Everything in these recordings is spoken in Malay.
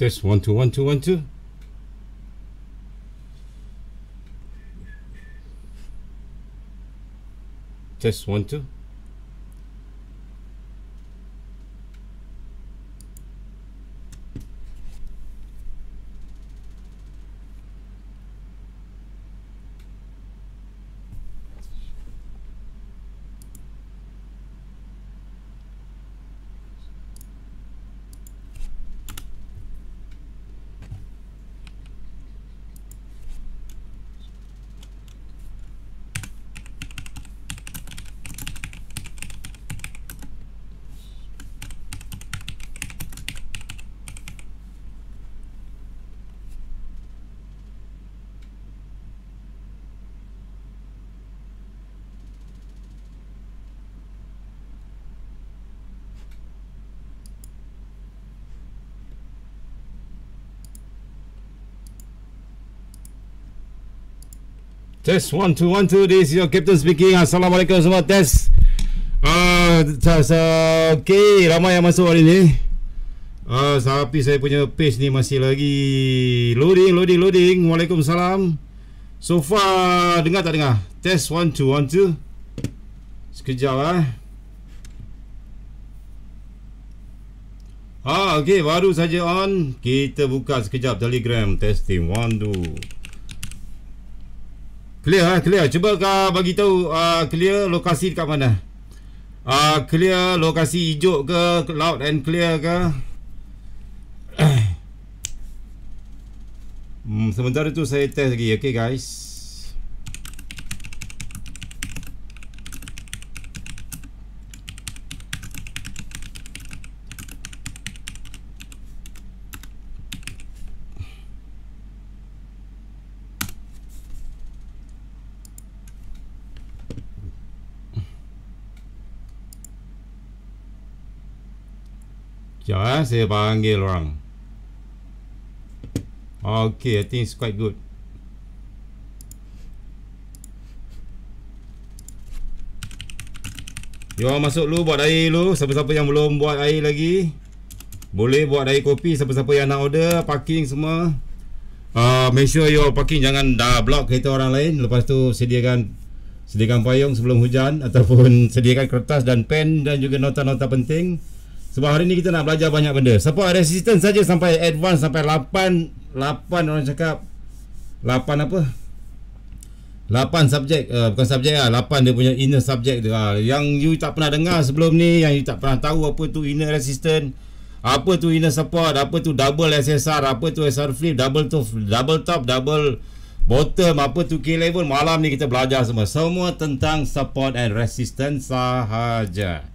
Test one two one two one two. Test one two. Test one two one two. This is your captain speaking. Assalamualaikum semua. Test. Ah, uh, ah, okay. Ramai yang masuk hari ni. Ah, uh, tapi saya punya page ni masih lagi loading, loading, loading. Waalaikumsalam. So far, dengar tak dengar? Test one two one two. Sekejap lah. Ha. Ah, ah okay. Baru saja on. Kita buka sekejap Telegram. Testing one two. Clear ah, clear. Cuba kau bagi tahu uh, clear lokasi dekat mana? Uh, clear lokasi hijau ke loud and clear ke? hmm, sementara tu saya test lagi, okey guys. Sekejap eh, saya panggil orang. Okay, I think it's quite good. Jom masuk dulu buat air dulu. Siapa-siapa yang belum buat air lagi. Boleh buat air kopi siapa-siapa yang nak order. Parking semua. Uh, make sure you parking jangan dah block kereta orang lain. Lepas tu sediakan sediakan payung sebelum hujan. Ataupun sediakan kertas dan pen dan juga nota-nota penting. Sebab hari ni kita nak belajar banyak benda. Support and resistance saja sampai advance sampai 8 8 orang cakap 8 apa? 8 subjek uh, eh, bukan subjek lah 8 dia punya inner subjek tu uh, yang you tak pernah dengar sebelum ni yang you tak pernah tahu apa tu inner resistant apa tu inner support apa tu double SSR apa tu SR flip double top double top double bottom apa tu key level malam ni kita belajar semua semua tentang support and resistance sahaja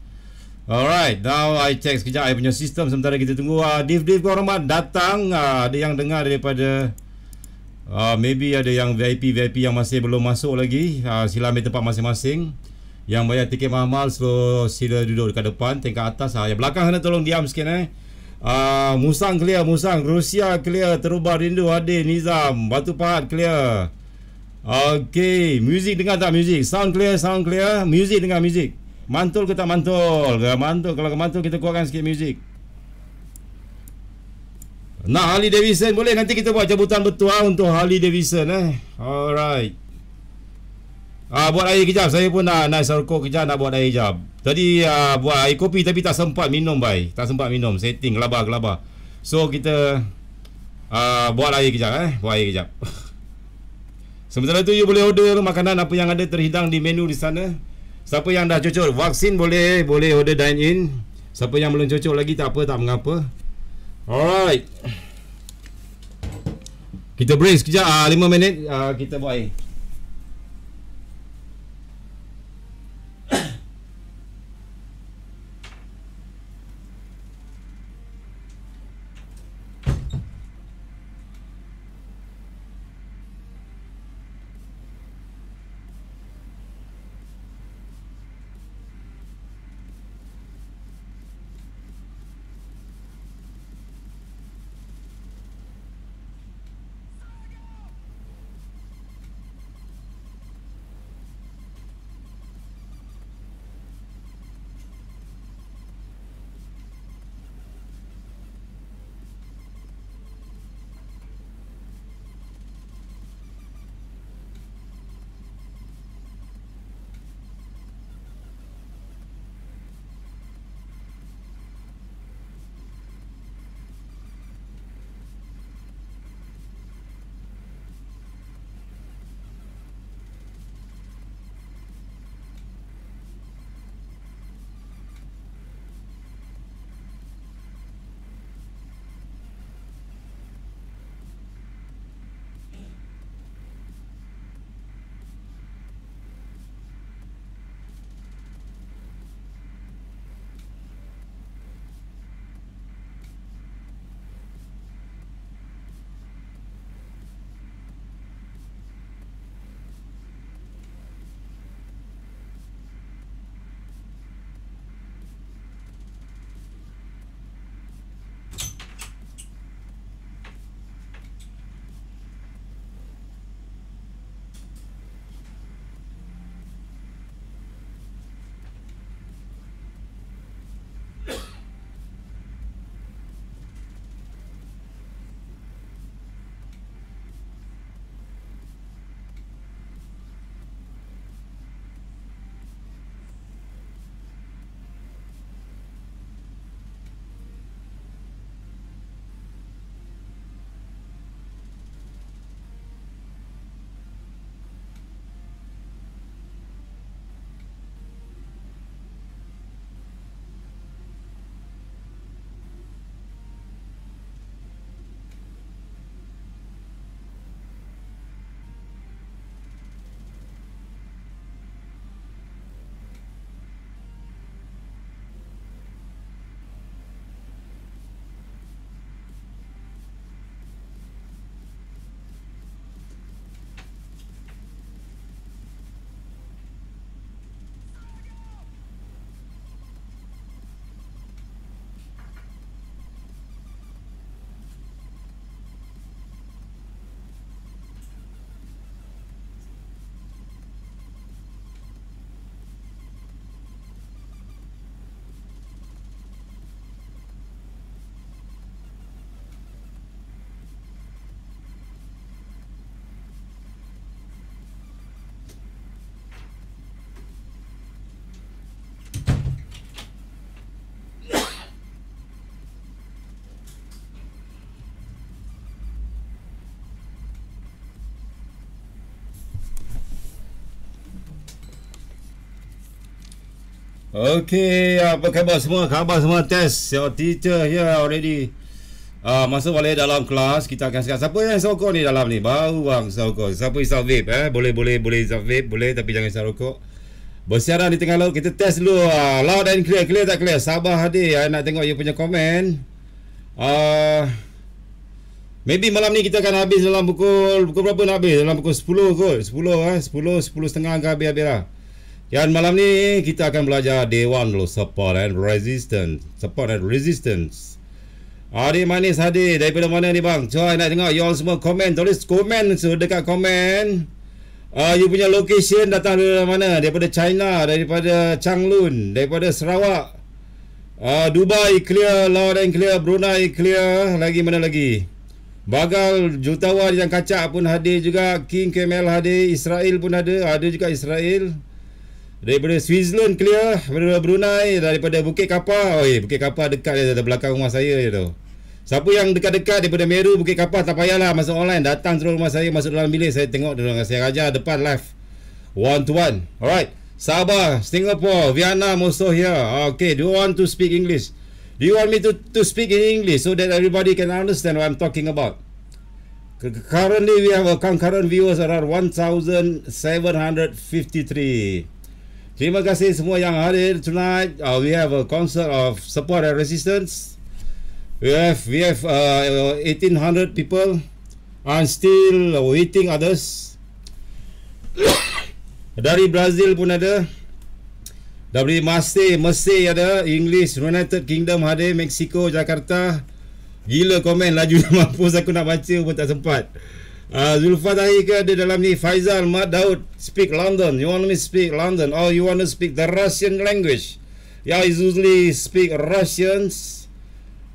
Alright, now I check sekejap I punya sistem sementara kita tunggu. Ah, uh, Div Div Gormat datang. Uh, ada yang dengar daripada uh, maybe ada yang VIP VIP yang masih belum masuk lagi. Uh, sila ambil tempat masing-masing. Yang bayar tiket mahal-mahal so sila duduk dekat depan, tingkat atas. Ah, uh, yang belakang sana tolong diam sikit eh. Uh, Musang clear, Musang Rusia clear, Terubah Rindu Hadir Nizam, Batu Pahat clear. Okay, music dengar tak music? Sound clear, sound clear. Music dengar music. Mantul ke tak mantul? Ke mantul. Kalau ke mantul kita kurangkan sikit muzik. Nah, Harley Davidson boleh nanti kita buat cabutan bertuah untuk Harley Davidson eh. Alright. Ah buat air kejap. Saya pun nak naik sarko kejap nak buat air kejap. Tadi ah, buat air kopi tapi tak sempat minum bhai. Tak sempat minum. Setting kelaba-kelaba. So kita ah, buat air kejap eh. Buat air kejap. Sementara itu you boleh order makanan apa yang ada terhidang di menu di sana. Siapa yang dah cucuk vaksin boleh boleh order dine in. Siapa yang belum cucuk lagi tak apa tak mengapa. Alright. Kita break sekejap ah 5 minit uh, kita buat air. Okey, apa khabar semua? Khabar semua test. Your teacher here already. Ah, uh, masuk balik dalam kelas. Kita akan sekarang. Siapa yang sokok ni dalam ni? Baru bang sokok. Siapa yang vape eh? Boleh, boleh, boleh isap vape. Boleh tapi jangan isap rokok. Bersiaran di tengah laut. Kita test dulu. Uh, loud and clear. Clear tak clear? Sabah hadir. Saya nak tengok you punya komen. Ah, uh, Maybe malam ni kita akan habis dalam pukul Pukul berapa nak habis? Dalam pukul 10 kot 10 eh 10, 10 setengah ke habis-habis lah dan malam ni kita akan belajar Dewan dulu Support and Resistance Support and Resistance Adik manis hadir Daripada mana ni bang Cuma nak tengok You all semua komen Tulis komen so, Dekat komen uh, You punya location Datang dari mana Daripada China Daripada Changlun Daripada Sarawak uh, Dubai clear Lawan yang clear Brunei clear Lagi mana lagi Bagal Jutawan yang kacak pun hadir juga King Kemal hadir Israel pun ada Ada juga Israel daripada Switzerland clear daripada Brunei daripada Bukit Kapar oi Bukit Kapar dekat dia belakang rumah saya je tu siapa yang dekat-dekat daripada Meru Bukit Kapar tak payahlah masuk online datang terus rumah saya masuk dalam bilik saya tengok dia saya raja depan live one to one alright Sabah Singapore Vietnam also here okay do you want to speak English do you want me to to speak in English so that everybody can understand what I'm talking about Currently we have a concurrent viewers around 1753 Terima kasih semua yang hadir tonight. Uh, we have a concert of support and resistance. We have we have uh, 1800 people and still waiting others. dari Brazil pun ada. Dari Masih, Mesir ada, English, United Kingdom hadir, Mexico, Jakarta. Gila komen laju mampus aku nak baca pun tak sempat. Uh, ah, Zulfa Dahika di dalam ni Faizal Mat Daud speak London. You want me speak London or oh, you want to speak the Russian language? Yeah, I usually speak Russians.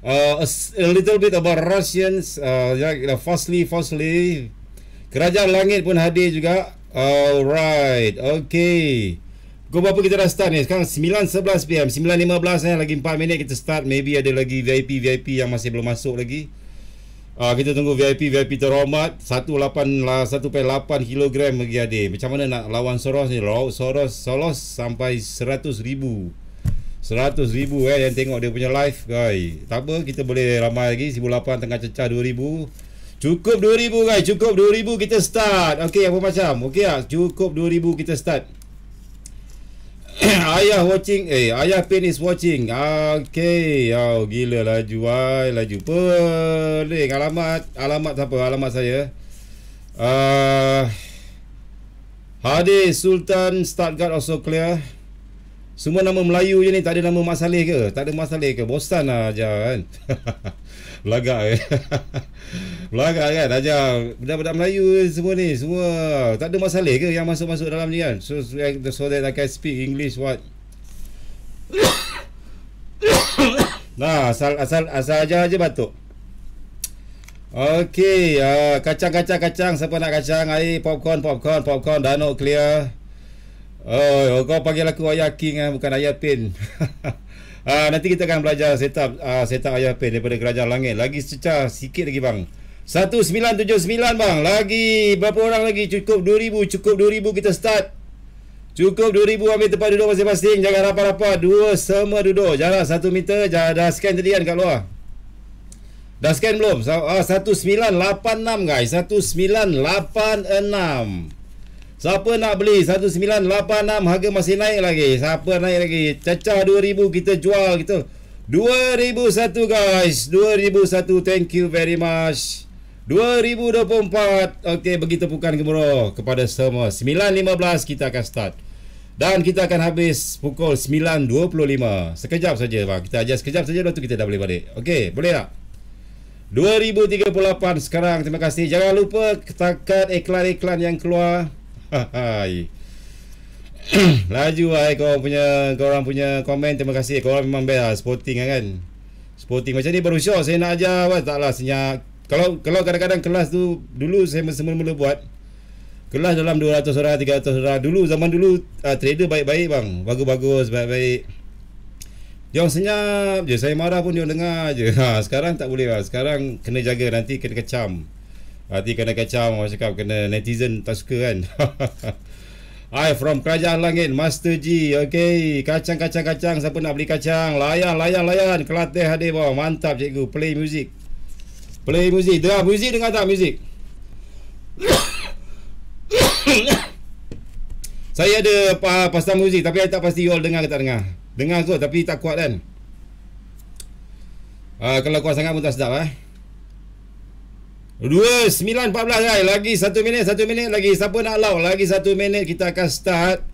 Uh, a, a little bit about Russians. Uh, yeah, firstly, firstly, Kerajaan Langit pun hadir juga. Alright, okay. Pukul berapa kita dah start ni? Sekarang 9.11pm, 9.15 eh. Lagi 4 minit kita start. Maybe ada lagi VIP-VIP yang masih belum masuk lagi. Uh, kita tunggu VIP VIP terhormat 18 1.8kg bagi adik. Macam mana nak lawan Soros ni? Law Soros, Soros sampai ribu, 100,000. ribu eh yang tengok dia punya live, guys. Tak apa, kita boleh ramai lagi 18 tengah cecah 2,000. Cukup 2,000 guys, cukup 2,000 kita start. Okey, apa macam? Okey ah, cukup 2,000 kita start. ayah watching eh ayah pin is watching okey oh, gila laju ai laju pening alamat alamat siapa alamat saya uh, ah, Hadi Sultan Stuttgart also clear semua nama Melayu je ni tak ada nama Mak ke tak ada Mak Saleh ke bosan lah ajar kan? Belagak eh Belagak kan Ajar Budak-budak Melayu Semua ni Semua Tak ada masalah ke Yang masuk-masuk dalam ni kan So, so that I can speak English What Nah Asal Asal asal ajar je batuk Okay ah, Kacang-kacang-kacang uh, Siapa nak kacang Air popcorn Popcorn Popcorn Danuk clear Oh, kau panggil aku ayah king eh, bukan ayah pin. uh, nanti kita akan belajar setup uh, setup ayah pen daripada kerajaan langit lagi secah sikit lagi bang 1979 bang lagi berapa orang lagi cukup 2000 cukup 2000 kita start Cukup 2000 ambil tempat duduk masing-masing Jangan rapat-rapat Dua semua duduk Jarak 1 meter Jarak, Dah scan tadi kan kat luar Dah scan belum? Ah, 1986 guys 1986 Siapa nak beli 1986 harga masih naik lagi. Siapa naik lagi? Cecah 2000 kita jual gitu. 2001 guys. 2001 thank you very much. 2024. Okey, bagi tepukan gemuruh kepada semua. 9.15 kita akan start. Dan kita akan habis pukul 9.25. Sekejap saja bang. Kita ajar sekejap saja lepas tu kita dah boleh balik. Okey, boleh tak? 2038 sekarang. Terima kasih. Jangan lupa tangkat iklan-iklan yang keluar. Laju ai. Kau korang punya korang punya komen terima kasih. Kau orang memang best lah, sporting lah, kan. Sporting macam ni baru syok saya nak ajar apa taklah senyap. Kalau kalau kadang-kadang kelas tu dulu saya semula-mula buat kelas dalam 200 orang 300 orang dulu zaman dulu uh, trader baik-baik bang. Bagus-bagus baik-baik. Dia orang senyap je Saya marah pun dia orang dengar je ha, Sekarang tak boleh lah Sekarang kena jaga Nanti kena kecam Nanti kena kacau orang cakap kena netizen tak suka kan. Hai from Kerajaan Langit Master G Okay Kacang-kacang-kacang Siapa nak beli kacang Layan-layan-layan Kelateh hadir bawah Mantap cikgu Play music Play music Dengar music dengar tak music Saya ada uh, pasal music Tapi saya tak pasti you all dengar ke tak dengar Dengar tu tapi tak kuat kan uh, Kalau kuat sangat pun tak sedap eh Dua, sembilan, empat belas guys. Lagi satu minit, satu minit lagi. Siapa nak allow? Lagi satu minit kita akan start.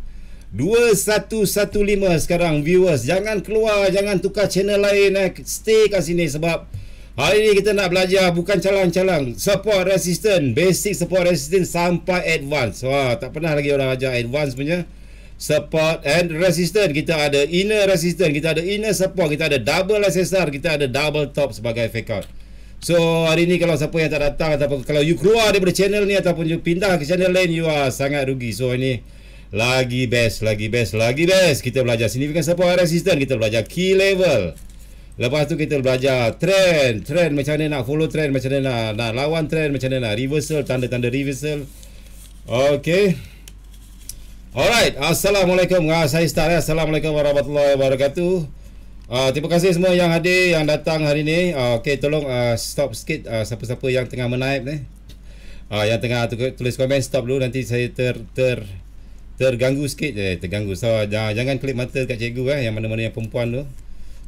Dua, satu, satu, lima sekarang viewers. Jangan keluar, jangan tukar channel lain. Eh. Stay kat sini sebab hari ini kita nak belajar bukan calang-calang. Support resistance, basic support resistance sampai advance. Wah, tak pernah lagi orang ajar advance punya. Support and resistance Kita ada inner resistance Kita ada inner support Kita ada double SSR Kita ada double top sebagai fake out So hari ni kalau siapa yang tak datang ataupun kalau you keluar daripada channel ni ataupun you pindah ke channel lain you are sangat rugi. So ini lagi best, lagi best, lagi best. Kita belajar significant support resistance, kita belajar key level. Lepas tu kita belajar trend, trend macam mana nak follow trend, macam mana nak, nak lawan trend, macam mana nak reversal, tanda-tanda reversal. Okay. Alright, Assalamualaikum. Ah, saya start Assalamualaikum warahmatullahi wabarakatuh. Uh, terima kasih semua yang hadir yang datang hari ini. Uh, ah, okay, tolong uh, stop sikit uh, siapa-siapa yang tengah menaip ni. Uh, yang tengah tulis komen stop dulu nanti saya ter ter terganggu sikit je, eh, terganggu. So uh, jangan klik mata dekat cikgu eh yang mana-mana yang perempuan tu.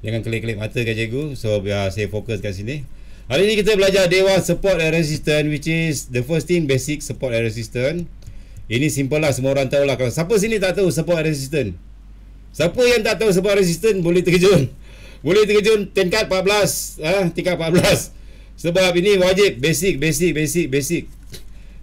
Jangan klik-klik mata dekat cikgu. So biar saya fokus kat sini. Hari ini kita belajar Dewa Support and Resistance which is the first thing basic support and resistance. Ini simple lah semua orang tahu lah kalau siapa sini tak tahu support and resistance. Siapa yang tak tahu sebab resisten boleh terjun. Boleh terjun tingkat 14, ha, tingkat 14. Sebab ini wajib basic basic basic basic.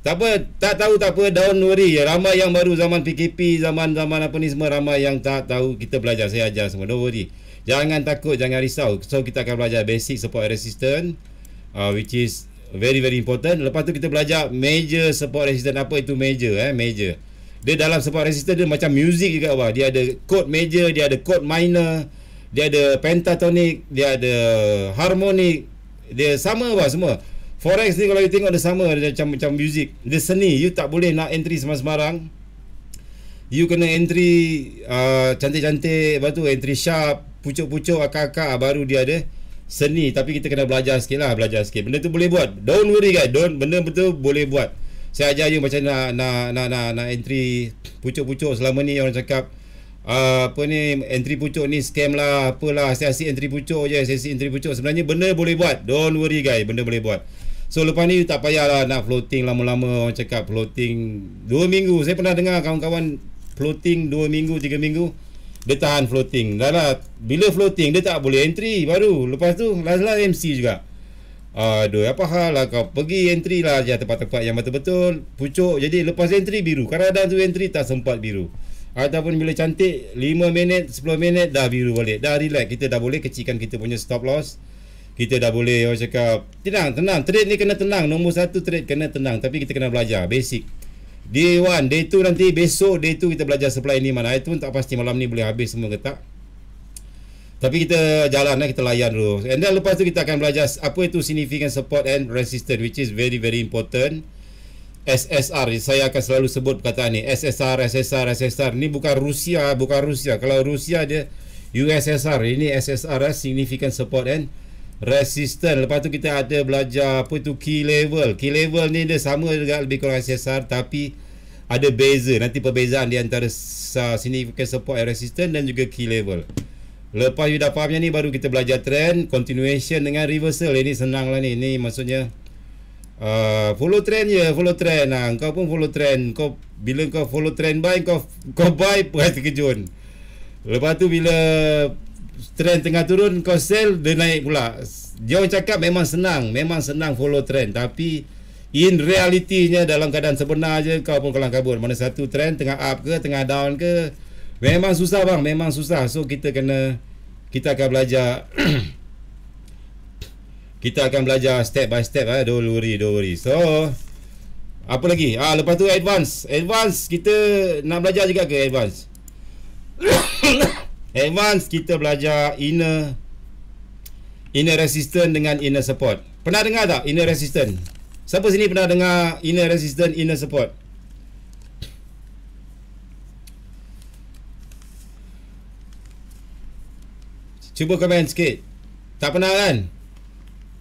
Tak apa, tak tahu tak apa, don't worry. Ramai yang baru zaman PKP, zaman-zaman apa ni semua ramai yang tak tahu kita belajar, saya ajar semua. Don't worry. Jangan takut, jangan risau. So kita akan belajar basic support and resistance uh, which is very very important. Lepas tu kita belajar major support resistance apa itu major eh, major. Dia dalam sebuah resistor dia macam music juga apa. Dia ada chord major, dia ada chord minor, dia ada pentatonic, dia ada harmonic. Dia sama apa semua. Forex ni kalau you tengok dia sama dia macam macam music. Dia seni, you tak boleh nak entry sembarang-sembarang. You kena entry uh, cantik-cantik, lepas tu entry sharp, pucuk-pucuk akak-akak baru dia ada seni tapi kita kena belajar sikit lah, belajar sikit benda tu boleh buat don't worry guys don't benda betul boleh buat saya ajar you macam nak nak nak nak, nak entry pucuk-pucuk selama ni orang cakap uh, apa ni entry pucuk ni scam lah apalah saya asyik entry pucuk je saya asyik entry pucuk sebenarnya benda boleh buat don't worry guys benda boleh buat so lepas ni you tak payahlah nak floating lama-lama orang cakap floating 2 minggu saya pernah dengar kawan-kawan floating 2 minggu 3 minggu dia tahan floating dah lah bila floating dia tak boleh entry baru lepas tu last last MC juga Aduh apa hal lah kau pergi entry lah je tempat-tempat yang betul-betul pucuk Jadi lepas entry biru Kadang-kadang tu entry tak sempat biru Ataupun bila cantik 5 minit 10 minit dah biru balik Dah relax kita dah boleh kecikan kita punya stop loss kita dah boleh orang cakap tenang tenang trade ni kena tenang nombor satu trade kena tenang tapi kita kena belajar basic day one day two nanti besok day two kita belajar supply ni mana itu pun tak pasti malam ni boleh habis semua ke tak tapi kita jalan eh, kita layan dulu. And then lepas tu kita akan belajar apa itu significant support and resistance which is very very important. SSR, saya akan selalu sebut perkataan ni SSR, SSR, SSR Ini bukan Rusia, bukan Rusia Kalau Rusia dia USSR Ini SSR, eh, significant support and resistance Lepas tu kita ada belajar apa itu key level Key level ni dia sama dengan lebih kurang SSR Tapi ada beza, nanti perbezaan di antara significant support and resistance Dan juga key level Lepas you dah faham yang ni Baru kita belajar trend Continuation dengan reversal Ini eh, senang lah ni Ini maksudnya uh, Follow trend je Follow trend lah Kau pun follow trend Kau Bila kau follow trend buy Kau kau buy Pakai terkejut Lepas tu bila Trend tengah turun Kau sell Dia naik pula Dia orang cakap memang senang Memang senang follow trend Tapi In realitinya Dalam keadaan sebenar je Kau pun kelang kabur Mana satu trend Tengah up ke Tengah down ke Memang susah bang, memang susah. So kita kena kita akan belajar kita akan belajar step by step eh. Don't worry, don't worry. So apa lagi? Ah lepas tu advance. Advance kita nak belajar juga ke advance? advance kita belajar inner inner resistance dengan inner support. Pernah dengar tak inner resistant? Siapa sini pernah dengar inner resistance inner support? Cuba komen sikit Tak pernah kan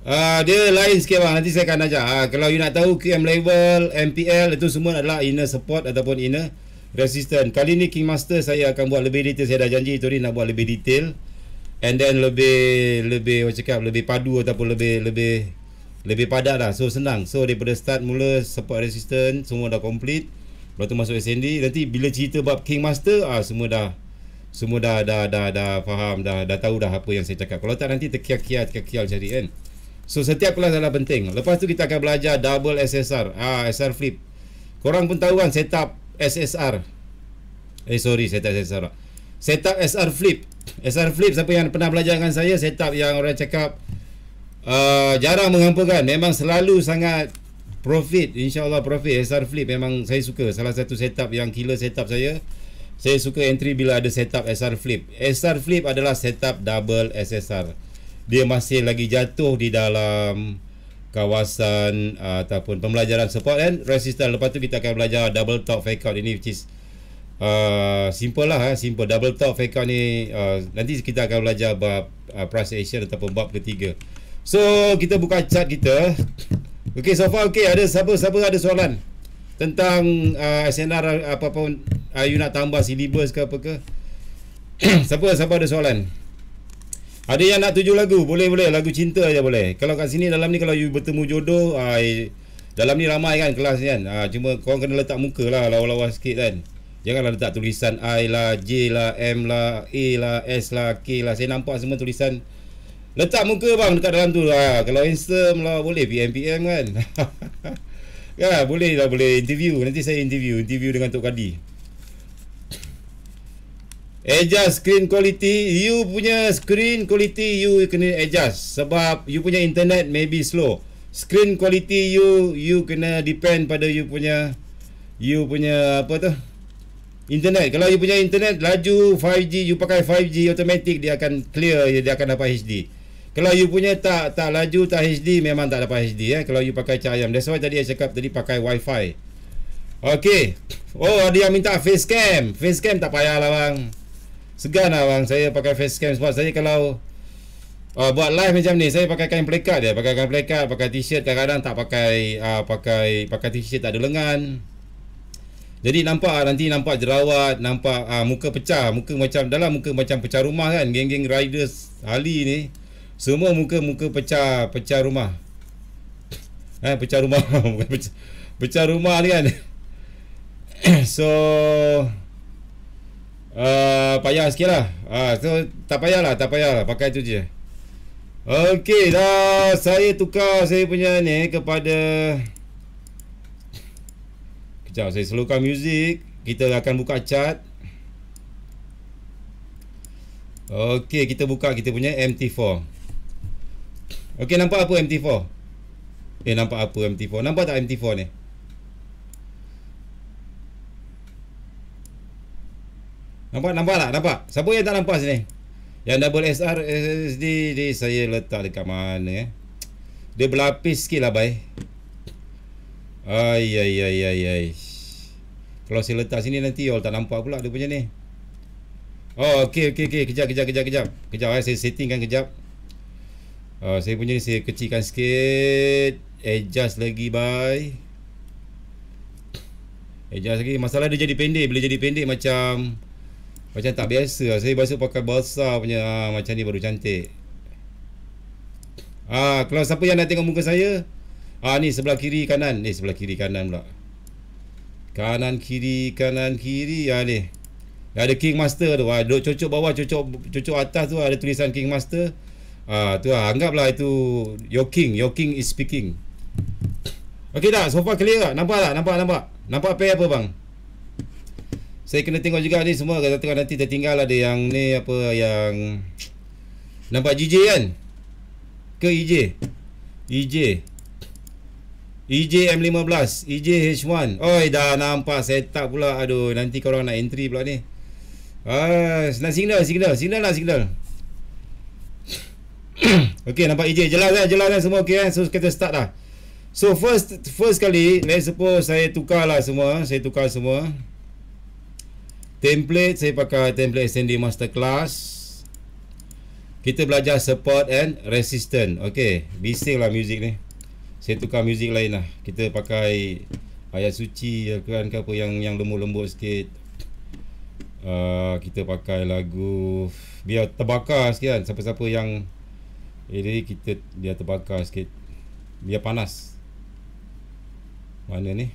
uh, Dia lain sikit bang Nanti saya akan ajak uh, Kalau you nak tahu QM level MPL Itu semua adalah inner support Ataupun inner resistant Kali ni King Master Saya akan buat lebih detail Saya dah janji Tori nak buat lebih detail And then lebih Lebih macam cakap Lebih padu Ataupun lebih Lebih lebih padat lah So senang So daripada start mula Support resistant Semua dah complete Lepas tu masuk SND Nanti bila cerita Bab King Master ah Semua dah semua dah, dah dah dah faham dah dah tahu dah apa yang saya cakap. Kalau tak nanti terkiak-kiak terkiak jadi kan. So setiap kelas adalah penting. Lepas tu kita akan belajar double SSR. Ah SSR flip. Korang pun tahu kan setup SSR. Eh sorry setup SSR. Setup SR flip. SR flip siapa yang pernah belajar dengan saya setup yang orang cakap uh, jarang menghampakan memang selalu sangat profit insyaallah profit SR flip memang saya suka salah satu setup yang killer setup saya saya suka entry bila ada setup SR Flip. SR Flip adalah setup double SSR. Dia masih lagi jatuh di dalam kawasan uh, ataupun pembelajaran support and resistor. Lepas tu kita akan belajar double top fake out ini which is Uh, simple lah eh. simple double top fake out ni uh, nanti kita akan belajar bab uh, price action ataupun bab ketiga so kita buka chart kita Okay, so far okay. Ada siapa-siapa ada soalan? tentang uh, SNR uh, apa pun uh, you nak tambah silibus ke apa ke siapa siapa ada soalan ada yang nak tuju lagu boleh boleh lagu cinta aja boleh kalau kat sini dalam ni kalau you bertemu jodoh uh, dalam ni ramai kan kelas ni kan uh, cuma kau kena letak muka lah lawa-lawa sikit kan janganlah letak tulisan I lah J lah M lah A lah S lah K lah saya nampak semua tulisan letak muka bang dekat dalam tu lah kalau Instagram lah boleh PM-PM kan Ya boleh lah boleh interview Nanti saya interview Interview dengan Tok Kadi Adjust screen quality You punya screen quality You kena adjust Sebab you punya internet maybe slow Screen quality you You kena depend pada you punya You punya apa tu Internet Kalau you punya internet Laju 5G You pakai 5G Automatic Dia akan clear Dia akan dapat HD kalau you punya tak tak laju tak HD memang tak dapat HD eh. Kalau you pakai cahaya ayam. That's why tadi saya cakap tadi pakai WiFi. fi Okey. Oh ada yang minta face cam. Face cam tak payahlah bang. Segan lah bang saya pakai face cam sebab saya kalau uh, buat live macam ni saya pakai kain pelekat dia, pakai kain pelekat, pakai t-shirt kadang-kadang tak pakai uh, pakai pakai t-shirt tak ada lengan. Jadi nampak nanti nampak jerawat, nampak uh, muka pecah, muka macam dalam muka macam pecah rumah kan, geng-geng riders ali ni. Semua muka-muka pecah pecah rumah. Ha, pecah rumah bukan pecah, rumah ni kan. so uh, payah sikit lah ha, so, Tak payah lah Tak payah lah Pakai tu je Okay, dah Saya tukar Saya punya ni Kepada Sekejap Saya slowkan muzik Kita akan buka chat Okey kita buka Kita punya MT4 Okey nampak apa MT4? Eh nampak apa MT4? Nampak tak MT4 ni? Nampak nampak tak? Nampak. Siapa yang tak nampak sini? Yang double SR SSD ni saya letak dekat mana eh? Dia berlapis sikit lah bye. Ay ay ay ay ay. Kalau saya letak sini nanti all tak nampak pula dia punya ni. Oh okey okey okey kejap kejap kejap kejap. Kejap eh saya settingkan kejap uh, Saya punya ni saya kecilkan sikit Adjust lagi by Adjust lagi Masalah dia jadi pendek Bila jadi pendek macam Macam tak biasa lah. Saya biasa pakai balsa punya ha, Macam ni baru cantik Ah, ha, Kalau siapa yang nak tengok muka saya Ah ha, ni sebelah kiri kanan Ni sebelah kiri kanan pula Kanan kiri kanan kiri ah ha, ni ada King Master tu ha, Duduk cucuk bawah cucuk, cucuk atas tu Ada tulisan King Master Ah, tu lah. Anggaplah itu your king. Your king is speaking. Okey dah, so far clear tak? Nampak tak? Nampak, nampak. Nampak pay apa bang? Saya kena tengok juga ni semua kata tengok nanti tertinggal ada yang ni apa yang nampak JJ kan? Ke EJ? EJ. EJ M15, EJ H1. Oi, dah nampak setup pula. Aduh, nanti korang nak entry pula ni. Ah, nak signal, signal, signal lah signal. signal. okey nampak ejek jelas kan jelas kan semua okey kan so kita start lah. so first first kali let's suppose saya tukar lah semua saya tukar semua template saya pakai template SND masterclass kita belajar support and resistance okey bising lah music ni saya tukar music lain lah kita pakai ayat suci ya kan ke apa yang yang lembut-lembut sikit Uh, kita pakai lagu biar terbakar sekian siapa-siapa yang Eh, jadi kita dia terbakar sikit. Dia panas. Mana ni?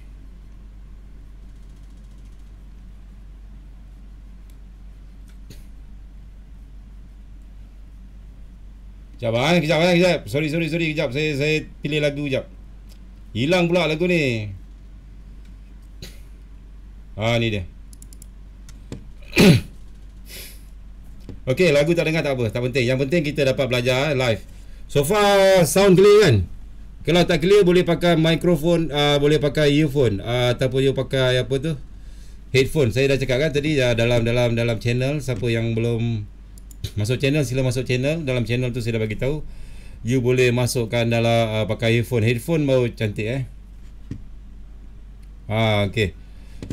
Kejap kan? Kejap kan? Kejap. Sorry, sorry, sorry. Kejap. Saya saya pilih lagu kejap. Hilang pula lagu ni. ah ni dia. Okay, lagu tak dengar tak apa, tak penting. Yang penting kita dapat belajar eh, live. So far sound clear kan? Kalau tak clear boleh pakai microphone, uh, boleh pakai earphone uh, ataupun you pakai apa tu? Headphone. Saya dah cakap kan tadi uh, dalam dalam dalam channel siapa yang belum masuk channel sila masuk channel. Dalam channel tu saya dah bagi tahu you boleh masukkan dalam uh, pakai earphone. Headphone baru cantik eh. Ah okey.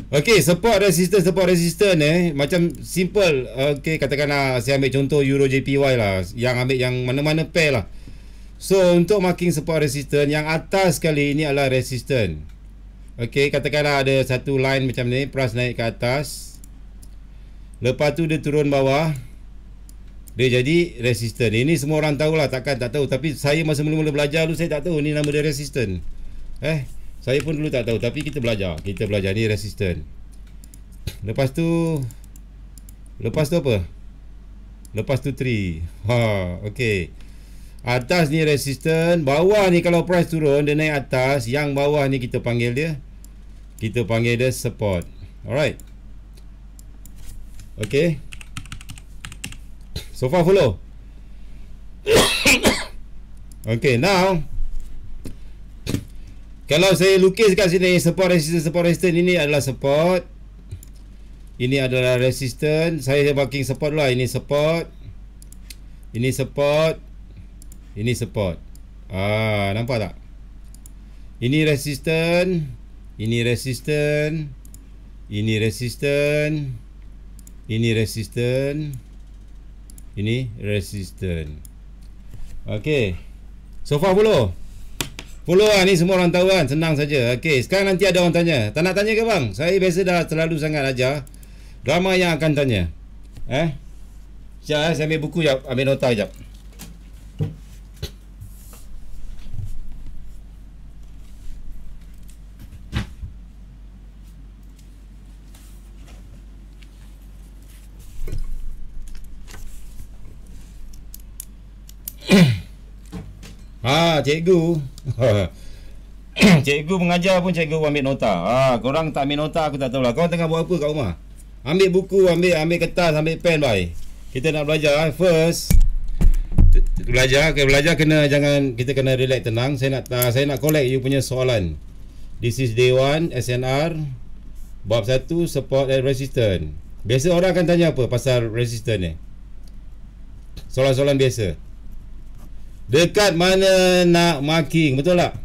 Okey, support resistance, support resistance eh. Macam simple. Okey, katakanlah saya ambil contoh Euro JPY lah. Yang ambil yang mana-mana pair lah. So, untuk marking support resistance, yang atas sekali ini adalah resistance. Okey, katakanlah ada satu line macam ni. Price naik ke atas. Lepas tu dia turun bawah. Dia jadi resistance. Ini semua orang tahulah. Takkan tak tahu. Tapi saya masa mula-mula belajar tu, saya tak tahu. Ini nama dia resistance. Eh, saya pun dulu tak tahu Tapi kita belajar Kita belajar ni resistant Lepas tu Lepas tu apa? Lepas tu 3 Ha Okay Atas ni resistant Bawah ni kalau price turun Dia naik atas Yang bawah ni kita panggil dia Kita panggil dia support Alright Okay So far follow Okay now kalau saya lukis kat sini support resistance support resistance ini adalah support. Ini adalah resistance. Saya marking support lah. Ini support. Ini support. Ini support. Ah, nampak tak? Ini resistance, ini resistance, ini resistance, ini resistance, ini resistance. Okey. So far belum. Follow lah ni semua orang tahu kan Senang saja Okey sekarang nanti ada orang tanya Tak nak tanya ke bang? Saya biasa dah terlalu sangat ajar Ramai yang akan tanya Eh Sekejap eh Saya ambil buku jap Ambil nota jap Ha, cikgu. cikgu mengajar pun cikgu ambil nota. Ha, orang tak ambil nota aku tak tahu lah. Kau tengah buat apa kat rumah? Ambil buku, ambil ambil kertas, ambil pen bhai. Kita nak belajar eh. first. Belajar, okay, belajar kena jangan kita kena relax tenang. Saya nak uh, saya nak collect you punya soalan. This is day one SNR bab 1 support and resistance. Biasa orang akan tanya apa pasal resistance ni? Soalan-soalan biasa. Dekat mana nak marking Betul tak?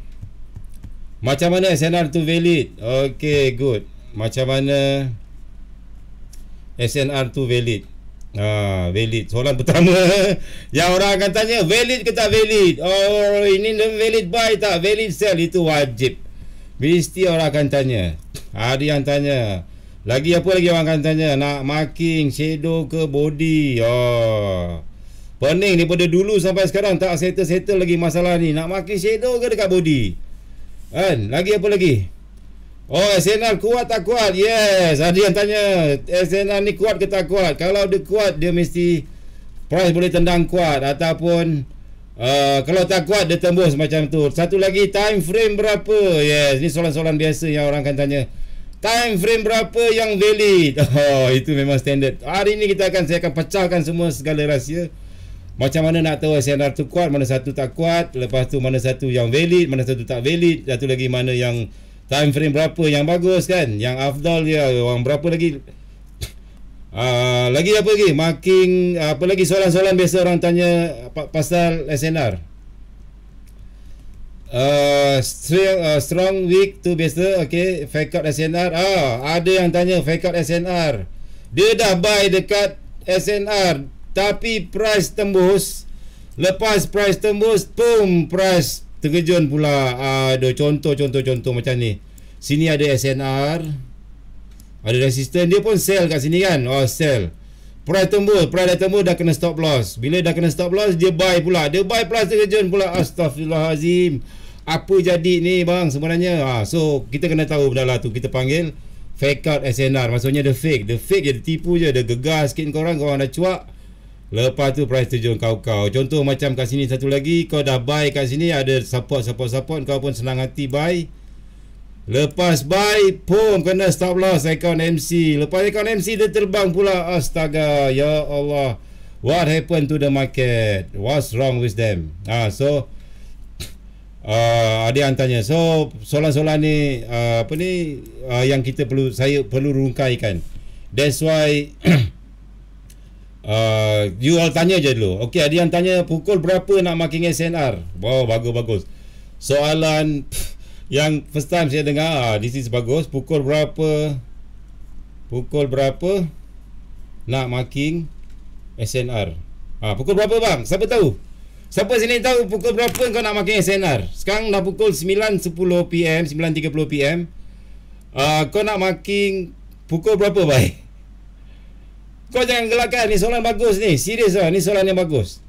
Macam mana SNR tu valid? Okay good Macam mana SNR tu valid? ah, valid Soalan pertama Yang orang akan tanya Valid ke tak valid? Oh ini valid buy tak? Valid sell itu wajib Mesti orang akan tanya Ada yang tanya Lagi apa lagi orang akan tanya Nak marking shadow ke body Oh Pening daripada dulu sampai sekarang tak settle-settle lagi masalah ni. Nak makin shadow ke dekat body? Kan? Lagi apa lagi? Oh, SNL kuat tak kuat? Yes, ada yang tanya. SNL ni kuat ke tak kuat? Kalau dia kuat, dia mesti price boleh tendang kuat ataupun uh, kalau tak kuat dia tembus macam tu. Satu lagi time frame berapa? Yes, ni soalan-soalan biasa yang orang akan tanya. Time frame berapa yang valid? Oh, itu memang standard. Hari ini kita akan saya akan pecahkan semua segala rahsia. Macam mana nak tahu SNR tu kuat Mana satu tak kuat Lepas tu mana satu yang valid Mana satu tak valid Satu lagi mana yang Time frame berapa yang bagus kan Yang afdal dia Orang berapa lagi uh, Lagi apa lagi Marking uh, Apa lagi soalan-soalan Biasa orang tanya Pasal SNR uh, ah, strong, uh, ah, strong weak tu biasa Okay Fake out SNR Ah, uh, Ada yang tanya Fake out SNR Dia dah buy dekat SNR tapi price tembus Lepas price tembus Boom price terjun pula Ada contoh-contoh-contoh macam ni Sini ada SNR Ada resistance Dia pun sell kat sini kan Oh sell Price tembus Price dah tembus dah kena stop loss Bila dah kena stop loss Dia buy pula Dia buy plus terjun pula Astaghfirullahalazim Apa jadi ni bang sebenarnya ha, So kita kena tahu benda lah tu Kita panggil Fake out SNR Maksudnya the fake The fake je The tipu je The gegar sikit korang Korang dah cuak Lepas tu price terjun kau-kau Contoh macam kat sini satu lagi Kau dah buy kat sini Ada support-support-support Kau pun senang hati buy Lepas buy Boom Kena stop loss account MC Lepas account MC Dia terbang pula Astaga Ya Allah What happened to the market What's wrong with them Ah So uh, ah, Ada yang tanya So Soalan-soalan ni uh, Apa ni uh, Yang kita perlu Saya perlu rungkaikan That's why uh, You all tanya je dulu Okay ada yang tanya Pukul berapa nak marking SNR Wow bagus-bagus Soalan Yang first time saya dengar Ah This is bagus Pukul berapa Pukul berapa Nak marking SNR Ah Pukul berapa bang Siapa tahu Siapa sini tahu pukul berapa kau nak marking SNR? Sekarang dah pukul 9.10pm, 9.30pm. Uh, kau nak marking pukul berapa, baik? Kau jangan gelakkan ni soalan bagus ni. Serius lah ni soalan yang bagus.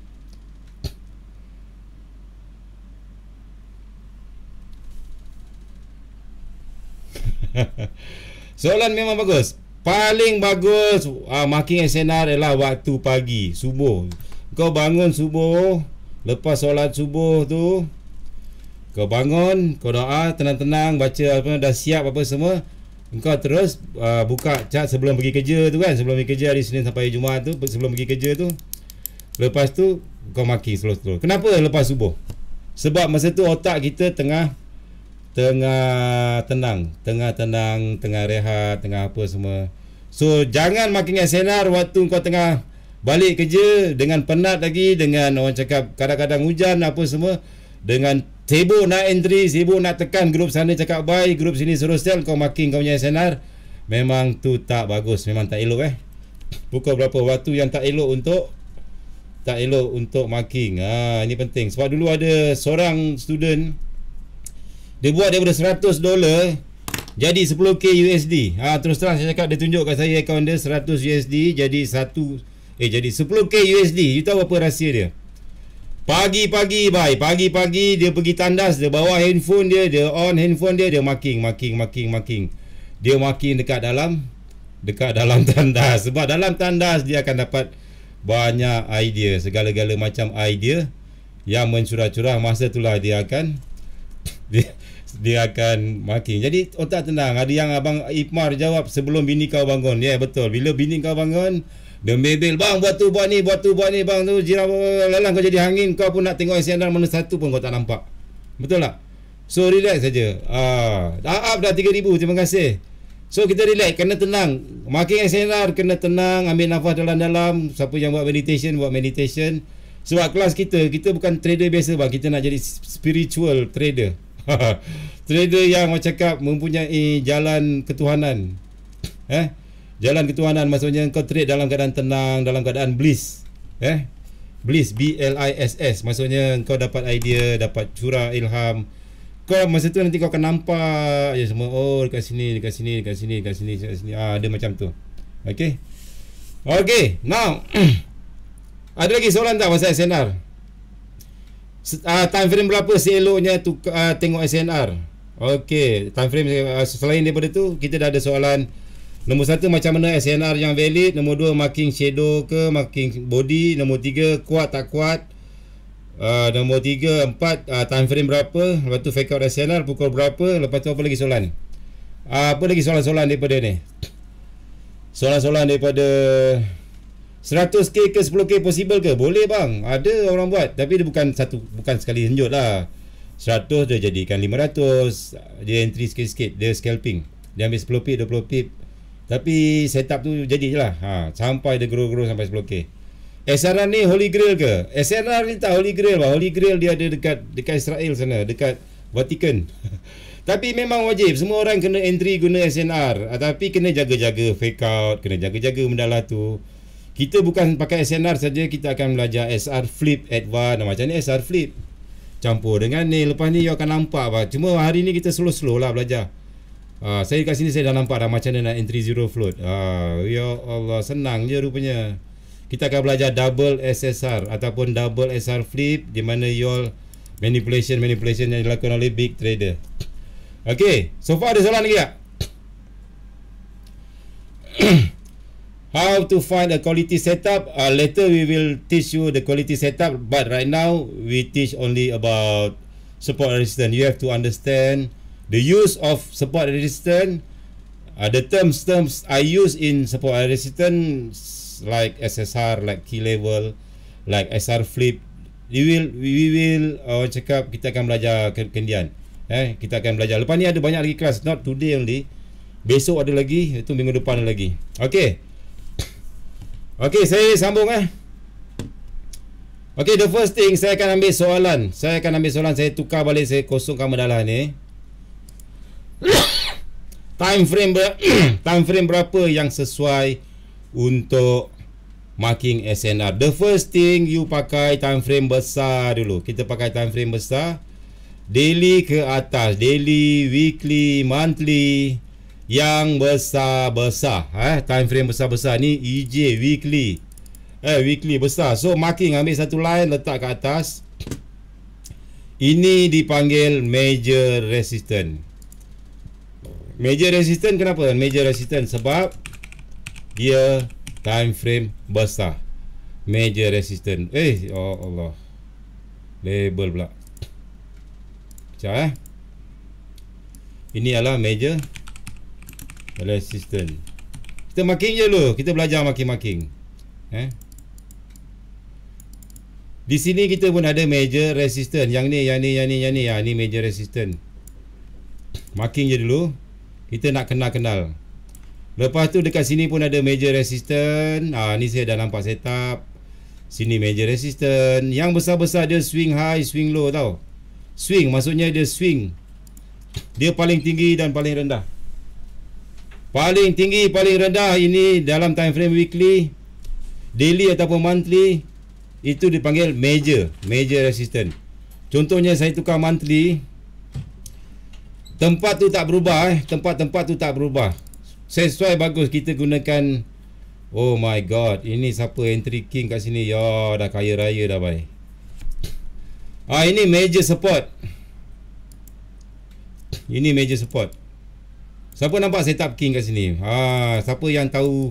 soalan memang bagus. Paling bagus uh, ah, marking SNR ialah waktu pagi, subuh. Kau bangun subuh, lepas solat subuh tu kau bangun, kau doa tenang-tenang baca apa dah siap apa semua Engkau terus uh, buka cat sebelum pergi kerja tu kan Sebelum pergi kerja hari Senin sampai Jumaat tu Sebelum pergi kerja tu Lepas tu kau maki slow-slow Kenapa lepas subuh? Sebab masa tu otak kita tengah Tengah tenang Tengah tenang, tengah rehat, tengah apa semua So jangan makin senar waktu kau tengah Balik kerja dengan penat lagi Dengan orang cakap kadang-kadang hujan apa semua dengan Tebo nak entry, Tebo nak tekan grup sana cakap bye, grup sini suruh sel, kau marking kau punya SNR. Memang tu tak bagus, memang tak elok eh. Pukul berapa waktu yang tak elok untuk tak elok untuk marking. Ha, ini penting. Sebab dulu ada seorang student dia buat daripada 100 dolar jadi 10k USD. Ha, terus terang saya cakap dia tunjuk kat saya akaun dia 100 USD jadi 1 eh jadi 10k USD. You tahu apa rahsia dia? Pagi-pagi bye Pagi-pagi dia pergi tandas Dia bawa handphone dia Dia on handphone dia Dia marking Marking Marking Marking Dia marking dekat dalam Dekat dalam tandas Sebab dalam tandas Dia akan dapat Banyak idea Segala-gala macam idea Yang mencurah-curah Masa itulah dia akan Dia dia akan marking Jadi otak tenang Ada yang Abang Ipmar jawab Sebelum bini kau bangun Ya yeah, betul Bila bini kau bangun Demebel bang buat tu buat ni buat tu buat ni bang tu jiran lelang kau jadi angin kau pun nak tengok insiden mana satu pun kau tak nampak. Betul tak? So relax saja. Ah, dah up dah 3000. Terima kasih. So kita relax, kena tenang. Makin senar kena tenang, ambil nafas dalam-dalam. Siapa yang buat meditation, buat meditation. Sebab kelas kita, kita bukan trader biasa bang. Kita nak jadi spiritual trader. trader yang macam cakap mempunyai jalan ketuhanan. Eh? Jalan ketuanan, maksudnya kau trade dalam keadaan tenang, dalam keadaan bliss. Eh? Bliss, B L I S S. Maksudnya kau dapat idea, dapat curah ilham. Kau masa tu nanti kau akan nampak ya semua oh dekat sini, dekat sini, dekat sini, dekat sini, dekat sini. Ah, ada macam tu. Okey. Okey, now. ada lagi soalan tak pasal SNR? Uh, ah, time frame berapa seeloknya tu uh, tengok SNR? Okey, time frame uh, selain daripada tu kita dah ada soalan Nombor satu macam mana SNR yang valid Nombor dua marking shadow ke Marking body Nombor tiga kuat tak kuat uh, Nombor tiga empat uh, ah, Time frame berapa Lepas tu fake out SNR pukul berapa Lepas tu apa lagi soalan uh, Apa lagi soalan-soalan daripada ni Soalan-soalan daripada 100k ke 10k possible ke Boleh bang Ada orang buat Tapi dia bukan satu Bukan sekali senjut lah 100 dia jadikan 500 Dia entry sikit-sikit Dia scalping Dia ambil 10 pip 20 pip tapi set tu jadi je lah ha, Sampai dia grow-grow sampai 10k SRR ni Holy Grail ke? SRR ni tak Holy Grail lah Holy Grail dia ada dekat dekat Israel sana Dekat Vatican Tapi memang wajib Semua orang kena entry guna SNR ah, Tapi kena jaga-jaga fake out Kena jaga-jaga benda lah tu Kita bukan pakai SNR saja Kita akan belajar SR Flip at Macam ni SR Flip Campur dengan ni Lepas ni you akan nampak apa Cuma hari ni kita slow-slow lah belajar Ha, saya kat sini saya dah nampak dah macam mana nak entry zero float. Ah, ya Allah senang je rupanya. Kita akan belajar double SSR ataupun double SR flip di mana you manipulation manipulation yang dilakukan oleh big trader. Okay, so far ada soalan lagi tak? How to find a quality setup? Uh, later we will teach you the quality setup, but right now we teach only about support resistance. You have to understand the use of support resistance uh, the terms terms I use in support resistance like SSR like key level like SR flip we will we will uh, orang uh, cakap kita akan belajar kendian eh kita akan belajar lepas ni ada banyak lagi kelas not today only besok ada lagi itu minggu depan ada lagi Okay, okay saya sambung eh Okay the first thing saya akan ambil soalan saya akan ambil soalan saya tukar balik saya kosongkan medalah ni time frame ber- time frame berapa yang sesuai untuk marking SNR. The first thing you pakai time frame besar dulu. Kita pakai time frame besar. Daily ke atas, daily, weekly, monthly yang besar-besar. Eh, time frame besar-besar ni EJ weekly. Eh, weekly besar. So marking ambil satu line letak ke atas. Ini dipanggil major resistance. Major resistance kenapa? kan? Major resistance sebab dia time frame besar. Major resistance. Eh, oh Allah. Label pula. Macam eh. Ini adalah major resistance. Kita marking je dulu. Kita belajar marking-marking. Eh. Di sini kita pun ada major resistance. Yang ni, yang ni, yang ni, yang ni. Yang ah, ni major resistance. Marking je dulu. Kita nak kenal-kenal Lepas tu dekat sini pun ada major resistant ha, Ni saya dah nampak setup Sini major resistant Yang besar-besar dia swing high, swing low tau Swing, maksudnya dia swing Dia paling tinggi dan paling rendah Paling tinggi, paling rendah ini dalam time frame weekly Daily ataupun monthly Itu dipanggil major, major resistant Contohnya saya tukar monthly Tempat tu tak berubah eh. Tempat-tempat tu tak berubah. Sesuai bagus kita gunakan. Oh my god. Ini siapa entry king kat sini. Ya dah kaya raya dah bye. Ah ini major support. Ini major support. Siapa nampak setup king kat sini? Ah siapa yang tahu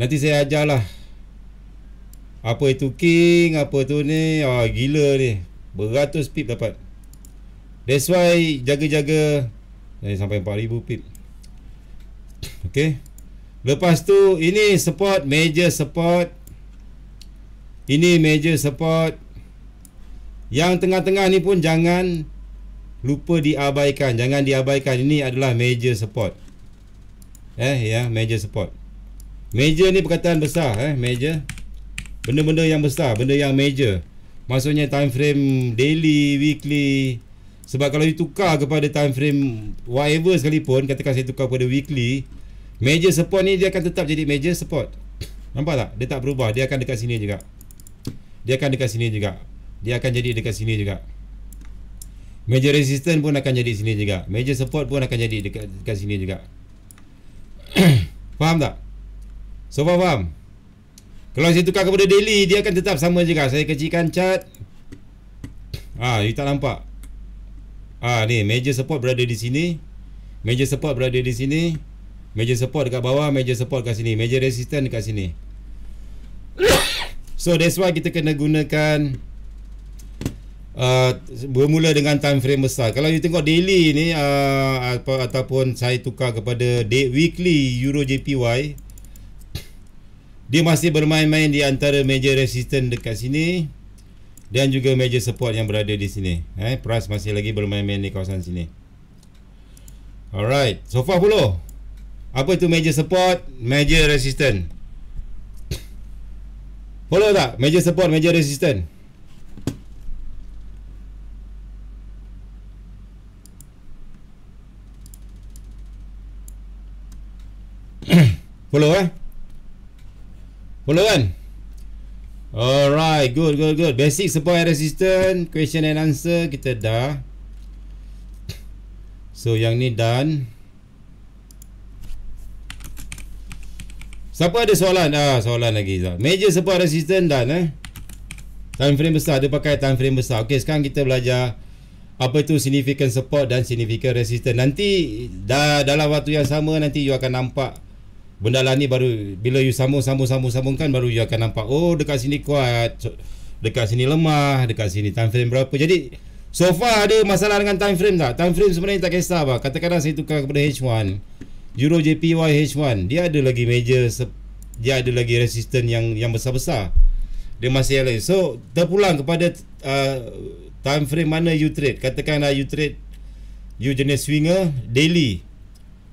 nanti saya ajarlah. Apa itu king, apa tu ni? Ah gila ni. Beratus pip dapat. That's why jaga-jaga eh, sampai ribu pip. Okay. Lepas tu ini support major support. Ini major support. Yang tengah-tengah ni pun jangan lupa diabaikan. Jangan diabaikan. Ini adalah major support. Eh ya, yeah, major support. Major ni perkataan besar eh, major. Benda-benda yang besar, benda yang major. Maksudnya time frame daily, weekly, sebab kalau ditukar kepada time frame whatever sekalipun, katakan saya tukar kepada weekly, major support ni dia akan tetap jadi major support. Nampak tak? Dia tak berubah. Dia akan dekat sini juga. Dia akan dekat sini juga. Dia akan jadi dekat sini juga. Major resistance pun akan jadi sini juga. Major support pun akan jadi dekat, dekat sini juga. faham tak? So far faham? Kalau saya tukar kepada daily, dia akan tetap sama juga. Saya kecilkan cat. Ah, ha, you tak nampak? Ah ni meja support berada di sini. Meja support berada di sini. Meja support dekat bawah, meja support kat sini, meja resistant dekat sini. So that's why kita kena gunakan uh, bermula dengan time frame besar. Kalau you tengok daily ni uh, apa ataupun saya tukar kepada day, weekly Euro JPY dia masih bermain-main di antara meja resistant dekat sini dan juga meja support yang berada di sini. Eh, Pras masih lagi bermain-main di kawasan sini. Alright, sofa puluh. Apa itu meja support, meja resisten? Follow tak? Meja support, meja resisten. Follow eh? Follow kan? Eh? Alright, good, good, good. Basic support and resistance, question and answer kita dah. So yang ni done. Siapa ada soalan? Ah, soalan lagi. Major support resistance dah eh. Time frame besar, dia pakai time frame besar. Okay, sekarang kita belajar apa itu significant support dan significant resistance. Nanti dah dalam waktu yang sama nanti you akan nampak benda lah ni baru bila you sambung sambung sambung sambungkan baru you akan nampak oh dekat sini kuat dekat sini lemah dekat sini time frame berapa jadi so far ada masalah dengan time frame tak time frame sebenarnya tak kisah apa katakanlah saya tukar kepada H1 Euro JPY H1 dia ada lagi major dia ada lagi resistant yang yang besar-besar dia masih ada so terpulang kepada uh, time frame mana you trade katakanlah you trade you jenis swinger daily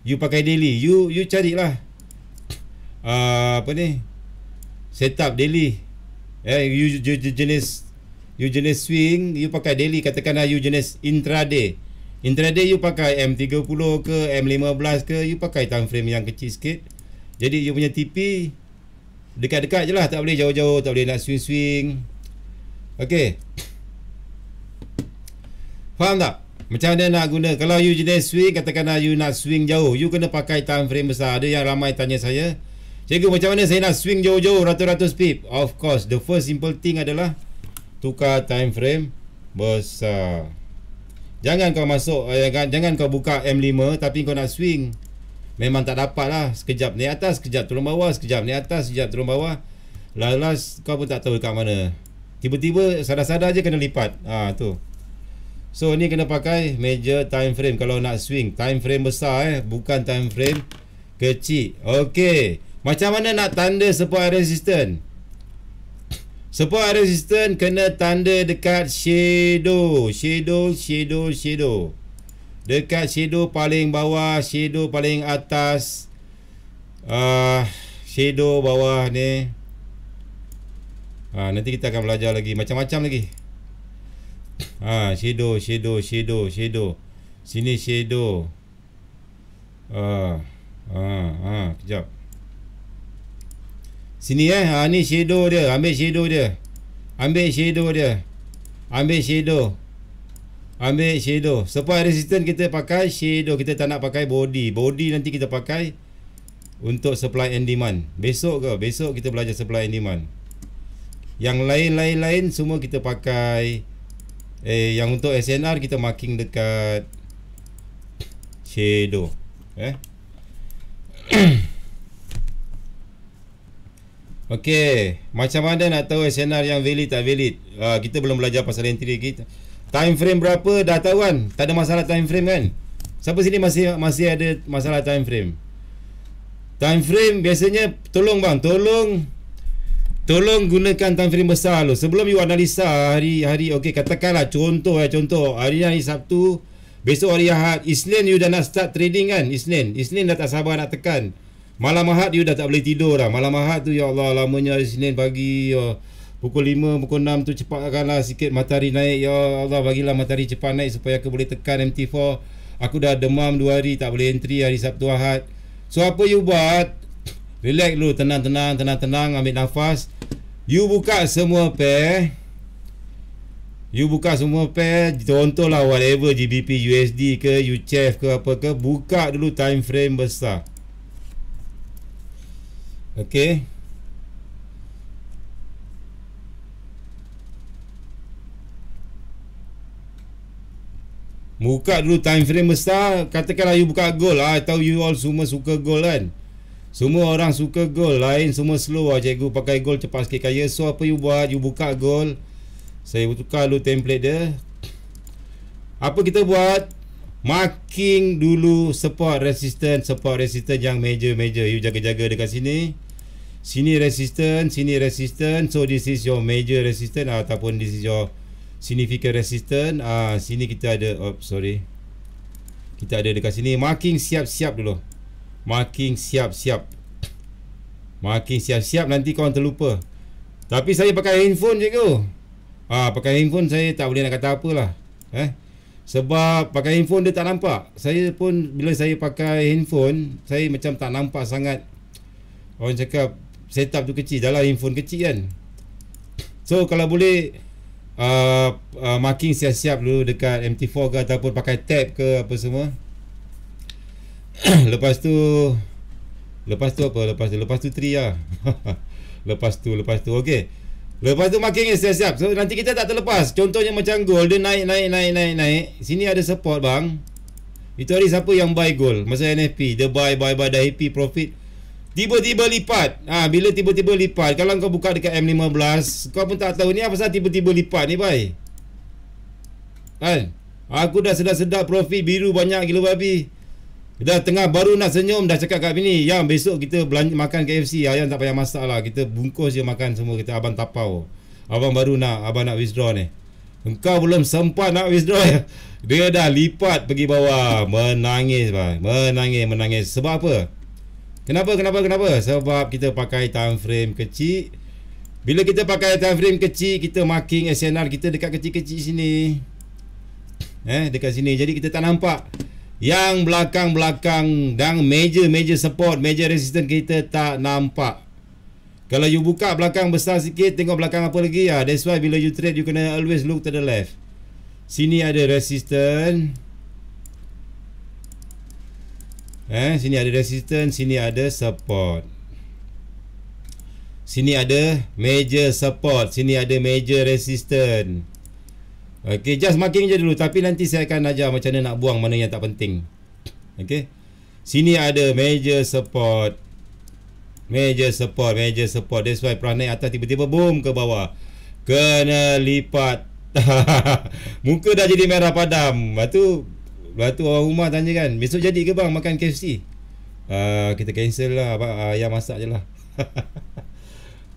you pakai daily you you carilah uh, apa ni setup daily eh you, you, you jenis you jenis swing you pakai daily katakanlah you jenis intraday intraday you pakai M30 ke M15 ke you pakai time frame yang kecil sikit jadi you punya TP dekat-dekat je lah tak boleh jauh-jauh tak boleh nak swing-swing Okay faham tak macam mana nak guna kalau you jenis swing katakanlah you nak swing jauh you kena pakai time frame besar ada yang ramai tanya saya Cikgu macam mana saya nak swing jauh-jauh ratus-ratus pip? Of course, the first simple thing adalah tukar time frame besar. Jangan kau masuk, eh, jangan kau buka M5 tapi kau nak swing. Memang tak dapat lah. Sekejap ni atas, sekejap turun bawah, sekejap ni atas, sekejap turun bawah. Lalas kau pun tak tahu dekat mana. Tiba-tiba sadar-sadar je kena lipat. Ah ha, tu. So ni kena pakai major time frame kalau nak swing. Time frame besar eh, bukan time frame kecil. Okay. Macam mana nak tanda support air resistant? Support air resistant kena tanda dekat shadow. Shadow, shadow, shadow. Dekat shadow paling bawah, shadow paling atas. Uh, shadow bawah ni. Ha, nanti kita akan belajar lagi. Macam-macam lagi. Ha, shadow, shadow, shadow, shadow. Sini shadow. Ah, ah, ah, uh, kejap. Sini eh, ha, ni shadow dia. Ambil shadow dia. Ambil shadow dia. Ambil shadow. Ambil shadow. Supaya resistant kita pakai shadow. Kita tak nak pakai body. Body nanti kita pakai untuk supply and demand. Besok ke? Besok kita belajar supply and demand. Yang lain-lain-lain semua kita pakai. Eh, yang untuk SNR kita marking dekat shadow. Eh. Okey, macam mana nak tahu SNR yang valid tak valid? Uh, kita belum belajar pasal entry kita. Time frame berapa dah tahu kan? Tak ada masalah time frame kan? Siapa sini masih masih ada masalah time frame? Time frame biasanya tolong bang, tolong tolong gunakan time frame besar lo. Sebelum you analisa hari-hari okey katakanlah contoh eh contoh hari hari Sabtu, besok hari Ahad, Isnin you dah nak start trading kan? Isnin, Isnin dah tak sabar nak tekan. Malam Ahad you dah tak boleh tidur dah. Malam Ahad tu ya Allah lamanya hari Senin pagi ya pukul 5 pukul 6 tu cepat cepatkanlah sikit matahari naik ya Allah bagilah matahari cepat naik supaya aku boleh tekan MT4. Aku dah demam 2 hari tak boleh entry hari Sabtu Ahad. So apa you buat? Relax dulu tenang-tenang tenang-tenang ambil nafas. You buka semua pair. You buka semua pair Contohlah whatever GBP USD ke UCF ke apa ke Buka dulu time frame besar Okey. Buka dulu time frame besar Katakanlah you buka gol, lah I tahu you all semua suka goal kan Semua orang suka gol Lain semua slow lah Cikgu pakai gol cepat sikit kaya So apa you buat You buka gol. Saya tukar dulu template dia Apa kita buat Marking dulu support resistance Support resistance yang major-major You jaga-jaga dekat sini sini resistance, sini resistance. So this is your major resistance ataupun this is your significant resistance. Ah uh, sini kita ada oh sorry. Kita ada dekat sini marking siap-siap dulu. Marking siap-siap. Marking siap-siap nanti kau terlupa. Tapi saya pakai handphone cikgu. Ah uh, pakai handphone saya tak boleh nak kata apalah. Eh? Sebab pakai handphone dia tak nampak Saya pun bila saya pakai handphone Saya macam tak nampak sangat Orang cakap setup tu kecil dalam handphone kecil kan so kalau boleh uh, uh, marking siap-siap dulu dekat MT4 ke ataupun pakai tab ke apa semua lepas tu lepas tu apa lepas tu lepas tu tri lah lepas tu lepas tu okey Lepas tu marking siap-siap So nanti kita tak terlepas Contohnya macam gold, Dia naik naik naik naik naik Sini ada support bang Itu hari siapa yang buy gold? Masa NFP Dia buy buy buy Dah happy profit tiba-tiba lipat. Ah ha, bila tiba-tiba lipat. Kalau kau buka dekat M15, kau pun tak tahu ni apa pasal tiba-tiba lipat ni, bhai. Kan? Aku dah sedap-sedap profit biru banyak gila babi. Dah tengah baru nak senyum dah cakap kat bini, "Yang besok kita belanja makan KFC, yang tak payah masak lah. Kita bungkus je makan semua kita abang tapau." Abang baru nak abang nak withdraw ni. Engkau belum sempat nak withdraw ya. Dia dah lipat pergi bawah menangis bang, menangis menangis. Sebab apa? Kenapa? Kenapa? Kenapa? Sebab kita pakai time frame kecil. Bila kita pakai time frame kecil, kita marking SNR kita dekat kecil-kecil sini. Eh, dekat sini. Jadi kita tak nampak yang belakang-belakang dan meja-meja support, meja resistance kita tak nampak. Kalau you buka belakang besar sikit, tengok belakang apa lagi? ya. that's why bila you trade you kena always look to the left. Sini ada resistance Eh, sini ada resistance, sini ada support. Sini ada major support, sini ada major resistance. Okey, just marking je dulu tapi nanti saya akan ajar macam mana nak buang mana yang tak penting. Okey. Sini ada major support. Major support, major support. That's why pernah naik atas tiba-tiba boom ke bawah. Kena lipat. Muka dah jadi merah padam. Lepas Lepas tu orang rumah tanya kan Besok jadi ke bang makan KFC uh, ah, Kita cancel lah abang, uh, Ayah masak je lah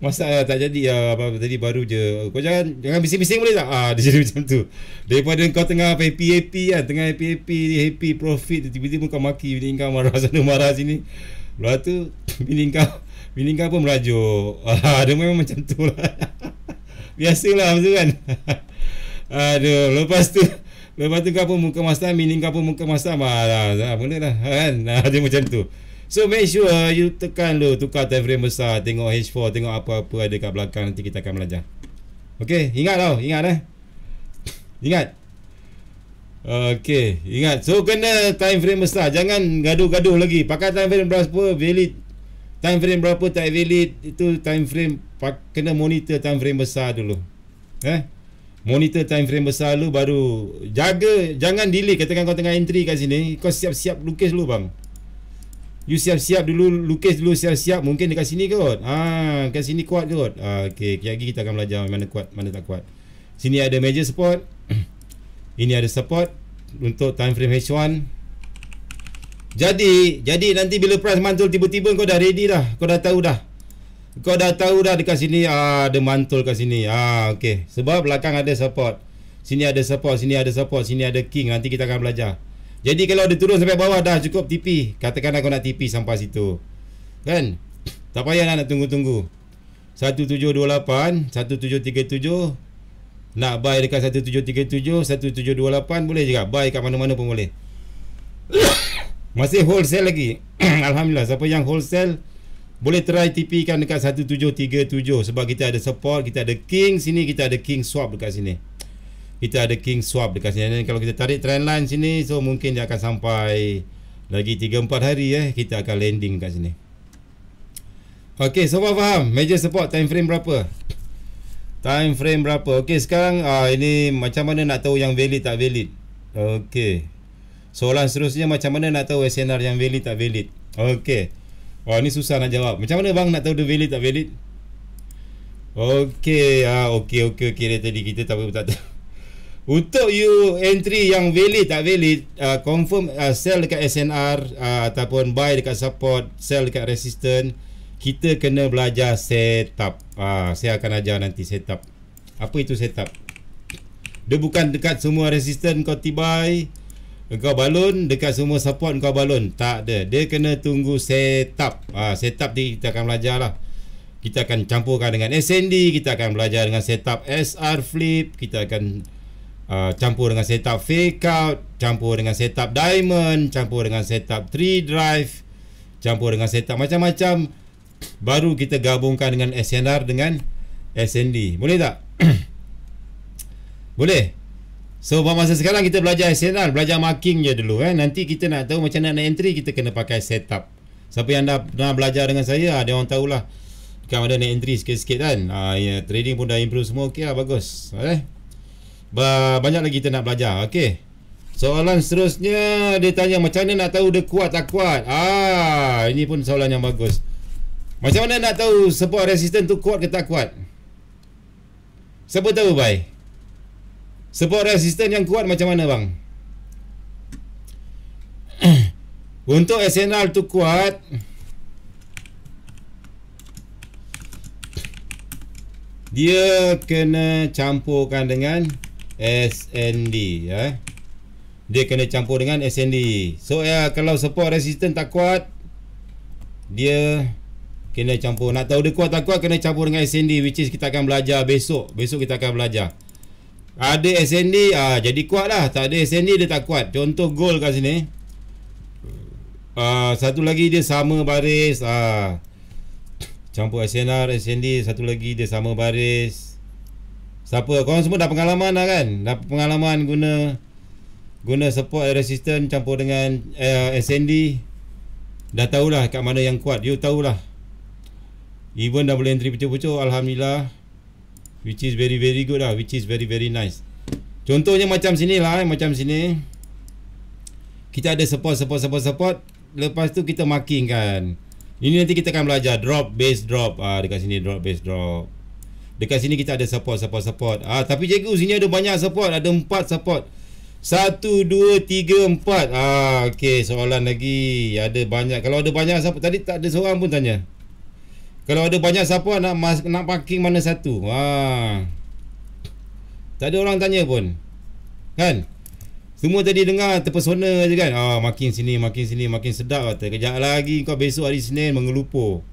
Masak lah tak jadi lah uh, abang, Tadi baru je Kau jangan jangan bising-bising boleh tak uh, Dia jadi macam tu Daripada kau tengah happy-happy kan Tengah happy-happy Happy profit Tiba-tiba kau maki Bini kau marah sana marah sini Lepas tu Bini kau Bini kau pun merajuk uh, Dia memang macam tu lah Biasalah macam tu kan Aduh Lepas tu Lepas tu kau pun muka masam Mini kau pun muka masam ah, lah, lah, Benda lah kan? nah, Dia macam tu So make sure you tekan dulu Tukar time frame besar Tengok H4 Tengok apa-apa ada kat belakang Nanti kita akan belajar Okay ingat tau Ingat eh Ingat Okay Ingat So kena time frame besar Jangan gaduh-gaduh lagi Pakai time frame berapa Valid Time frame berapa tak valid Itu time frame Kena monitor time frame besar dulu Eh monitor time frame besar lu baru jaga jangan delay katakan kau tengah entry kat sini kau siap-siap lukis dulu bang you siap-siap dulu lukis dulu siap-siap mungkin dekat sini kot ha kat sini kuat kot ha okey kejap lagi kita akan belajar mana kuat mana tak kuat sini ada major support ini ada support untuk time frame H1 jadi jadi nanti bila price mantul tiba-tiba kau dah ready dah kau dah tahu dah kau dah tahu dah dekat sini ah, ada mantul kat sini. Ah okey. Sebab belakang ada support. Sini ada support, sini ada support, sini ada king. Nanti kita akan belajar. Jadi kalau dia turun sampai bawah dah cukup TP. Katakan aku nak TP sampai situ. Kan? Tak payah nak, nak tunggu-tunggu. 1728, 1737 nak buy dekat 1737, 1728 boleh juga. Buy kat mana-mana pun boleh. Masih wholesale lagi. Alhamdulillah siapa yang wholesale boleh try TP kan dekat 1737 Sebab kita ada support Kita ada King sini Kita ada King Swap dekat sini Kita ada King Swap dekat sini Dan kalau kita tarik trend line sini So mungkin dia akan sampai Lagi 3-4 hari eh Kita akan landing dekat sini Okay semua faham Major support time frame berapa Time frame berapa Okay sekarang ah Ini macam mana nak tahu yang valid tak valid Okay Soalan seterusnya macam mana nak tahu SNR yang valid tak valid Okay Wah ni susah nak jawab. Macam mana bang nak tahu dia valid tak valid? Okay ah okay okay okay. dari tadi kita tak tak tahu. Untuk you entry yang valid tak valid, uh, confirm uh, sell dekat SNR uh, ah, ataupun buy dekat support, sell dekat resistance. kita kena belajar setup. Ah uh, saya akan ajar nanti setup. Apa itu setup? Dia bukan dekat semua resistance kau tibai, kau balon dekat semua support kau balon. Tak ada. Dia kena tunggu setup. Ha, setup ni kita akan belajar lah. Kita akan campurkan dengan SND. Kita akan belajar dengan setup SR Flip. Kita akan uh, campur dengan setup Fake Out. Campur dengan setup Diamond. Campur dengan setup 3 Drive. Campur dengan setup macam-macam. Baru kita gabungkan dengan SNR dengan SND. Boleh tak? Boleh? So buat masa sekarang kita belajar SNR Belajar marking je dulu eh. Nanti kita nak tahu macam mana nak entry Kita kena pakai setup Siapa yang dah pernah belajar dengan saya ha, Dia orang tahulah Bukan ada nak entry sikit-sikit kan ha, ya, Trading pun dah improve semua Okey lah bagus eh? Ba- banyak lagi kita nak belajar Okey Soalan seterusnya Dia tanya macam mana nak tahu dia kuat tak kuat Ah, Ini pun soalan yang bagus Macam mana nak tahu support resistance tu kuat ke tak kuat Siapa tahu baik support resistance yang kuat macam mana bang? Untuk SNR tu kuat Dia kena campurkan dengan SND ya. Eh? Dia kena campur dengan SND So ya eh, kalau support resistance tak kuat Dia Kena campur Nak tahu dia kuat tak kuat Kena campur dengan SND Which is kita akan belajar besok Besok kita akan belajar ada SND ah jadi kuat lah Tak ada SND dia tak kuat Contoh gol kat sini ah, Satu lagi dia sama baris ah. Campur SNR, SND Satu lagi dia sama baris Siapa? Korang semua dah pengalaman dah kan? Dah pengalaman guna Guna support air resistant Campur dengan uh, eh, SND Dah tahulah kat mana yang kuat You tahulah Even dah boleh entry pecah-pecah Alhamdulillah Which is very very good lah Which is very very nice Contohnya macam sini lah eh. Macam sini Kita ada support support support support Lepas tu kita marking kan Ini nanti kita akan belajar Drop base drop ah, Dekat sini drop base drop Dekat sini kita ada support support support Ah Tapi cikgu sini ada banyak support Ada empat support satu, dua, tiga, empat Ah, Okey, soalan lagi Ada banyak Kalau ada banyak support Tadi tak ada seorang pun tanya kalau ada banyak siapa nak mas, nak parking mana satu? Ha. Tak ada orang tanya pun. Kan? Semua tadi dengar terpesona je kan. Ah, makin sini, makin sini, makin sedap kata. Kejap lagi kau besok hari Senin mengelupo.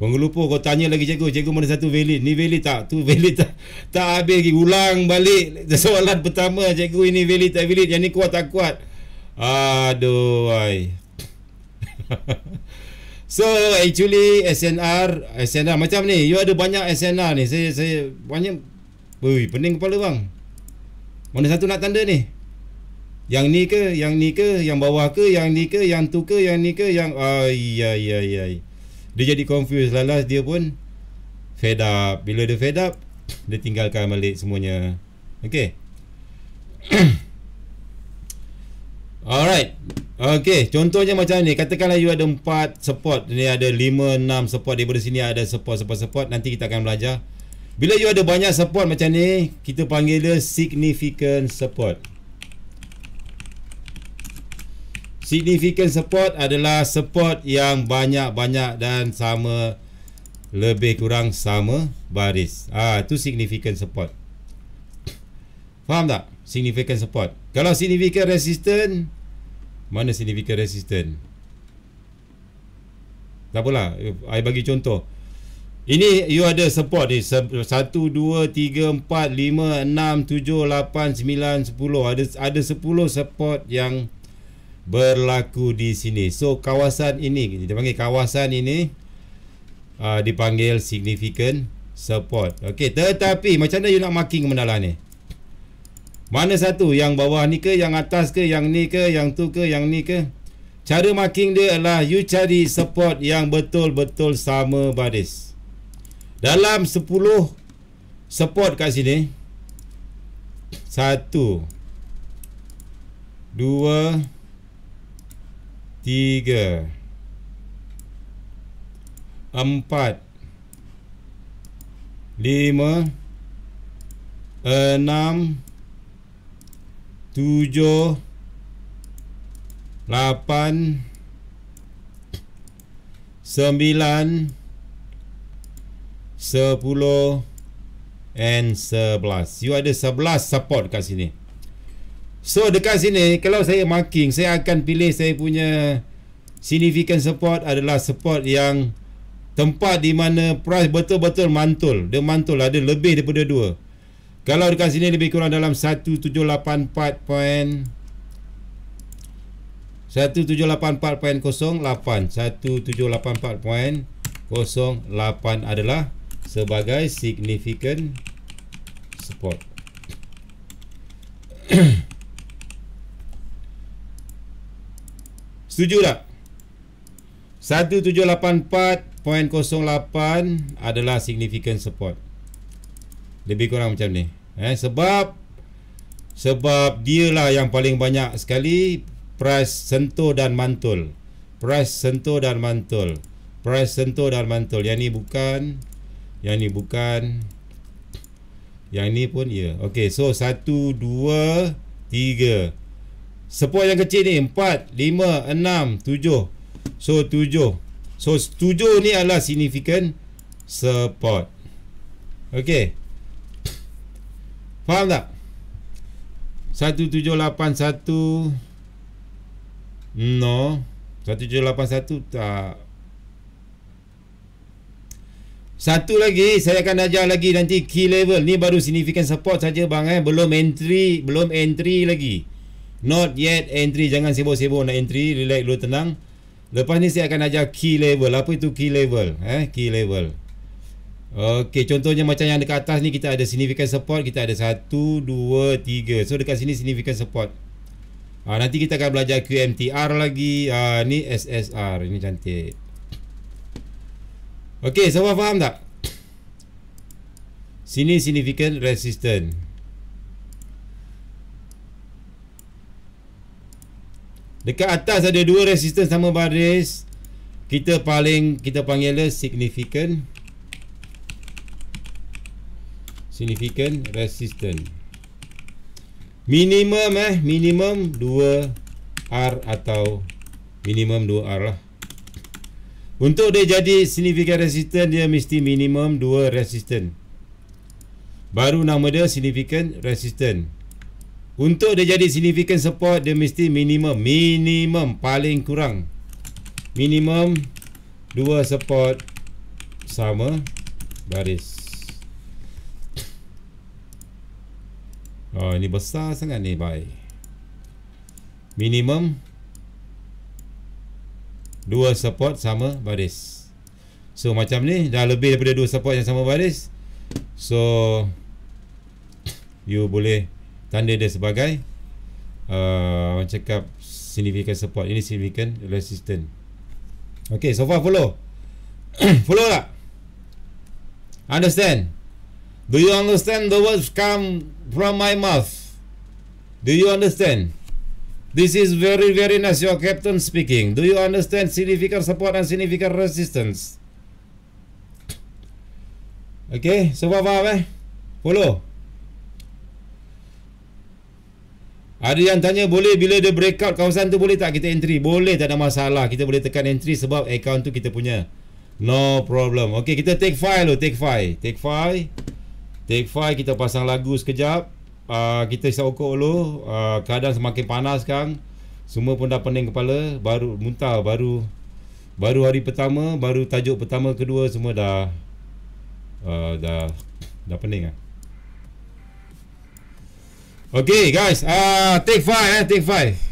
Mengelupo kau tanya lagi cikgu, cikgu mana satu valid? Ni valid tak? Tu valid tak? Tak habis lagi ulang balik soalan pertama cikgu ini valid tak valid? Yang ni kuat tak kuat? Aduh, ai. So actually SNR SNR macam ni You ada banyak SNR ni Saya saya Banyak Ui pening kepala bang Mana satu nak tanda ni Yang ni ke Yang ni ke Yang bawah ke Yang ni ke Yang tu ke Yang ni ke Yang Ayai ay, ay. Dia jadi confused Lalas dia pun Fed up Bila dia fed up Dia tinggalkan balik semuanya Okay Alright Okey, contohnya macam ni, katakanlah you ada empat support, Ini ada lima, enam support daripada sini ada support support support, nanti kita akan belajar. Bila you ada banyak support macam ni, kita panggil dia significant support. Significant support adalah support yang banyak-banyak dan sama lebih kurang sama baris. Ah, itu significant support. Faham tak? Significant support. Kalau significant resistance mana significant resistance tak apalah Saya bagi contoh Ini you ada support ni 1, 2, 3, 4, 5, 6, 7, 8, 9, 10 Ada ada 10 support yang Berlaku di sini So kawasan ini Dia panggil kawasan ini uh, Dipanggil significant support Okay tetapi Macam mana you nak marking benda ni mana satu? Yang bawah ni ke? Yang atas ke? Yang ni ke? Yang tu ke? Yang ni ke? Cara marking dia adalah you cari support yang betul-betul sama baris. Dalam 10 support kat sini. 1 2 3 4 5 enam tujuh, lapan, sembilan, sepuluh, and sebelas. You ada sebelas support kat sini. So dekat sini kalau saya marking saya akan pilih saya punya significant support adalah support yang tempat di mana price betul-betul mantul. Dia mantul ada lah, lebih daripada kalau dekat sini lebih kurang dalam 1784 point 1784.08 1784.08 adalah sebagai significant support Setuju tak? 1784.08 adalah significant support Lebih kurang macam ni eh, sebab sebab dialah yang paling banyak sekali price sentuh dan mantul price sentuh dan mantul price sentuh dan mantul yang ni bukan yang ni bukan yang ni pun ya yeah. okey so satu, dua, tiga, Sepuluh yang kecil ni Empat Lima Enam Tujuh So tujuh So tujuh ni adalah significant Support Okay Faham tak? 1781 No 1781 Tak satu lagi saya akan ajar lagi nanti key level ni baru significant support saja bang eh belum entry belum entry lagi not yet entry jangan sibuk-sibuk nak entry relax dulu tenang lepas ni saya akan ajar key level apa itu key level eh key level Okey, contohnya macam yang dekat atas ni kita ada signifikan support, kita ada 1 2 3. So dekat sini signifikan support. Ha, nanti kita akan belajar QMTR lagi. Ha, ni SSR, ini cantik. Okey, semua faham tak? Sini signifikan resistance. Dekat atas ada dua resistance sama baris. Kita paling kita panggil le significant significant resistance minimum eh minimum 2 R atau minimum 2 R lah untuk dia jadi significant resistance dia mesti minimum 2 resistance baru nama dia significant resistance untuk dia jadi significant support dia mesti minimum minimum paling kurang minimum 2 support sama baris Oh, ini besar sangat ni baik. Minimum dua support sama baris. So macam ni dah lebih daripada dua support yang sama baris. So you boleh tanda dia sebagai uh, orang cakap significant support. Ini significant resistance. Okay, so far follow. follow tak? Understand? Do you understand the words come from my mouth? Do you understand? This is very very nice your captain speaking. Do you understand significant support and significant resistance? Okay, so apa faham eh? Follow. Ada yang tanya boleh bila dia breakout kawasan tu boleh tak kita entry? Boleh tak ada masalah. Kita boleh tekan entry sebab account tu kita punya. No problem. Okay, kita take file lo, take file. Take file. Take five kita pasang lagu sekejap uh, Kita isap okok dulu uh, ah, Keadaan semakin panas sekarang Semua pun dah pening kepala Baru muntah baru Baru hari pertama Baru tajuk pertama kedua semua dah uh, Dah Dah pening kan Okay guys uh, Take five eh take five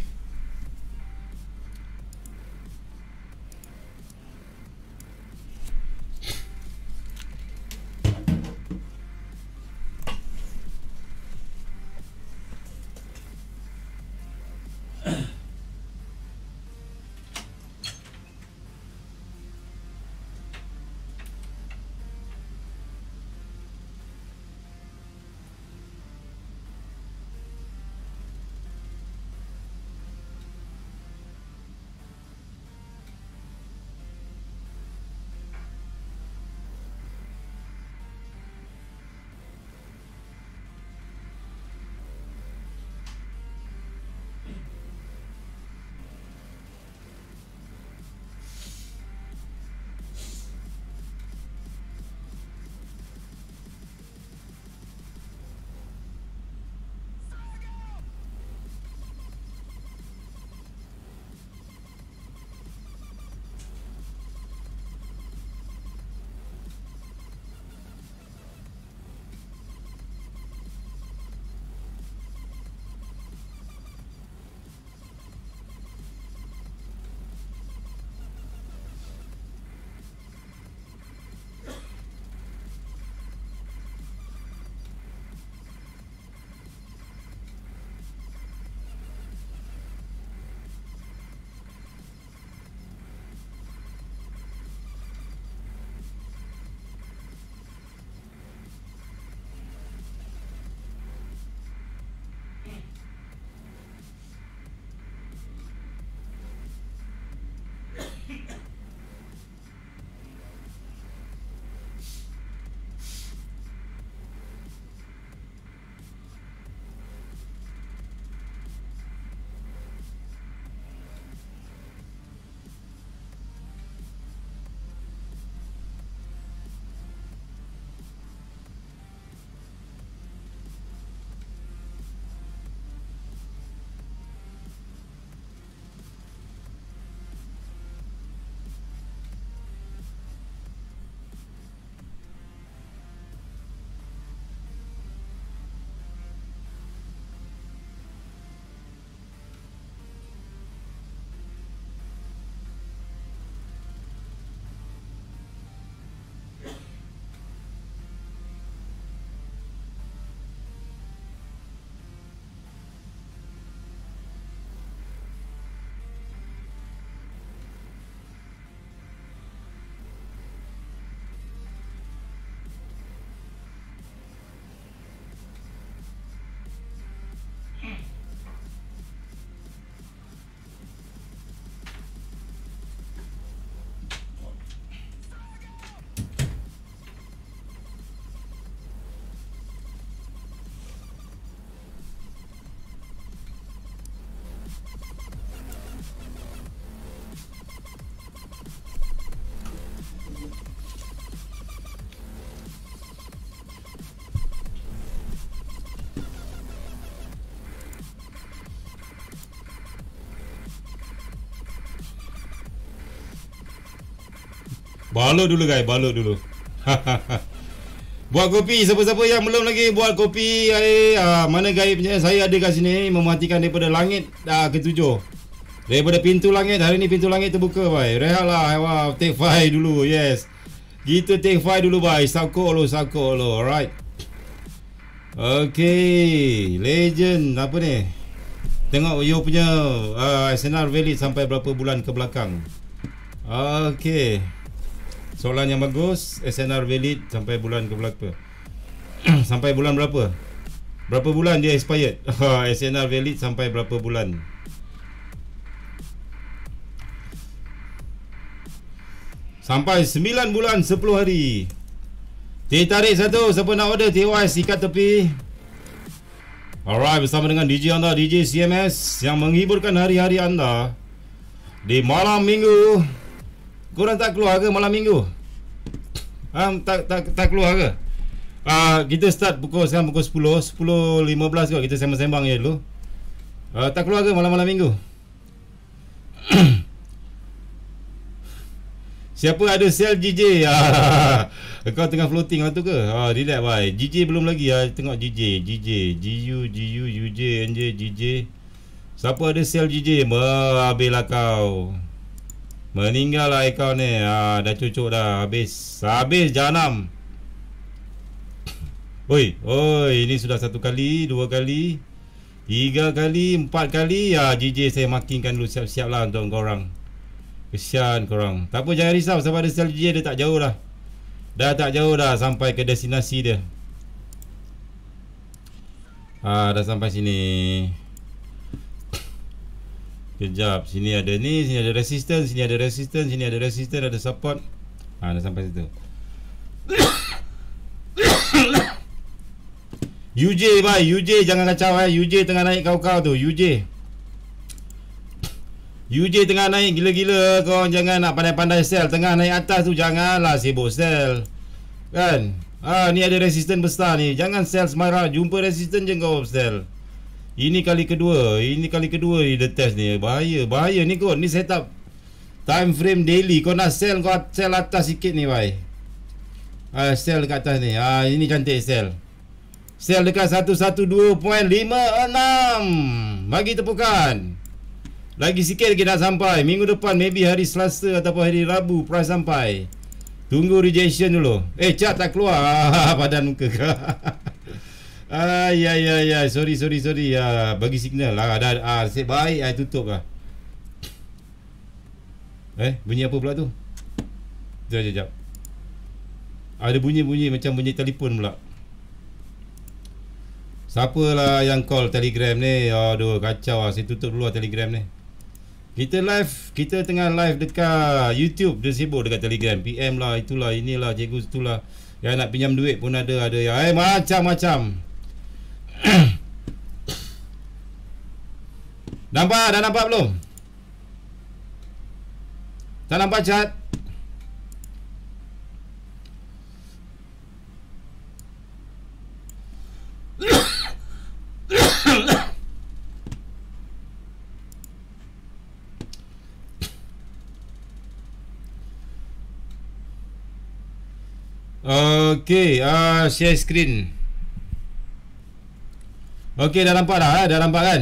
Balut dulu guys, balut dulu. buat kopi siapa-siapa yang belum lagi buat kopi air uh, ah, mana gaib punya saya ada kat sini memerhatikan daripada langit dah uh, ketujuh. Daripada pintu langit hari ni pintu langit terbuka bhai. Rehatlah wow take five dulu. Yes. Gitu take five dulu bhai. Sako lo sako lo. Alright. Okay Legend apa ni? Tengok you punya uh, Arsenal Valley sampai berapa bulan ke belakang. Okay soalan yang bagus SNR valid sampai bulan ke berapa sampai bulan berapa berapa bulan dia expired SNR valid sampai berapa bulan sampai 9 bulan 10 hari Teh tarik satu Siapa nak order Teh wise Sikat tepi Alright Bersama dengan DJ anda DJ CMS Yang menghiburkan hari-hari anda Di malam minggu Korang tak keluar ke malam minggu? Ha, tak, tak, tak keluar ke? Ha, kita start pukul sekarang pukul 10 10.15 kot kita sembang-sembang je dulu ha, Tak keluar ke malam-malam minggu? Siapa ada sel GJ? Ha, ah, kau tengah floating lah ke? Ha, relax bhai GJ belum lagi ha, Tengok GJ GJ GU GU UJ NJ GJ Siapa ada sel GJ? Ha, habislah kau Ha, Meninggal lah kau ni ha, Dah cucuk dah Habis Habis janam Oi, oi, ini sudah satu kali, dua kali, tiga kali, empat kali. Ya, ah, JJ saya makinkan dulu siap-siap lah untuk korang. Kesian korang. Tak apa, jangan risau. Sebab ada sel JJ, dia tak jauh lah, Dah tak jauh dah sampai ke destinasi dia. Ah, ha, dah sampai sini. Kejap Sini ada ni Sini ada resisten, Sini ada resisten, Sini ada resisten Ada support Ha dah sampai situ UJ bye, UJ jangan kacau eh UJ tengah naik kau-kau tu UJ UJ tengah naik gila-gila Kau jangan nak pandai-pandai sell Tengah naik atas tu Janganlah sibuk sell Kan Ha ni ada resisten besar ni Jangan sell semarah Jumpa resisten je kau sell ini kali kedua Ini kali kedua ni dia test ni Bahaya Bahaya ni kot Ni setup Time frame daily Kau nak sell Kau sell atas sikit ni bhai uh, ah, sell dekat atas ni Ah, uh, Ini cantik sell Sell dekat 112.56 Bagi tepukan Lagi sikit lagi nak sampai Minggu depan maybe hari Selasa atau hari Rabu Price sampai Tunggu rejection dulu Eh cat tak keluar ah, Padan muka Ay, ay, ay, ay. Sorry, sorry, sorry. Uh, bagi signal lah. Dah, dah, dah. baik. Saya ah, tutup lah. Eh, bunyi apa pula tu? Sekejap, sekejap. Ada bunyi-bunyi macam bunyi telefon pula. Siapa lah yang call telegram ni? Aduh, kacau lah. Saya tutup dulu lah telegram ni. Kita live. Kita tengah live dekat YouTube. Dia sibuk dekat telegram. PM lah, itulah, inilah, cikgu itulah. Yang nak pinjam duit pun ada. ada yang, eh, macam-macam. Eh, macam-macam. Nampak? Dah nampak belum? Tak nampak chat? Okay, uh, share screen. Okey dah nampak dah, eh? dah nampak kan?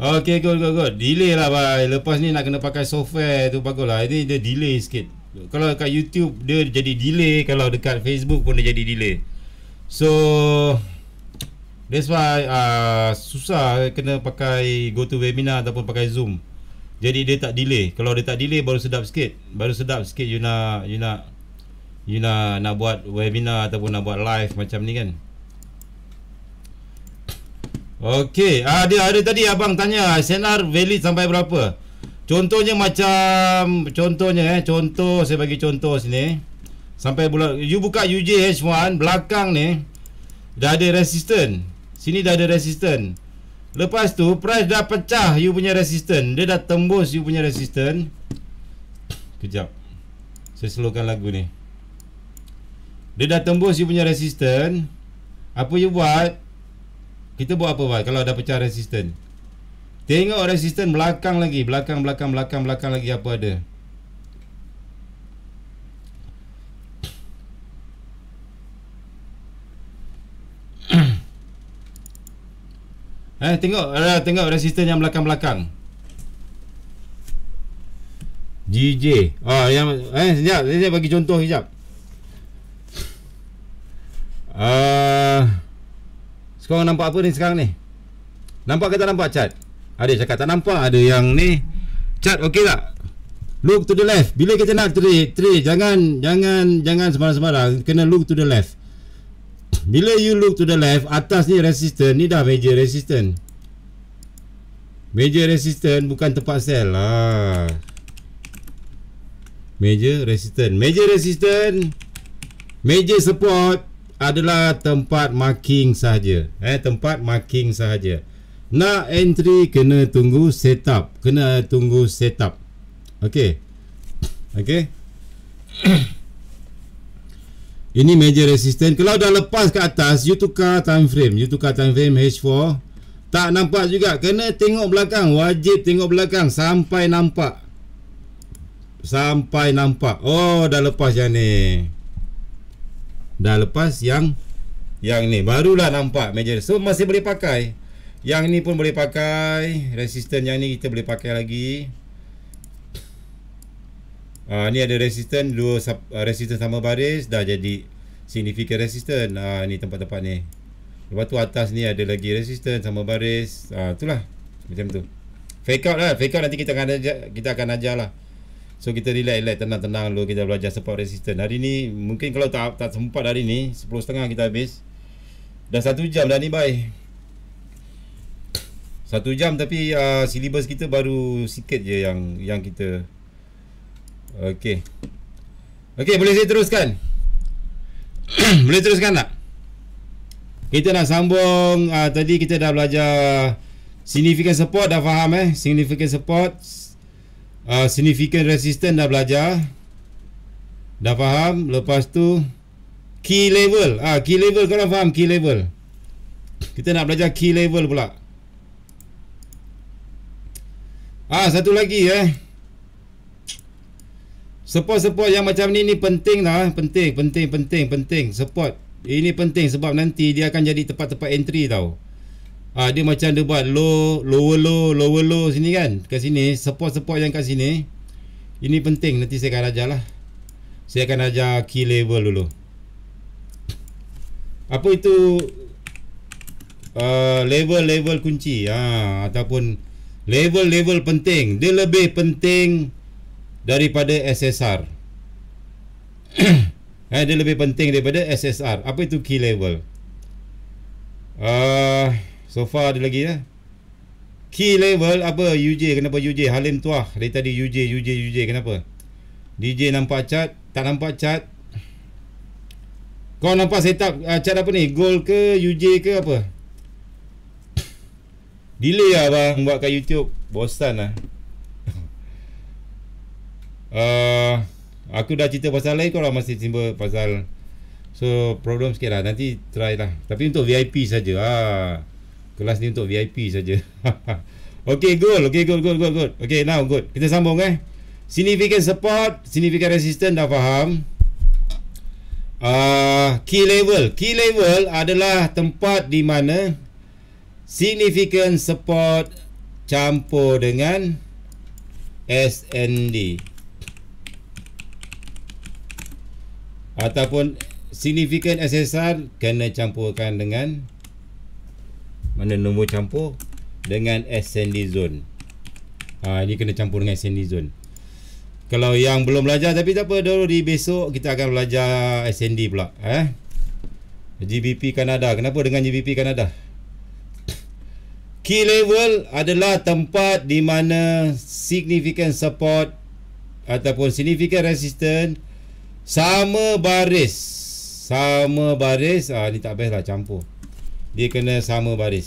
Okey good good good. Delay lah bhai. Lepas ni nak kena pakai software tu baguslah. Ini dia delay sikit. Kalau kat YouTube dia jadi delay, kalau dekat Facebook pun dia jadi delay. So that's why uh, susah kena pakai go to webinar ataupun pakai Zoom. Jadi dia tak delay. Kalau dia tak delay baru sedap sikit. Baru sedap sikit you nak you nak you nak nak buat webinar ataupun nak buat live macam ni kan. Okey, ada ah, ada tadi abang tanya senar valid sampai berapa? Contohnya macam contohnya eh contoh saya bagi contoh sini. Sampai bulan you buka UJH1 belakang ni dah ada resistant. Sini dah ada resistant. Lepas tu price dah pecah you punya resistant. Dia dah tembus you punya resistant. Kejap. Saya slowkan lagu ni. Dia dah tembus you punya resistant. Apa you buat? Kita buat apa Fad Kalau ada pecah resisten Tengok resisten belakang lagi Belakang belakang belakang belakang lagi apa ada Eh tengok eh, tengok resisten yang belakang-belakang. GJ. Ah yang eh sekejap, sekejap bagi contoh hijab. Ah uh, sekarang nampak apa ni sekarang ni? Nampak ke tak nampak chat. Ada cakap tak nampak, ada yang ni. chat. okey tak? Look to the left. Bila kita nak tree, tree jangan jangan jangan sembarang-sembarang, kena look to the left. Bila you look to the left, atas ni resistance. ni dah major resistance. Major resistance bukan tempat sel lah. Major resistant, major resistant, major support adalah tempat marking sahaja eh tempat marking sahaja nak entry kena tunggu setup kena tunggu setup okey okey ini major resistance kalau dah lepas ke atas you tukar time frame you tukar time frame H4 tak nampak juga kena tengok belakang wajib tengok belakang sampai nampak sampai nampak oh dah lepas yang ni Dah lepas yang yang ni barulah nampak meja. So masih boleh pakai. Yang ni pun boleh pakai. Resisten yang ni kita boleh pakai lagi. Ah ni ada resisten dua sub, ah, resisten sama baris dah jadi significant resisten. Ah ni tempat-tempat ni. Lepas tu atas ni ada lagi resisten sama baris. Ah itulah. Macam tu. Fake out lah. Fake out nanti kita akan ajar, kita akan ajar lah. So kita relax relax tenang-tenang dulu kita belajar support resistance Hari ni mungkin kalau tak tak sempat hari ni 10.30 kita habis. Dah satu jam dah ni bye. satu jam tapi uh, silibus kita baru sikit je yang yang kita Okey. Okey, boleh saya teruskan? boleh teruskan tak? Kita nak sambung uh, tadi kita dah belajar significant support dah faham eh significant support uh, significant resistance dah belajar dah faham lepas tu key level ah key level kau faham key level kita nak belajar key level pula ah satu lagi eh support-support yang macam ni ni penting lah penting penting penting penting support ini penting sebab nanti dia akan jadi tempat-tempat entry tau Ah ha, dia macam dia buat low lower low lower low sini kan kat sini support support yang kat sini ini penting nanti saya akan ajar lah saya akan ajar key level dulu apa itu uh, ah, level level kunci ha, ataupun level level penting dia lebih penting daripada SSR ha, eh, dia lebih penting daripada SSR apa itu key level uh, ah, So far ada lagi lah. Key level apa UJ? Kenapa UJ? Halim Tuah. Dari tadi UJ, UJ, UJ. Kenapa? DJ nampak cat. Tak nampak cat. Kau nampak setup uh, ah, cat apa ni? Gold ke UJ ke apa? Delay lah bang buat kat YouTube. Bosan lah. Uh, aku dah cerita pasal lain korang masih timba pasal So problem sikit lah Nanti try lah Tapi untuk VIP saja ah. Kelas ni untuk VIP saja. okay, good. Okay, good, good, good, good. Okay, now good. Kita sambung eh. Significant support, significant resistance dah faham. Uh, key level. Key level adalah tempat di mana significant support campur dengan SND. Ataupun significant SSR kena campurkan dengan mana nombor campur dengan SND zone. Ha, ini kena campur dengan SND zone. Kalau yang belum belajar tapi tak apa dulu di besok kita akan belajar SND pula eh. Ha? GBP Kanada. Kenapa dengan GBP Kanada? Key level adalah tempat di mana significant support ataupun significant resistance sama baris sama baris ah ni tak best lah campur dia kena sama baris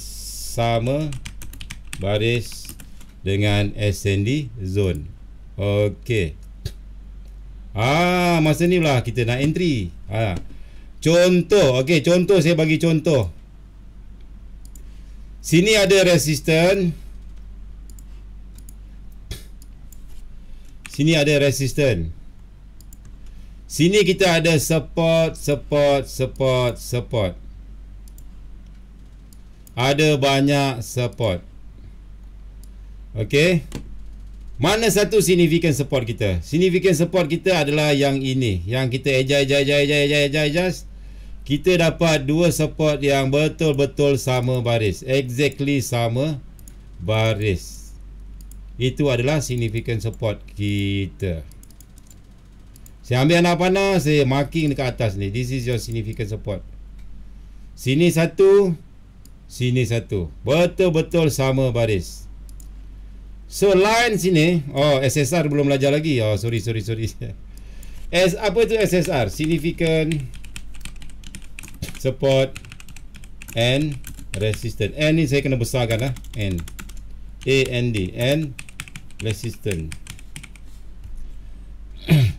sama baris dengan SND zone okey ah masa ni lah kita nak entry ah contoh okey contoh saya bagi contoh sini ada resistant sini ada resistant sini kita ada support support support support ada banyak support. Okey. Mana satu significant support kita? Significant support kita adalah yang ini, yang kita ejai ejai ejai ejai ejai ejai just kita dapat dua support yang betul-betul sama baris. Exactly sama baris. Itu adalah significant support kita. Saya ambil anak panah, saya marking dekat atas ni. This is your significant support. Sini satu, sini satu. Betul-betul sama baris. So line sini, oh SSR belum belajar lagi. Oh sorry sorry sorry. S apa tu SSR? Significant support and resistance. N ni saya kena besarkan lah. N. A and D N resistance.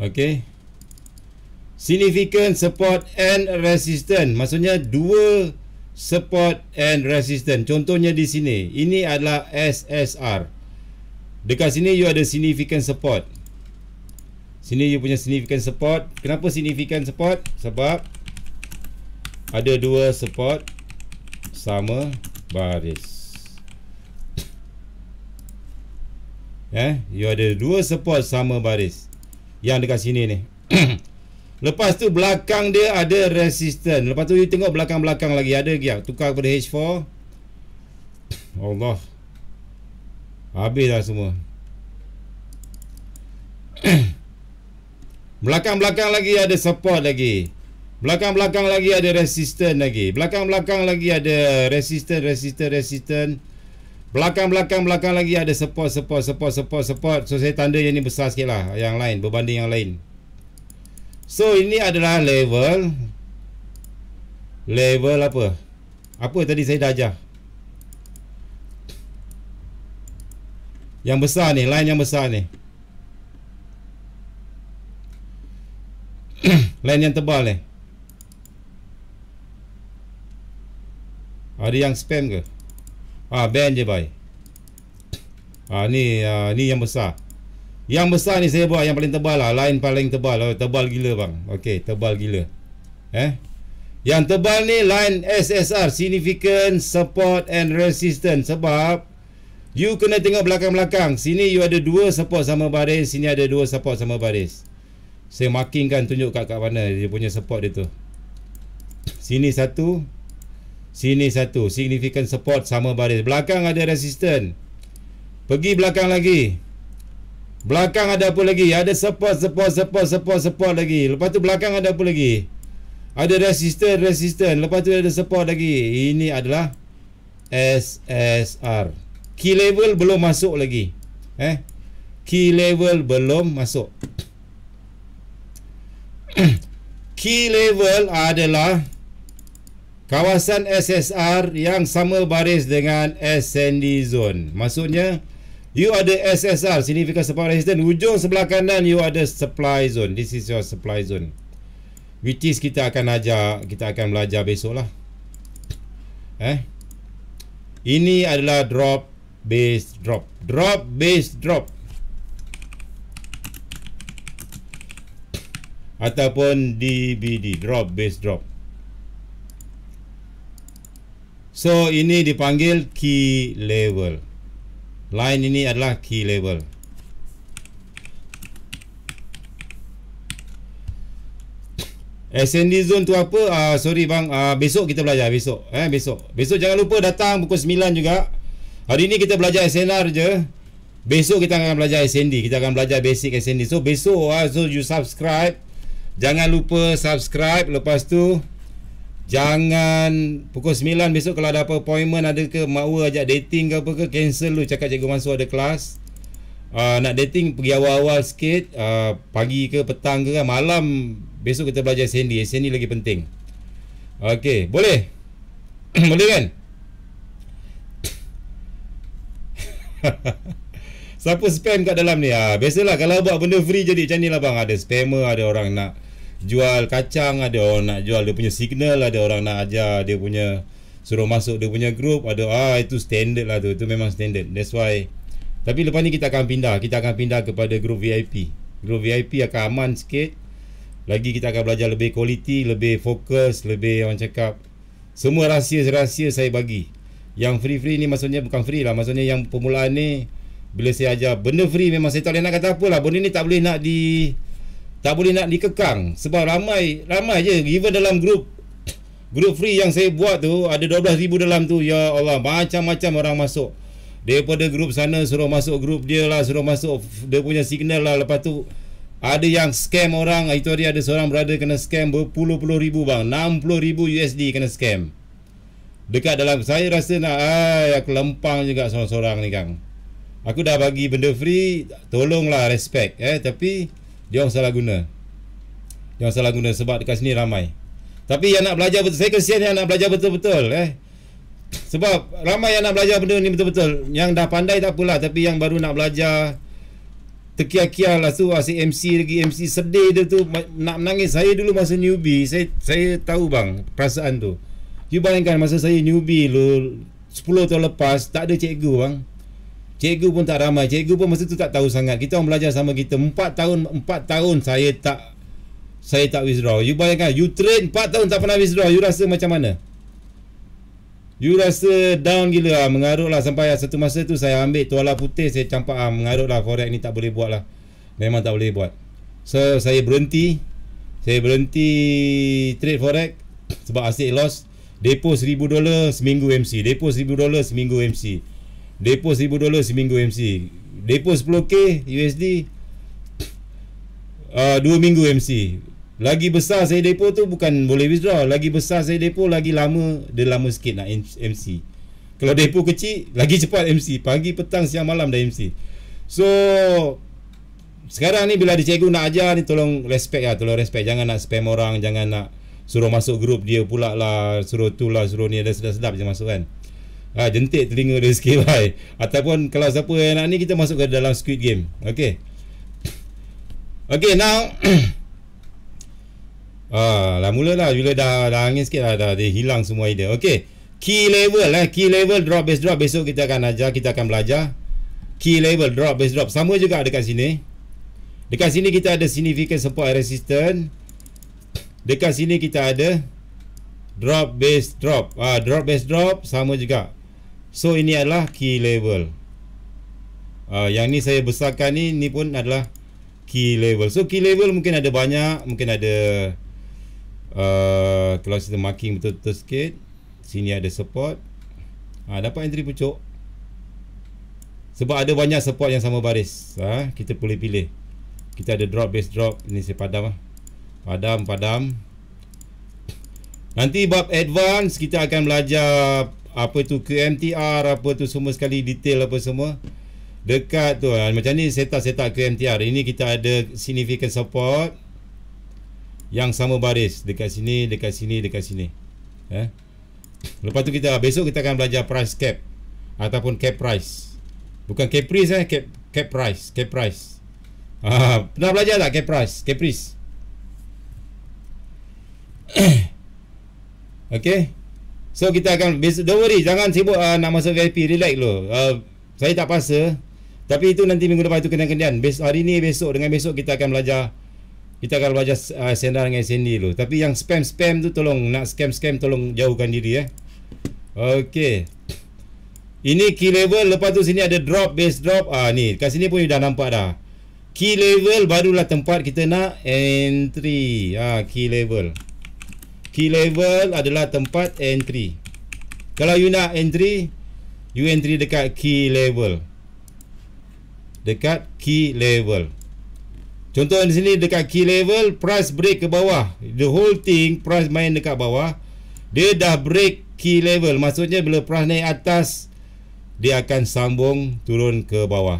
okay significant support and resistance maksudnya dua support and resistance contohnya di sini ini adalah SSR dekat sini you ada significant support sini you punya significant support kenapa significant support sebab ada dua support sama baris eh you ada dua support sama baris yang dekat sini ni Lepas tu belakang dia ada resistant. Lepas tu you tengok belakang-belakang lagi ada gear. Tukar kepada H4. Allah. Habislah semua. belakang-belakang lagi ada support lagi. Belakang-belakang lagi ada resistant lagi. Belakang-belakang lagi ada resistant, resistant, resistant. Belakang-belakang belakang lagi ada support, support, support, support, support. So saya tanda yang ni besar sikitlah yang lain berbanding yang lain. So ini adalah level Level apa Apa tadi saya dah ajar Yang besar ni Line yang besar ni Line yang tebal ni Ada yang spam ke Ah band je baik Ah ni ah, ni yang besar yang besar ni saya buat yang paling tebal lah. Lain paling tebal. Oh, tebal gila bang. Okey, tebal gila. Eh. Yang tebal ni line SSR significant support and resistance sebab you kena tengok belakang-belakang. Sini you ada dua support sama baris, sini ada dua support sama baris. Saya markingkan tunjuk kat kat mana dia punya support dia tu. Sini satu, sini satu significant support sama baris. Belakang ada resistance. Pergi belakang lagi. Belakang ada apa lagi? Ada support, support, support, support, support lagi. Lepas tu belakang ada apa lagi? Ada resistor, resistor. Lepas tu ada support lagi. Ini adalah SSR. Key level belum masuk lagi. Eh? Key level belum masuk. Key level adalah kawasan SSR yang sama baris dengan SND zone. Maksudnya, You ada SSR Significant Support Resistance Ujung sebelah kanan You ada Supply Zone This is your Supply Zone Which is kita akan ajar Kita akan belajar besok lah Eh Ini adalah Drop Base Drop Drop Base Drop Ataupun DBD Drop Base Drop So ini dipanggil Key Level line ini adalah key label SND zone tu apa uh, sorry bang uh, besok kita belajar besok eh besok besok jangan lupa datang pukul 9 juga hari ini kita belajar SNR je besok kita akan belajar SND kita akan belajar basic SND so besok uh, so you subscribe jangan lupa subscribe lepas tu Jangan pukul 9 besok kalau ada apa appointment ada ke makwa ajak dating ke apa ke cancel lu cakap cikgu mansu ada kelas. Uh, nak dating pergi awal-awal sikit uh, pagi ke petang ke kan malam besok kita belajar Sandy. Sandy lagi penting. Okey, boleh. boleh kan? Siapa spam kat dalam ni? Ah, biasalah kalau buat benda free jadi macam ni lah bang. Ada spammer, ada orang nak jual kacang ada orang nak jual dia punya signal ada orang nak ajar dia punya suruh masuk dia punya group ada ah itu standard lah tu itu memang standard that's why tapi lepas ni kita akan pindah kita akan pindah kepada group VIP group VIP akan aman sikit lagi kita akan belajar lebih quality lebih fokus lebih orang cakap semua rahsia-rahsia saya bagi yang free-free ni maksudnya bukan free lah maksudnya yang permulaan ni bila saya ajar benda free memang saya tak boleh nak kata apa lah benda ni tak boleh nak di tak boleh nak dikekang sebab ramai ramai je even dalam group group free yang saya buat tu ada 12000 dalam tu ya Allah macam-macam orang masuk daripada group sana suruh masuk group dia lah suruh masuk dia punya signal lah lepas tu ada yang scam orang ah, itu hari ada seorang berada kena scam berpuluh-puluh ribu bang 60000 USD kena scam dekat dalam saya rasa nak ai aku lempang juga seorang-seorang ni kang aku dah bagi benda free tolonglah respect eh tapi dia orang salah guna Dia orang salah guna Sebab dekat sini ramai Tapi yang nak belajar betul Saya kesian yang nak belajar betul-betul eh. Sebab ramai yang nak belajar benda ni betul-betul Yang dah pandai tak apalah Tapi yang baru nak belajar Tekiah-kiah lah tu Asyik MC lagi MC sedih dia tu Nak menangis Saya dulu masa newbie Saya saya tahu bang Perasaan tu You bayangkan masa saya newbie lu 10 tahun lepas Tak ada cikgu bang Cikgu pun tak ramai Cikgu pun masa tu tak tahu sangat Kita orang belajar sama kita Empat tahun Empat tahun saya tak Saya tak withdraw You bayangkan You train empat tahun tak pernah withdraw You rasa macam mana? You rasa down gila lah Mengarut lah Sampai satu masa tu Saya ambil tuala putih Saya campak lah Mengarut lah Forex ni tak boleh buat lah Memang tak boleh buat So saya berhenti Saya berhenti Trade forex Sebab asyik loss Depo seribu $1,000 seminggu MC Depo $1,000 seminggu MC Depo seribu dolar seminggu MC. Depo 10k USD uh, ah, 2 minggu MC. Lagi besar saya depo tu bukan boleh withdraw. Lagi besar saya depo lagi lama dia lama sikit nak MC. Kalau depo kecil lagi cepat MC. Pagi, petang, siang, malam dah MC. So sekarang ni bila ada cikgu nak ajar ni tolong respect lah. Tolong respect. Jangan nak spam orang. Jangan nak suruh masuk grup dia pula lah. Suruh tu lah. Suruh ni ada sedap-sedap je masuk kan ha, jentik telinga dia sikit bye. Ataupun kalau siapa yang nak ni Kita masuk ke dalam Squid Game Okay Okay now Ah, lah mula lah Bila dah, dah angin sikit lah dah, Dia hilang semua idea Okay Key level lah. Key level drop base drop Besok kita akan ajar Kita akan belajar Key level drop base drop Sama juga dekat sini Dekat sini kita ada significant support and resistance Dekat sini kita ada Drop base drop Ah, Drop base drop Sama juga So ini adalah key level uh, ah, Yang ni saya besarkan ni Ni pun adalah key level So key level mungkin ada banyak Mungkin ada uh, Kalau kita marking betul-betul sikit Sini ada support ha, Dapat entry pucuk Sebab ada banyak support yang sama baris ha, Kita boleh pilih Kita ada drop base drop Ini saya padam lah. Padam padam Nanti bab advance kita akan belajar apa tu ke MTR apa tu semua sekali detail apa semua dekat tu lah. macam ni setak-setak ke MTR ini kita ada significant support yang sama baris dekat sini dekat sini dekat sini eh lepas tu kita besok kita akan belajar price cap ataupun cap price bukan cap price eh cap cap price cap price ah pernah belajar tak cap price cap price okay So kita akan Don't worry Jangan sibuk uh, nak masuk VIP Relax dulu uh, Saya tak paksa Tapi itu nanti minggu depan Itu kenyang-kenyang Bes- Hari ni besok Dengan besok kita akan belajar Kita akan belajar uh, ah, Sendar dengan Sandy dulu Tapi yang spam-spam tu Tolong nak scam-scam Tolong jauhkan diri eh Okay Ini key level Lepas tu sini ada drop Base drop Ah Ni kat sini pun dah nampak dah Key level barulah tempat kita nak entry. Ah, key level key level adalah tempat entry kalau you nak entry you entry dekat key level dekat key level contoh di sini dekat key level price break ke bawah the whole thing price main dekat bawah dia dah break key level maksudnya bila price naik atas dia akan sambung turun ke bawah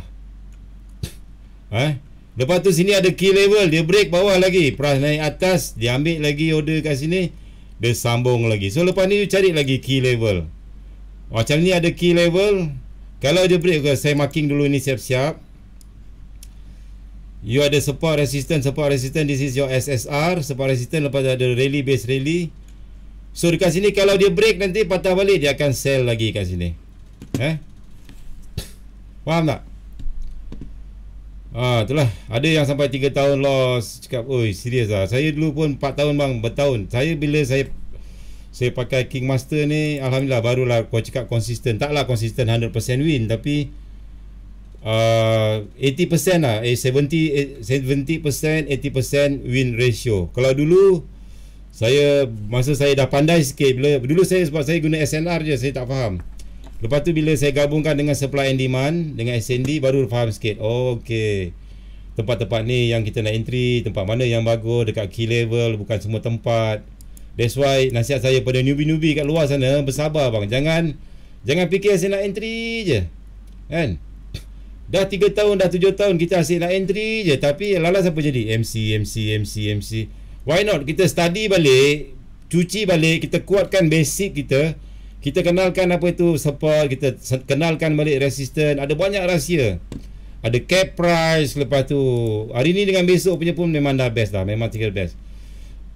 eh lepas tu sini ada key level dia break bawah lagi price naik atas dia ambil lagi order kat sini dia sambung lagi. So lepas ni you cari lagi key level. Macam ni ada key level. Kalau dia break ke saya marking dulu ni siap-siap. You ada support resistance, support resistance this is your SSR, support resistance lepas ada rally base rally. So dekat sini kalau dia break nanti patah balik dia akan sell lagi kat sini. Eh? Faham tak? Ah, itulah. Ada yang sampai 3 tahun loss. Cakap, oi, serius lah. Saya dulu pun 4 tahun bang, bertahun. Saya bila saya saya pakai King Master ni, Alhamdulillah, barulah kau cakap konsisten. Taklah konsisten 100% win, tapi... Uh, ah, 80% lah eh, 70, 70% 80% win ratio Kalau dulu Saya Masa saya dah pandai sikit bila, Dulu saya sebab saya guna SNR je Saya tak faham Lepas tu bila saya gabungkan dengan supply and demand Dengan S&D baru faham sikit oh, Okay Tempat-tempat ni yang kita nak entry Tempat mana yang bagus Dekat key level Bukan semua tempat That's why nasihat saya pada newbie-newbie kat luar sana Bersabar bang Jangan Jangan fikir saya nak entry je Kan Dah 3 tahun, dah 7 tahun kita asyik nak entry je Tapi lalas apa jadi? MC, MC, MC, MC Why not? Kita study balik Cuci balik Kita kuatkan basic kita kita kenalkan apa itu support kita kenalkan balik resistant ada banyak rahsia ada cap price lepas tu hari ni dengan besok punya pun memang dah best lah memang tinggal best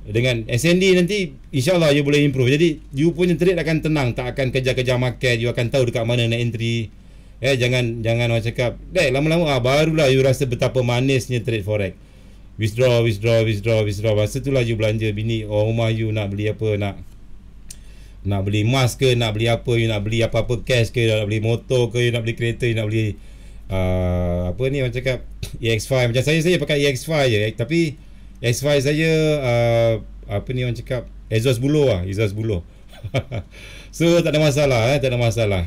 dengan SND nanti insyaallah you boleh improve jadi you punya trade akan tenang tak akan kejar-kejar market you akan tahu dekat mana nak entry eh jangan jangan orang cakap dek lama-lama ah, barulah you rasa betapa manisnya trade forex withdraw withdraw withdraw withdraw masa tu lah you belanja bini oh rumah you nak beli apa nak nak beli emas ke nak beli apa you nak beli apa-apa cash ke nak beli motor ke you nak beli kereta you nak beli uh, apa ni macam cakap EX5 macam saya saya pakai EX5 je eh, tapi EX5 saya uh, apa ni orang cakap exhaust buluh ah exhaust buluh so tak ada masalah eh tak ada masalah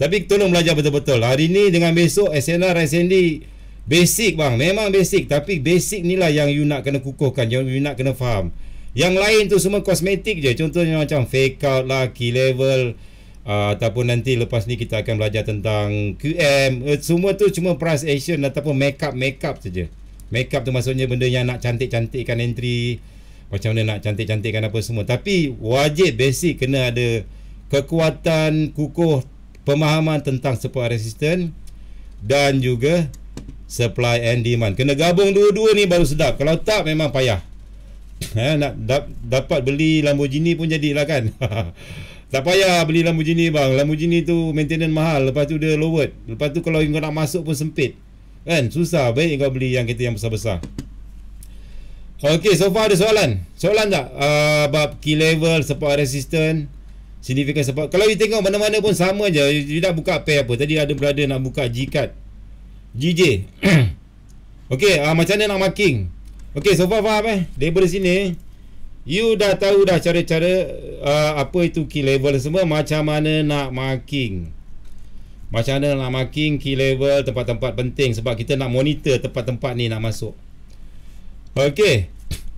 tapi tolong belajar betul-betul hari ni dengan besok SNR SND basic bang memang basic tapi basic ni lah yang you nak kena kukuhkan yang you nak kena faham yang lain tu semua kosmetik je Contohnya macam fake out lah Key level uh, Ataupun nanti lepas ni kita akan belajar tentang QM uh, eh, Semua tu cuma price action Ataupun makeup makeup saja. Makeup tu maksudnya benda yang nak cantik-cantikkan entry Macam mana nak cantik-cantikkan apa semua Tapi wajib basic kena ada Kekuatan kukuh Pemahaman tentang support resistant Dan juga Supply and demand Kena gabung dua-dua ni baru sedap Kalau tak memang payah ha, nak da, dapat beli Lamborghini pun jadi lah kan tak payah beli Lamborghini bang Lamborghini tu maintenance mahal lepas tu dia lowered lepas tu kalau kau nak masuk pun sempit kan susah baik kau beli yang kereta yang besar-besar Okay, so far ada soalan Soalan tak? Uh, ah, about key level, support resistant Significant support Kalau you tengok mana-mana pun sama je you, you, dah buka pair apa Tadi ada brother nak buka G-card GJ Okay, uh, ah, macam mana nak marking? Okey, so far faham eh. Daripada sini, you dah tahu dah cara-cara uh, apa itu key level semua. Macam mana nak marking. Macam mana nak marking key level tempat-tempat penting. Sebab kita nak monitor tempat-tempat ni nak masuk. Okey.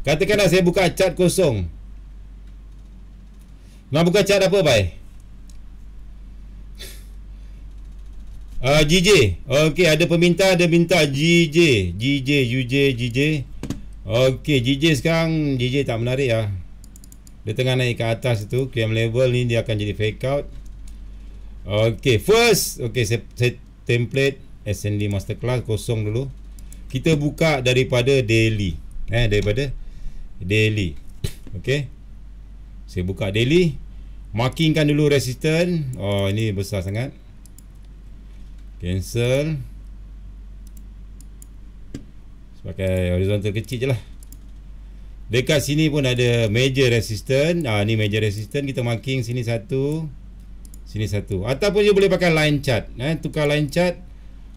Katakanlah saya buka cat kosong. Nak buka cat apa, Bay? Uh, GJ. Okey, ada peminta, ada minta. GJ. GJ, UJ, GJ. Okey, JJ sekarang JJ tak menarik lah Dia tengah naik ke atas tu QM level ni dia akan jadi fake out Okey, first Okey, saya, saya template SND Masterclass kosong dulu Kita buka daripada daily Eh, daripada daily Okey Saya buka daily Markingkan dulu resistance Oh, ini besar sangat Cancel pakai horizontal kecil je lah dekat sini pun ada major resistant ha, ni major resistant kita marking sini satu sini satu ataupun you boleh pakai line chart eh, tukar line chart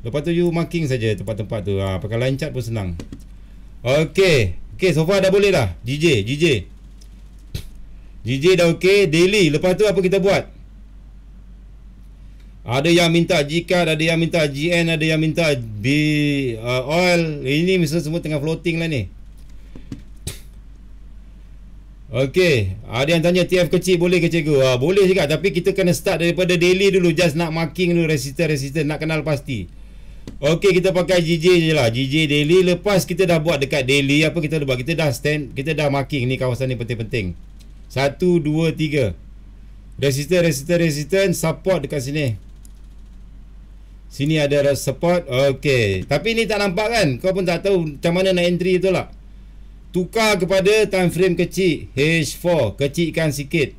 lepas tu you marking saja tempat-tempat tu ha, pakai line chart pun senang Okay, okay. so far dah boleh dah. GJ DJ. DJ dah okay. daily. Lepas tu apa kita buat? Ada yang minta g ada yang minta GN, ada yang minta B uh, oil. Ini misalnya semua tengah floating lah ni. Okey, ada yang tanya TF kecil boleh ke cikgu? Uh, boleh juga tapi kita kena start daripada daily dulu just nak marking dulu resistor-resistor nak kenal pasti. Okey, kita pakai GJ je lah. GJ daily lepas kita dah buat dekat daily apa kita dah buat? Kita dah stand, kita dah marking ni kawasan ni penting-penting. 1 2 3 resistor resistor resistor support dekat sini Sini ada support Okey Tapi ni tak nampak kan Kau pun tak tahu Macam mana nak entry tu lah Tukar kepada time frame kecil H4 Kecilkan sikit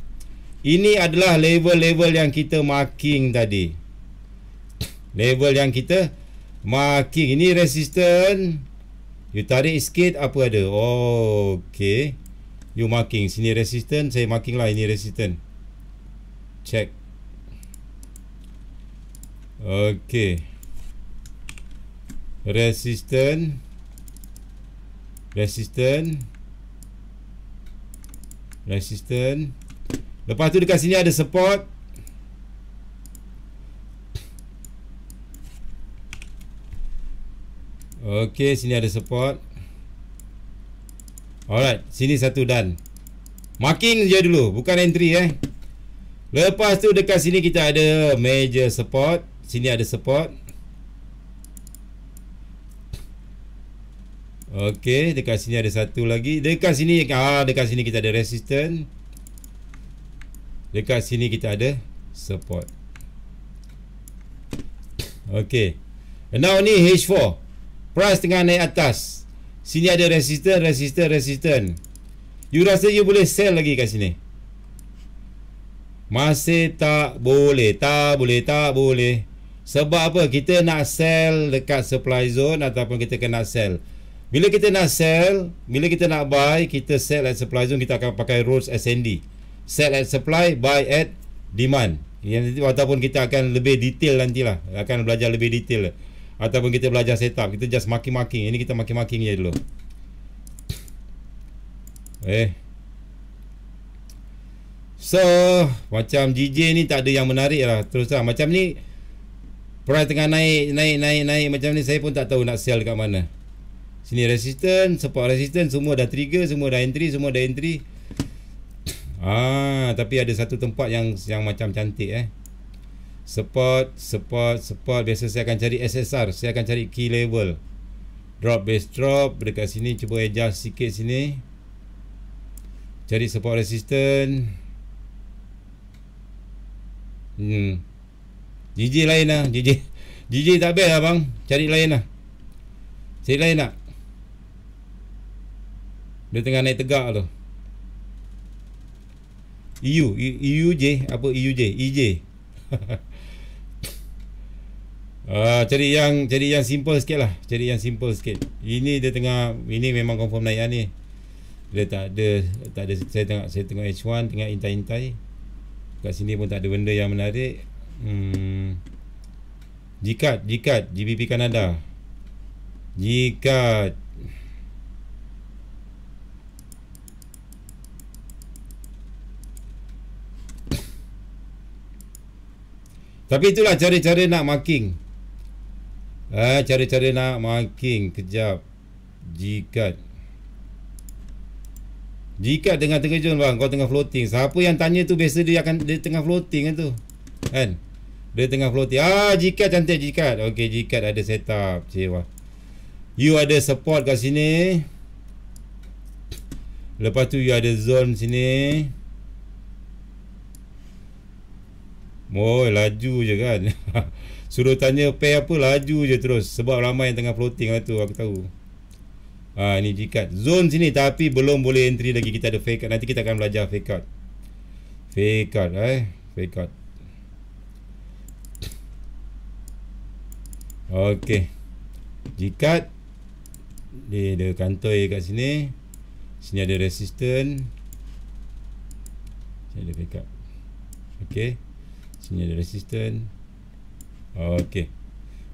Ini adalah level-level yang kita marking tadi Level yang kita marking Ini resistant You tarik sikit apa ada oh, Okey You marking Sini resistant Saya marking lah ini resistant Check Okey. resisten, resisten, resisten. Lepas tu dekat sini ada support. Okey, sini ada support. Alright, sini satu dan. Marking je dulu, bukan entry eh. Lepas tu dekat sini kita ada major support sini ada support Okey, dekat sini ada satu lagi. Dekat sini ah dekat sini kita ada resistant. Dekat sini kita ada support. Okey. And now ni H4. Price tengah naik atas. Sini ada resistant, resistant, resistant. You rasa you boleh sell lagi kat sini? Masih tak boleh, tak boleh, tak boleh. Sebab apa? Kita nak sell dekat supply zone ataupun kita kena sell. Bila kita nak sell, bila kita nak buy, kita sell at supply zone, kita akan pakai rules SND. Sell at supply, buy at demand. Yang nanti, ataupun kita akan lebih detail nantilah. Akan belajar lebih detail. Ataupun kita belajar setup. Kita just maki-maki. Ini kita maki-maki je dulu. Eh. So, macam JJ ni tak ada yang menarik lah. teruslah Macam ni, Price tengah naik Naik naik naik Macam ni saya pun tak tahu Nak sell dekat mana Sini resistance, Support resistance, Semua dah trigger Semua dah entry Semua dah entry Ah, Tapi ada satu tempat Yang yang macam cantik eh Support Support Support Biasa saya akan cari SSR Saya akan cari key level Drop base drop Dekat sini Cuba adjust sikit sini Cari support resistance. Hmm DJ lain lah DJ DJ tak best lah bang Cari lain lah Cari lain nak Dia tengah naik tegak tu EU EUJ Apa EUJ EJ uh, Cari yang Cari yang simple sikit lah Cari yang simple sikit Ini dia tengah Ini memang confirm naik lah ni Dia tak ada Tak ada Saya tengok Saya tengok H1 Tengah intai-intai Kat sini pun tak ada benda yang menarik Hmm. Jikat, jikat GBP Kanada. Jikat. Tapi itulah cara-cara nak marking. Eh, cara-cara nak marking kejap. Jikat. Jikat tengah terkejut bang, kau tengah floating. Siapa yang tanya tu biasa dia akan dia tengah floating kan tu. Kan? Eh? Dia tengah floating Ah jikat cantik jikat Okay jikat ada setup, up Cewa You ada support kat sini Lepas tu you ada zone sini oh laju je kan Suruh tanya pair apa laju je terus Sebab ramai yang tengah floating lah tu aku tahu Ah ni jikat Zone sini tapi belum boleh entry lagi Kita ada fake out Nanti kita akan belajar fake out Fake out eh Fake out Okey. Jikat ni ada kantoi kat sini. Sini ada resisten. Saya ada backup. Okey. Sini ada resisten. Okey.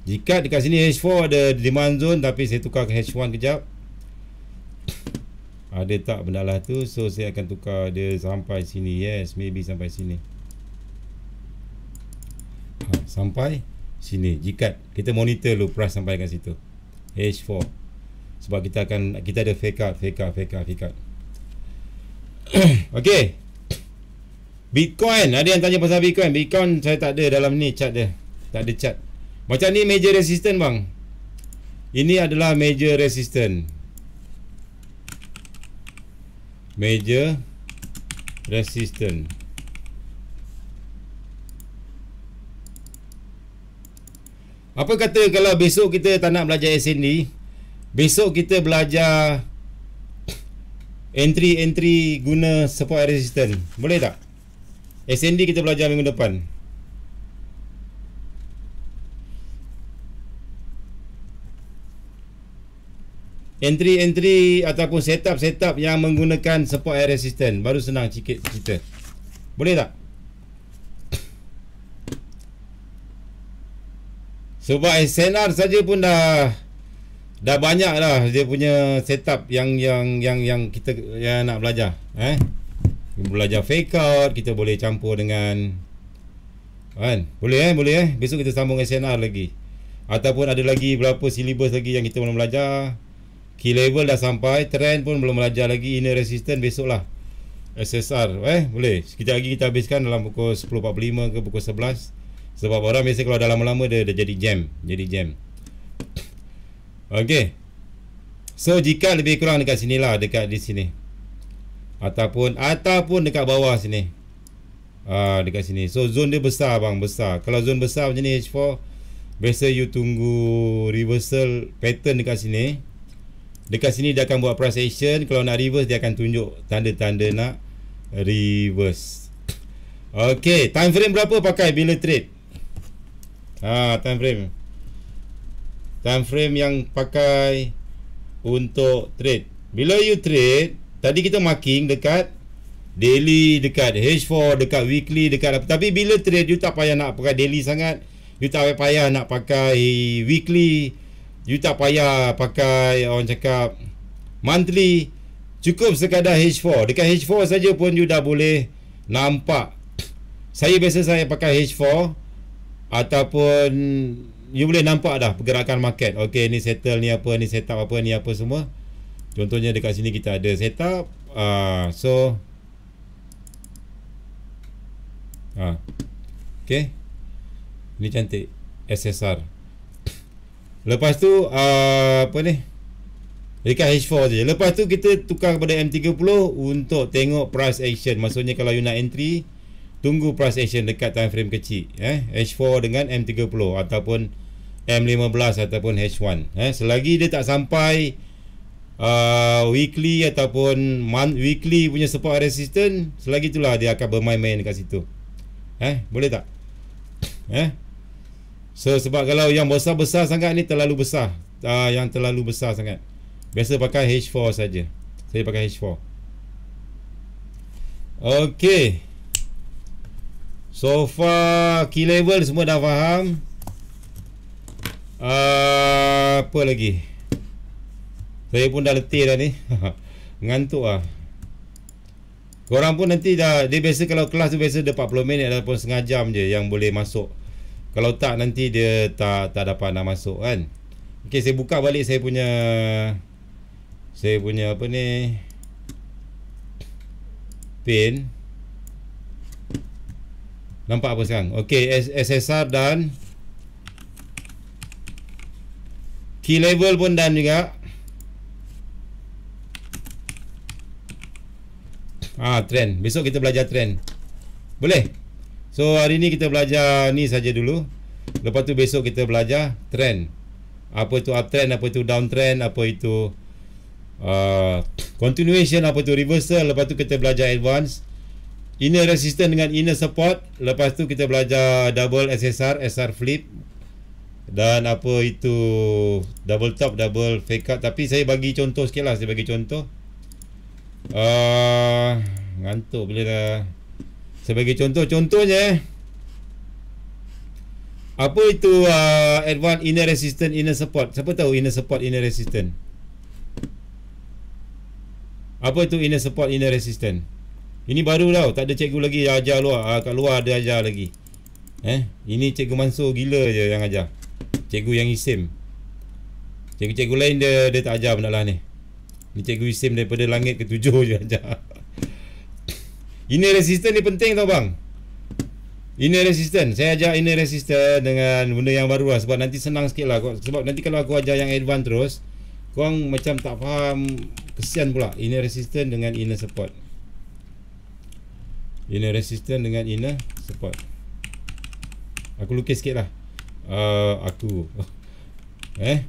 Jikat dekat sini H4 ada demand zone tapi saya tukar ke H1 kejap. Ada tak benda lah tu So saya akan tukar dia sampai sini Yes maybe sampai sini ha, Sampai sini jikat kita monitor lu price sampai kat situ H4 sebab kita akan kita ada fake out fake out fake out fake out okey Bitcoin ada yang tanya pasal Bitcoin Bitcoin saya tak ada dalam ni chart dia tak ada chart macam ni major resistance bang ini adalah major resistance major resistance Apa kata kalau besok kita tak nak belajar SND Besok kita belajar Entry-entry guna support air resistant Boleh tak? SND kita belajar minggu depan Entry-entry ataupun setup-setup yang menggunakan support air resistant Baru senang cik- cerita Boleh tak? Sebab SNR saja pun dah dah banyak lah dia punya setup yang yang yang yang kita yang nak belajar. Eh? Belajar fake out, kita boleh campur dengan kan? Boleh eh, boleh eh. Besok kita sambung SNR lagi. Ataupun ada lagi berapa silibus lagi yang kita belum belajar. Key level dah sampai, trend pun belum belajar lagi inner resistance besok lah. SSR, eh boleh. Sekejap lagi kita habiskan dalam pukul 10.45 ke pukul 11. Sebab orang biasa kalau dah lama-lama dia, dia jadi jam Jadi jam Okay So jika lebih kurang dekat sini lah Dekat di sini Ataupun Ataupun dekat bawah sini uh, Dekat sini So zone dia besar bang Besar Kalau zone besar macam ni H4 Biasa you tunggu Reversal pattern dekat sini Dekat sini dia akan buat pulsation Kalau nak reverse dia akan tunjuk Tanda-tanda nak Reverse Okay Time frame berapa pakai bila trade Ha, time frame. Time frame yang pakai untuk trade. Bila you trade, tadi kita marking dekat daily, dekat H4, dekat weekly, dekat apa. Tapi bila trade, you tak payah nak pakai daily sangat. You tak payah nak pakai weekly. You tak payah pakai orang cakap monthly. Cukup sekadar H4. Dekat H4 saja pun you dah boleh nampak. Saya biasa saya pakai H4 ataupun you boleh nampak dah pergerakan market. Okey, ni settle ni apa, ni setup apa, ni apa semua. Contohnya dekat sini kita ada setup uh, so Uh, ah, okay. Ni cantik SSR. Lepas tu uh, apa ni? Dekat H4 je. Lepas tu kita tukar kepada M30 untuk tengok price action. Maksudnya kalau you nak entry tunggu price action dekat time frame kecil eh H4 dengan M30 ataupun M15 ataupun H1 eh selagi dia tak sampai uh, weekly ataupun month, weekly punya support resistance selagi itulah dia akan bermain-main dekat situ eh boleh tak eh so sebab kalau yang besar-besar sangat ni terlalu besar uh, yang terlalu besar sangat biasa pakai H4 saja saya pakai H4 Okay So far key level semua dah faham. Uh, apa lagi? Saya pun dah letih dah ni. Ngantuk ah. Korang pun nanti dah dia biasa kalau kelas tu biasa dia 40 minit ataupun setengah jam je yang boleh masuk. Kalau tak nanti dia tak tak dapat nak masuk kan. Okey saya buka balik saya punya saya punya apa ni? Pin. Nampak apa sekarang? Okey, SSR dan key level pun dan juga. Ah, trend. Besok kita belajar trend. Boleh. So, hari ni kita belajar ni saja dulu. Lepas tu besok kita belajar trend. Apa itu uptrend, apa itu downtrend, apa itu uh, continuation, apa itu reversal. Lepas tu kita belajar advance inner resistance dengan inner support lepas tu kita belajar double SSR SR flip dan apa itu double top double fake out tapi saya bagi contoh sikit lah saya bagi contoh uh, ngantuk bila dah saya bagi contoh contohnya apa itu uh, ah, advanced inner resistance inner support siapa tahu inner support inner resistance apa itu inner support inner resistance ini baru tau Tak ada cikgu lagi yang ajar luar ha, Kat luar ada ajar lagi Eh Ini cikgu Mansur gila je yang ajar Cikgu yang isim Cikgu-cikgu lain dia Dia tak ajar benda lah ni Ni cikgu isim daripada langit ketujuh je ajar Ini resistance ni penting tau bang Inner resistance Saya ajar inner resistance Dengan benda yang baru lah Sebab nanti senang sikit lah Sebab nanti kalau aku ajar yang advance terus Korang macam tak faham Kesian pula Inner resistance dengan inner support inner resistance dengan inner support aku lukis sikit lah uh, aku eh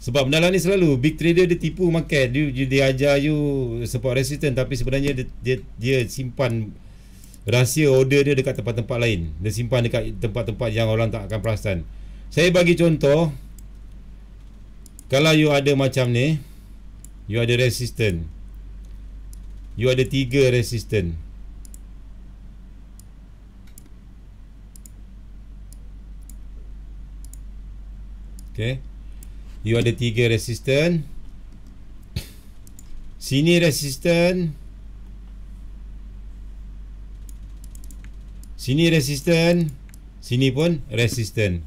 sebab benda lah ni selalu big trader dia tipu market dia, dia, dia ajar you support resistance tapi sebenarnya dia, dia, dia simpan rahsia order dia dekat tempat-tempat lain dia simpan dekat tempat-tempat yang orang tak akan perasan saya bagi contoh kalau you ada macam ni you ada resistance you ada tiga resistance Okay. You ada tiga resistant. Sini resistant. Sini resistant. Sini pun resistant.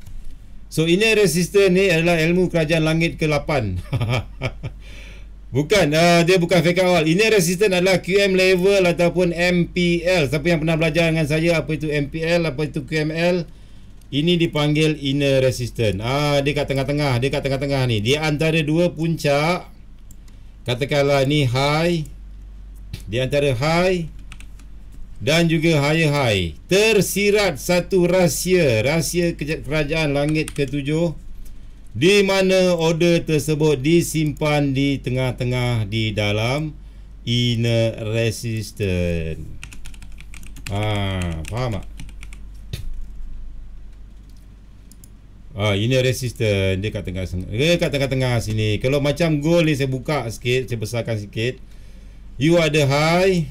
So ini resistant ni adalah ilmu kerajaan langit ke-8. bukan, uh, dia bukan fake awal. Ini resisten adalah QM level ataupun MPL. Siapa yang pernah belajar dengan saya apa itu MPL, apa itu QML? Ini dipanggil inner resistance. Ah, dia kat tengah-tengah, dia kat tengah-tengah ni. Dia antara dua puncak katakanlah ni high di antara high dan juga higher high tersirat satu rahsia, rahsia kerajaan langit ketujuh di mana order tersebut disimpan di tengah-tengah di dalam inner resistance. Ah, faham tak? Ah uh, inner resistance dia kat tengah sini. Eh kat tengah-tengah sini. Kalau macam goal ni saya buka sikit, saya besarkan sikit. You ada high.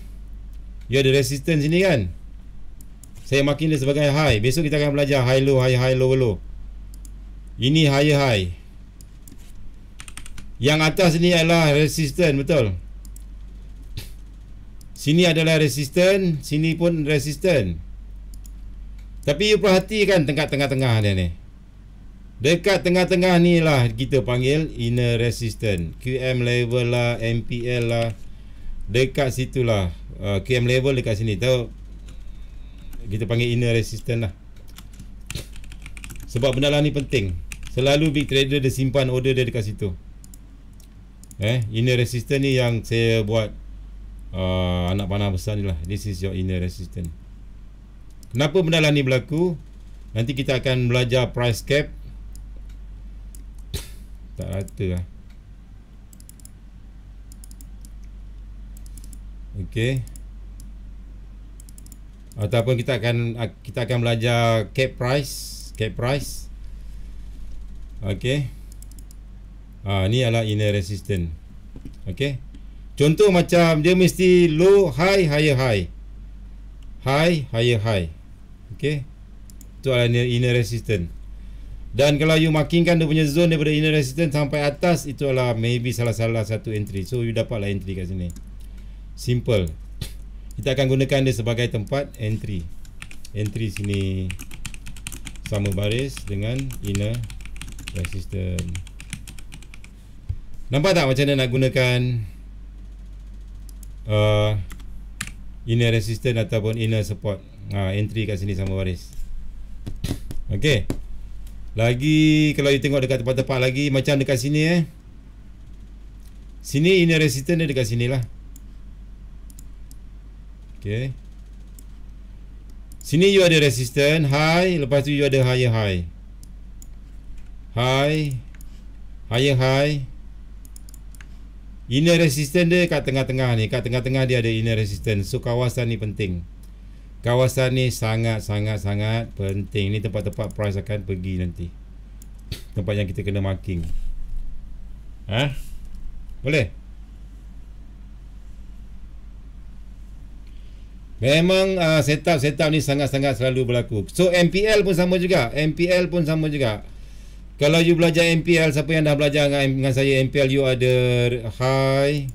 You ada the resistance sini kan? Saya makin dia sebagai high. Besok kita akan belajar high low, high high low low. Ini high high. Yang atas ni adalah resistance, betul? Sini adalah resistance, sini pun resistance. Tapi you perhatikan tengah-tengah-tengah dia ni. Dekat tengah-tengah ni lah kita panggil inner resistance. QM level lah, MPL lah. Dekat situ lah. Uh, ah, QM level dekat sini tau. Kita panggil inner resistance lah. Sebab benda lah ni penting. Selalu big trader dia simpan order dia dekat situ. Eh, inner resistance ni yang saya buat uh, anak panah besar ni lah. This is your inner resistance. Kenapa benda lah ni berlaku? Nanti kita akan belajar price cap tak rata lah Okey. ataupun kita akan kita akan belajar cap price cap price Okey. ha, ni adalah inner resistance Okey. contoh macam dia mesti low high higher high high higher high Okey. itu adalah inner resistance dan kalau you markingkan dia punya zone daripada inner resistance sampai atas itu adalah maybe salah-salah satu entry. So you dapatlah entry kat sini. Simple. Kita akan gunakan dia sebagai tempat entry. Entry sini sama baris dengan inner resistance. Nampak tak macam mana nak gunakan uh, inner resistance ataupun inner support. Ha, entry kat sini sama baris. Okay. Lagi kalau you tengok dekat tempat-tempat lagi Macam dekat sini eh Sini ini resistance dia dekat sini lah Okay Sini you ada resistance High Lepas tu you ada higher high High Higher high Inner resistance dia kat tengah-tengah ni Kat tengah-tengah dia ada inner resistance So kawasan ni penting kawasan ni sangat sangat sangat penting ni tempat-tempat price akan pergi nanti tempat yang kita kena marking ha boleh Memang uh, setup-setup ni sangat-sangat selalu berlaku. So MPL pun sama juga. MPL pun sama juga. Kalau you belajar MPL, siapa yang dah belajar dengan, dengan saya MPL, you ada high.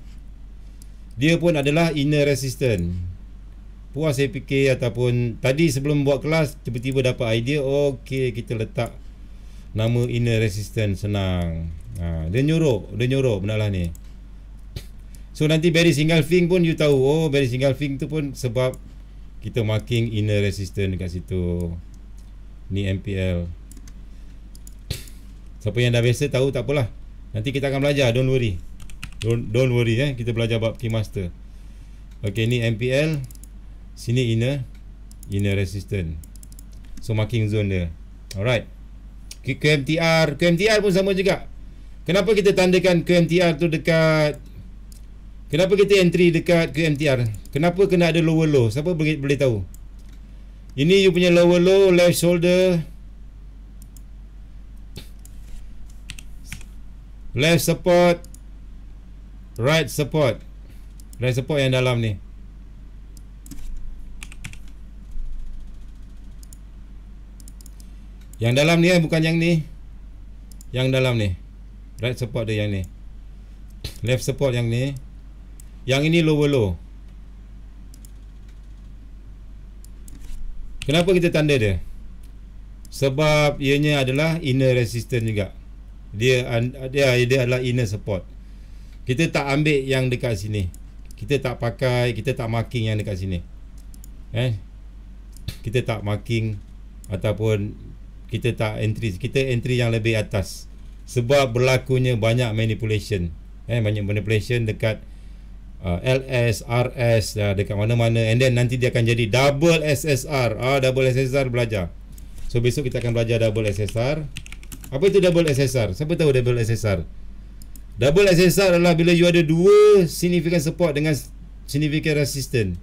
Dia pun adalah inner resistance puas saya fikir ataupun tadi sebelum buat kelas tiba-tiba dapat idea okey kita letak nama inner resistance senang ha, dia nyuruh dia nyuruh benda lah ni so nanti very single thing pun you tahu oh very single thing tu pun sebab kita marking inner resistance dekat situ ni MPL siapa yang dah biasa tahu tak apalah nanti kita akan belajar don't worry don't, don't worry eh kita belajar bab key master Okay ni MPL sini inner inner resistance so marking zone dia alright QMTR QMTR pun sama juga kenapa kita tandakan QMTR tu dekat kenapa kita entry dekat QMTR kenapa kena ada lower low siapa boleh, boleh tahu ini you punya lower low left shoulder left support right support right support yang dalam ni Yang dalam ni eh bukan yang ni. Yang dalam ni. Right support dia yang ni. Left support yang ni. Yang ini lower low. Kenapa kita tanda dia? Sebab ianya adalah inner resistance juga. Dia dia dia adalah inner support. Kita tak ambil yang dekat sini. Kita tak pakai, kita tak marking yang dekat sini. Eh. Kita tak marking ataupun kita tak entry kita entry yang lebih atas sebab berlakunya banyak manipulation eh banyak manipulation dekat uh, LS RS uh, dekat mana-mana and then nanti dia akan jadi double SSR ah uh, double SSR belajar so besok kita akan belajar double SSR apa itu double SSR siapa tahu double SSR double SSR adalah bila you ada dua significant support dengan significant resistance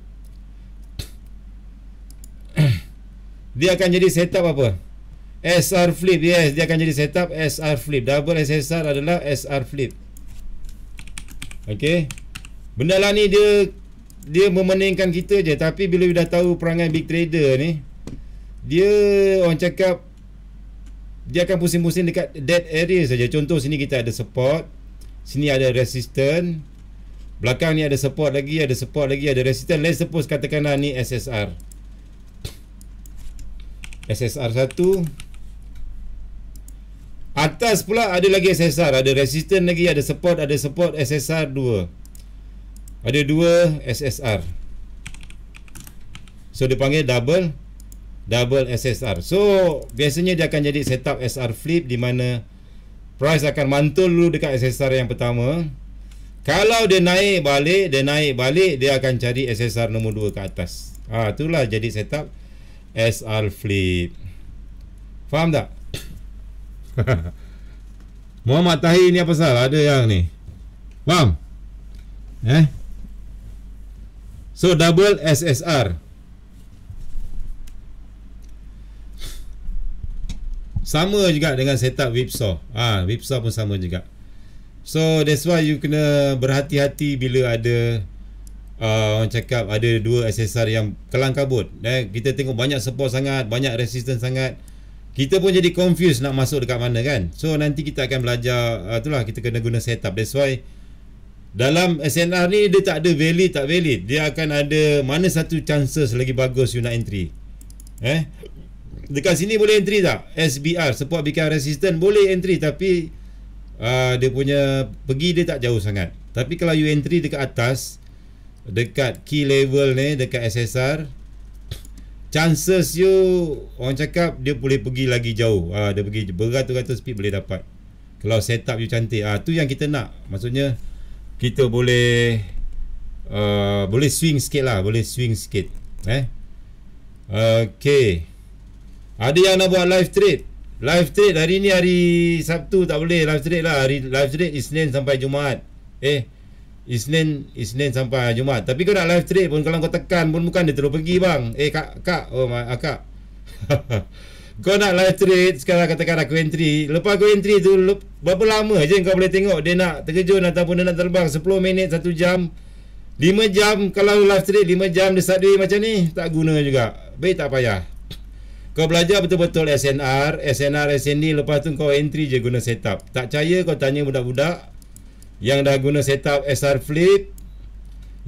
dia akan jadi setup apa SR Flip Yes Dia akan jadi setup SR Flip Double SSR adalah SR Flip Okay Benda lah ni dia Dia memeningkan kita je Tapi bila dah tahu perangai big trader ni Dia orang cakap Dia akan pusing-pusing dekat dead area saja. Contoh sini kita ada support Sini ada resistance Belakang ni ada support lagi Ada support lagi Ada resistance Let's suppose katakanlah ni SSR SSR Atas pula ada lagi SSR Ada resisten lagi Ada support Ada support SSR 2 Ada 2 SSR So dia panggil double Double SSR So biasanya dia akan jadi setup SR flip Di mana Price akan mantul dulu dekat SSR yang pertama Kalau dia naik balik Dia naik balik Dia akan cari SSR nombor 2 ke atas Ah ha, Itulah jadi setup SR flip Faham tak? Muhammad Tahir ni apa salah? Ada yang ni. Faham? Eh? So double SSR. Sama juga dengan setup Whipsaw. Ah, ha, Whipsaw pun sama juga. So that's why you kena berhati-hati bila ada uh, orang cakap ada dua SSR yang kelang kabut. Eh, kita tengok banyak support sangat, banyak resistance sangat kita pun jadi confused nak masuk dekat mana kan so nanti kita akan belajar uh, itulah kita kena guna setup that's why dalam SNR ni dia tak ada valid tak valid dia akan ada mana satu chances lagi bagus you nak entry eh dekat sini boleh entry tak SBR support become resistant boleh entry tapi uh, dia punya pergi dia tak jauh sangat tapi kalau you entry dekat atas dekat key level ni dekat SSR chances you orang cakap dia boleh pergi lagi jauh. Ah ha, dia pergi beratus-ratus speed boleh dapat. Kalau setup you cantik. Ah ha, tu yang kita nak. Maksudnya kita boleh uh, boleh swing sikit lah, boleh swing sikit. Eh. Okay. Ada yang nak buat live trade? Live trade hari ni hari Sabtu tak boleh live trade lah. Hari live trade Isnin sampai Jumaat. Eh, Isnin Isnin sampai Jumaat. Tapi kau nak live trade pun kalau kau tekan pun bukan dia terus pergi bang. Eh kak kak oh my ah, kak. kau nak live trade sekarang katakan aku entry. Lepas aku entry tu lep, berapa lama aje kau boleh tengok dia nak terjun ataupun dia nak terbang 10 minit 1 jam. 5 jam kalau live trade 5 jam dia sadi macam ni tak guna juga. Baik tak payah. Kau belajar betul-betul SNR, SNR, SND Lepas tu kau entry je guna setup Tak percaya kau tanya budak-budak yang dah guna setup SR Flip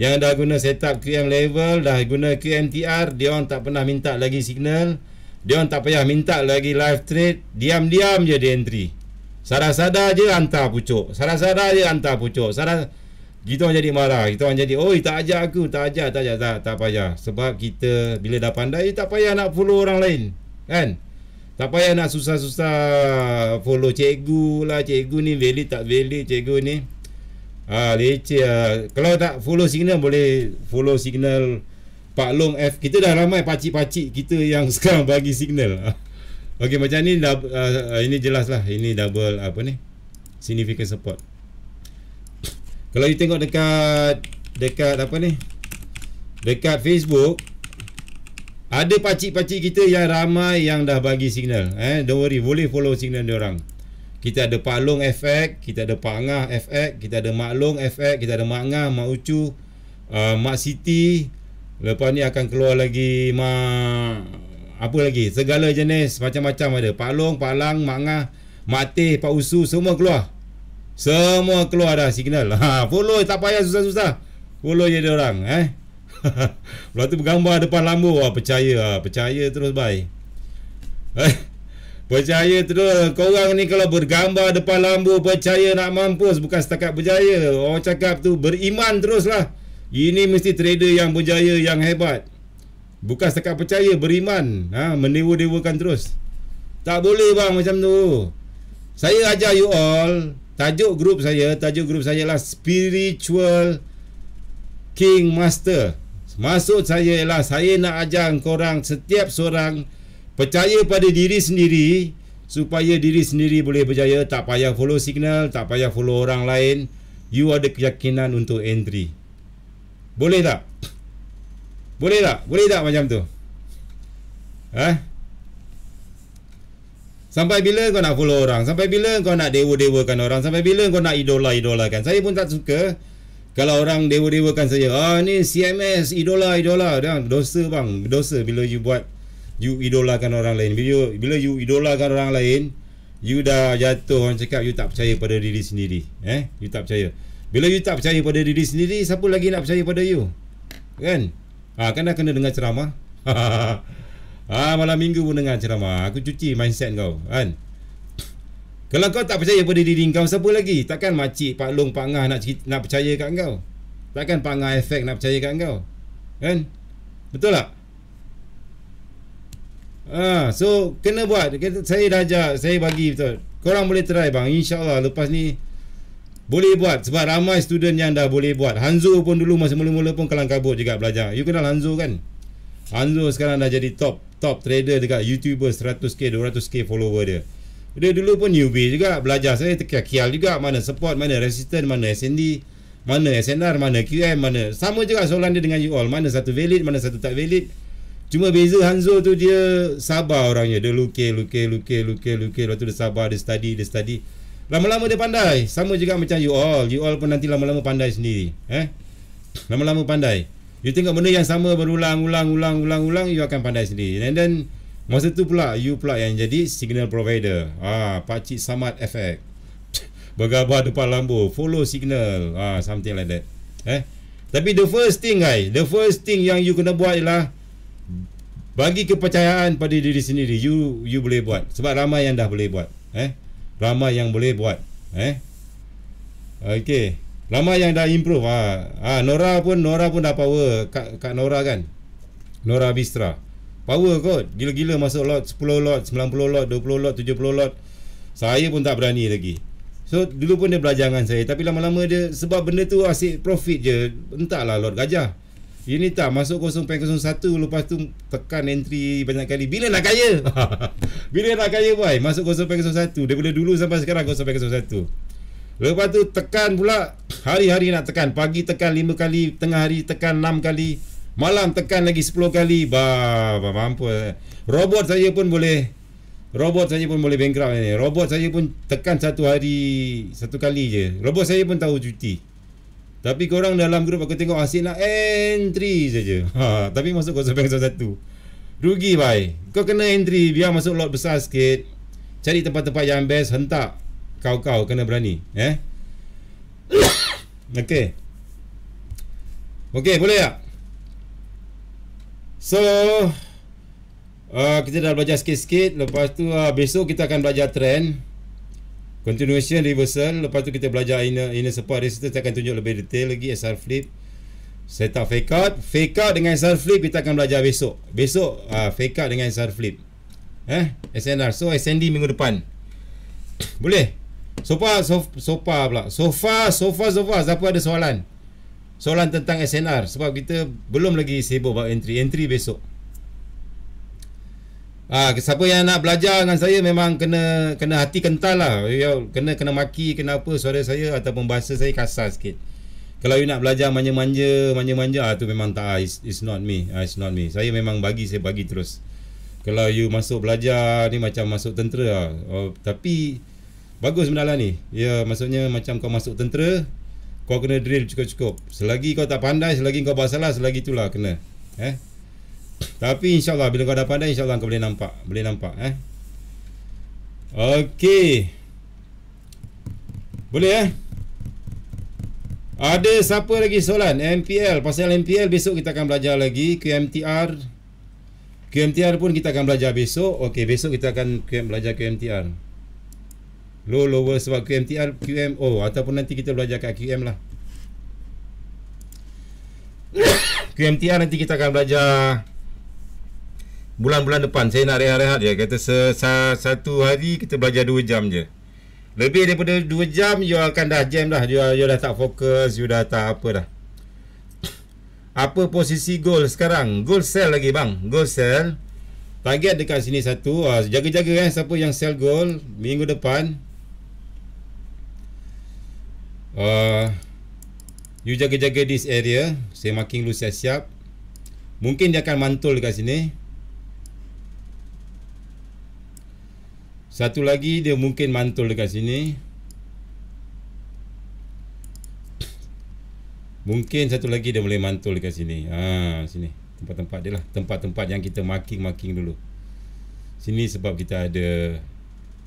Yang dah guna setup QM Level Dah guna QMTR Dia orang tak pernah minta lagi signal Dia orang tak payah minta lagi live trade Diam-diam je dia entry Sada-sada je hantar pucuk Sada-sada je hantar pucuk Sada kita orang jadi marah Kita orang jadi Oi tak ajar aku Tak ajar tak ajar tak, tak payah Sebab kita Bila dah pandai Tak payah nak follow orang lain Kan Tak payah nak susah-susah Follow cikgu lah Cikgu ni valid tak valid Cikgu ni Ah leceh ah. Kalau tak follow signal boleh follow signal Pak Long F. Kita dah ramai pakcik-pakcik kita yang sekarang bagi signal. Okey macam ni dah ha, uh, ha, ini lah ini double apa ni significant support. Kalau you tengok dekat dekat apa ni dekat Facebook ada pakcik-pakcik kita yang ramai yang dah bagi signal eh don't worry boleh follow signal orang kita ada Palung FX, kita ada Pangah FX, kita ada Maklong FX, kita ada Mangah, Mak Ucu, uh, Mak Siti, Lepas ni akan keluar lagi Mak apa lagi? Segala jenis macam-macam ada. Palung, Palang, Mangah, Mate, Pak Usu semua keluar. Semua keluar dah signal. Ha, follow tak payah susah-susah. Follow je dia orang, eh. Lepas tu bergambar depan lampu, wah percaya, ha, percaya terus bye. Eh. Percaya terus Korang ni kalau bergambar depan lambu Percaya nak mampus Bukan setakat berjaya Orang cakap tu Beriman teruslah. Ini mesti trader yang berjaya Yang hebat Bukan setakat percaya Beriman ha, Menewa-dewakan terus Tak boleh bang macam tu Saya ajar you all Tajuk grup saya Tajuk grup saya lah Spiritual King Master Maksud saya ialah Saya nak ajar korang Setiap seorang Setiap seorang Percaya pada diri sendiri supaya diri sendiri boleh berjaya tak payah follow signal, tak payah follow orang lain. You ada keyakinan untuk entry. Boleh tak? Boleh tak? Boleh tak macam tu? Eh? Sampai bila kau nak follow orang? Sampai bila kau nak dewa-dewakan orang? Sampai bila kau nak idola-idolakan? Saya pun tak suka kalau orang dewa-dewakan saya. Ah ni CMS idola-idola dan dosa bang. Dosa bila you buat you idolakan orang lain bila you, bila you idolakan orang lain you dah jatuh orang cakap you tak percaya pada diri sendiri eh you tak percaya bila you tak percaya pada diri sendiri siapa lagi nak percaya pada you kan ha kan dah kena dengar ceramah ha malam minggu pun dengar ceramah aku cuci mindset kau kan kalau kau tak percaya pada diri kau siapa lagi takkan makcik pak long pak ngah nak nak percaya kat kau takkan pak ngah efek nak percaya kat kau kan betul tak Ah, ha, so kena buat. Saya dah ajak, saya bagi betul. Korang boleh try bang. insya lepas ni boleh buat sebab ramai student yang dah boleh buat. Hanzo pun dulu masa mula-mula pun kelang kabut juga belajar. You kenal Hanzo kan? Hanzo sekarang dah jadi top top trader dekat YouTuber 100k 200k follower dia. Dia dulu pun newbie juga belajar. Saya terkial-kial juga mana support, mana resistance, mana SND, mana SNR, mana QM, mana sama juga soalan dia dengan you all. Mana satu valid, mana satu tak valid. Cuma beza Hanzo tu dia sabar orangnya. Dia lukis, lukis, lukis, lukis, lukis. Lepas tu dia sabar, dia study, dia study. Lama-lama dia pandai. Sama juga macam you all. You all pun nanti lama-lama pandai sendiri. Eh? Lama-lama pandai. You tengok benda yang sama berulang, ulang, ulang, ulang, ulang. You akan pandai sendiri. And then, masa tu pula, you pula yang jadi signal provider. Ah, Pakcik Samad FX. Bergabar depan lambu. Follow signal. Ah, something like that. Eh? Tapi the first thing guys, the first thing yang you kena buat ialah, bagi kepercayaan pada diri sendiri you you boleh buat sebab ramai yang dah boleh buat eh ramai yang boleh buat eh okay, lama yang dah improve ah ha. ha, Nora pun Nora pun dah power kak kat Nora kan Nora Bistra power kot gila-gila masuk lot 10 lot 90 lot 20 lot 70 lot saya pun tak berani lagi So dulu pun dia belajar dengan saya Tapi lama-lama dia Sebab benda tu asyik profit je Entahlah lot Gajah tak masuk 0.01 lepas tu tekan entry banyak kali. Bila nak kaya? Bila nak kaya boy? Masuk 0.01 daripada dulu sampai sekarang 0.01. Lepas tu tekan pula hari-hari nak tekan. Pagi tekan 5 kali, tengah hari tekan 6 kali. Malam tekan lagi 10 kali. Ba, ba mampu. Eh. Robot saya pun boleh Robot saya pun boleh bankrupt ni. Robot saya pun tekan satu hari satu kali je. Robot saya pun tahu cuti. Tapi korang dalam grup aku tengok asyik nak entry saja. Ha, tapi masuk kuasa bank satu. Rugi bhai. Kau kena entry biar masuk lot besar sikit. Cari tempat-tempat yang best hentak. Kau-kau kena berani, eh? Okey. Okey, boleh tak? So uh, kita dah belajar sikit-sikit lepas tu uh, besok kita akan belajar trend continuation reversal lepas tu kita belajar inner, inner support resistor saya akan tunjuk lebih detail lagi SR flip setup fake out fake out dengan SR flip kita akan belajar besok besok uh, fake out dengan SR flip eh SNR so SND minggu depan boleh sofa sofa pula sofa sofa sofa siapa ada soalan soalan tentang SNR sebab kita belum lagi sibuk buat entry entry besok Ah, ha, siapa yang nak belajar dengan saya memang kena kena hati kental lah. Ya, kena kena maki kena kenapa suara saya ataupun bahasa saya kasar sikit. Kalau you nak belajar manja-manja, manja-manja ah ha, tu memang tak ah, it's, it's not me. Ha, it's not me. Saya memang bagi saya bagi terus. Kalau you masuk belajar ni macam masuk tentera ah. Oh, tapi bagus benda lah ni. Ya, maksudnya macam kau masuk tentera kau kena drill cukup-cukup. Selagi kau tak pandai, selagi kau buat selagi itulah kena. Eh? Tapi insyaAllah bila kau dah pandai insyaAllah kau boleh nampak Boleh nampak eh Okey Boleh eh Ada siapa lagi soalan MPL pasal MPL besok kita akan belajar lagi QMTR QMTR pun kita akan belajar besok Okey besok kita akan belajar QMTR Low lower sebab QMTR QMO oh, ataupun nanti kita belajar kat QM lah QMTR nanti kita akan belajar bulan-bulan depan saya nak rehat-rehat je kata satu hari kita belajar 2 jam je lebih daripada 2 jam you akan dah jam dah you, you dah tak fokus you dah tak apa dah apa posisi goal sekarang goal sell lagi bang goal sell target dekat sini satu ah, jaga-jaga kan siapa yang sell goal minggu depan uh, you jaga-jaga this area saya marking lu siap-siap mungkin dia akan mantul dekat sini Satu lagi dia mungkin mantul dekat sini. Mungkin satu lagi dia boleh mantul dekat sini. Ha, sini. Tempat-tempat dia lah. Tempat-tempat yang kita marking-marking dulu. Sini sebab kita ada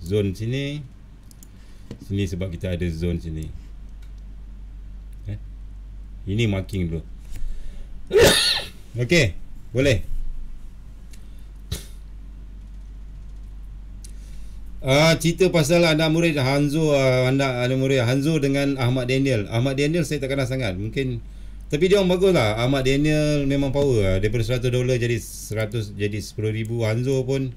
zon sini. Sini sebab kita ada zon sini. Eh? Ini marking dulu. Okay Boleh. Ah uh, cerita pasal anak murid Hanzo uh, anak anak murid Hanzo dengan Ahmad Daniel. Ahmad Daniel saya tak kenal sangat. Mungkin tapi dia orang bagus lah Ahmad Daniel memang power lah Daripada 100 dolar jadi 100 jadi 10 ribu Hanzo pun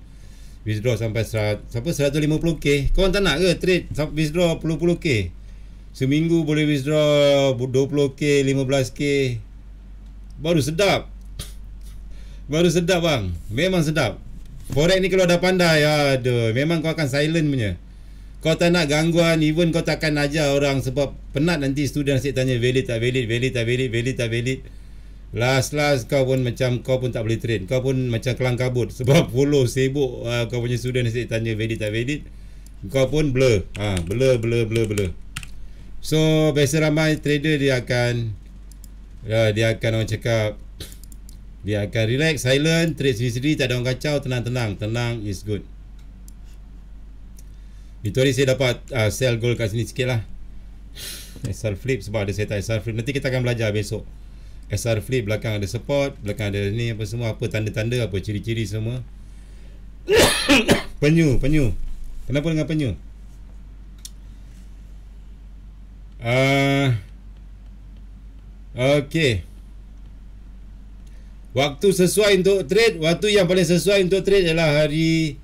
Withdraw sampai 100, apa, 150k Kau tak nak ke trade Withdraw 10-10k Seminggu boleh withdraw 20k 15k Baru sedap Baru sedap bang Memang sedap Forex ni kalau dah pandai Aduh Memang kau akan silent punya Kau tak nak gangguan Even kau takkan ajar orang Sebab penat nanti student asyik tanya Valid tak valid Valid tak valid Valid tak valid Last last kau pun macam Kau pun tak boleh train Kau pun macam kelang kabut Sebab follow sibuk uh, Kau punya student asyik tanya Valid tak valid Kau pun blur ha, Blur blur blur blur So biasa ramai trader dia akan uh, Dia akan orang cakap Biarkan relax, silent, treat sendiri-sendiri, tak ada orang kacau, tenang-tenang. Tenang is good. Itu hari saya dapat uh, sell gold kat sini sikit lah. SR flip sebab ada saya SR flip. Nanti kita akan belajar besok. SR flip belakang ada support, belakang ada ni apa semua, apa tanda-tanda, apa ciri-ciri semua. penyu, penyu. Kenapa dengan penyu? Uh, okay. Okay. Waktu sesuai untuk trade Waktu yang paling sesuai untuk trade adalah hari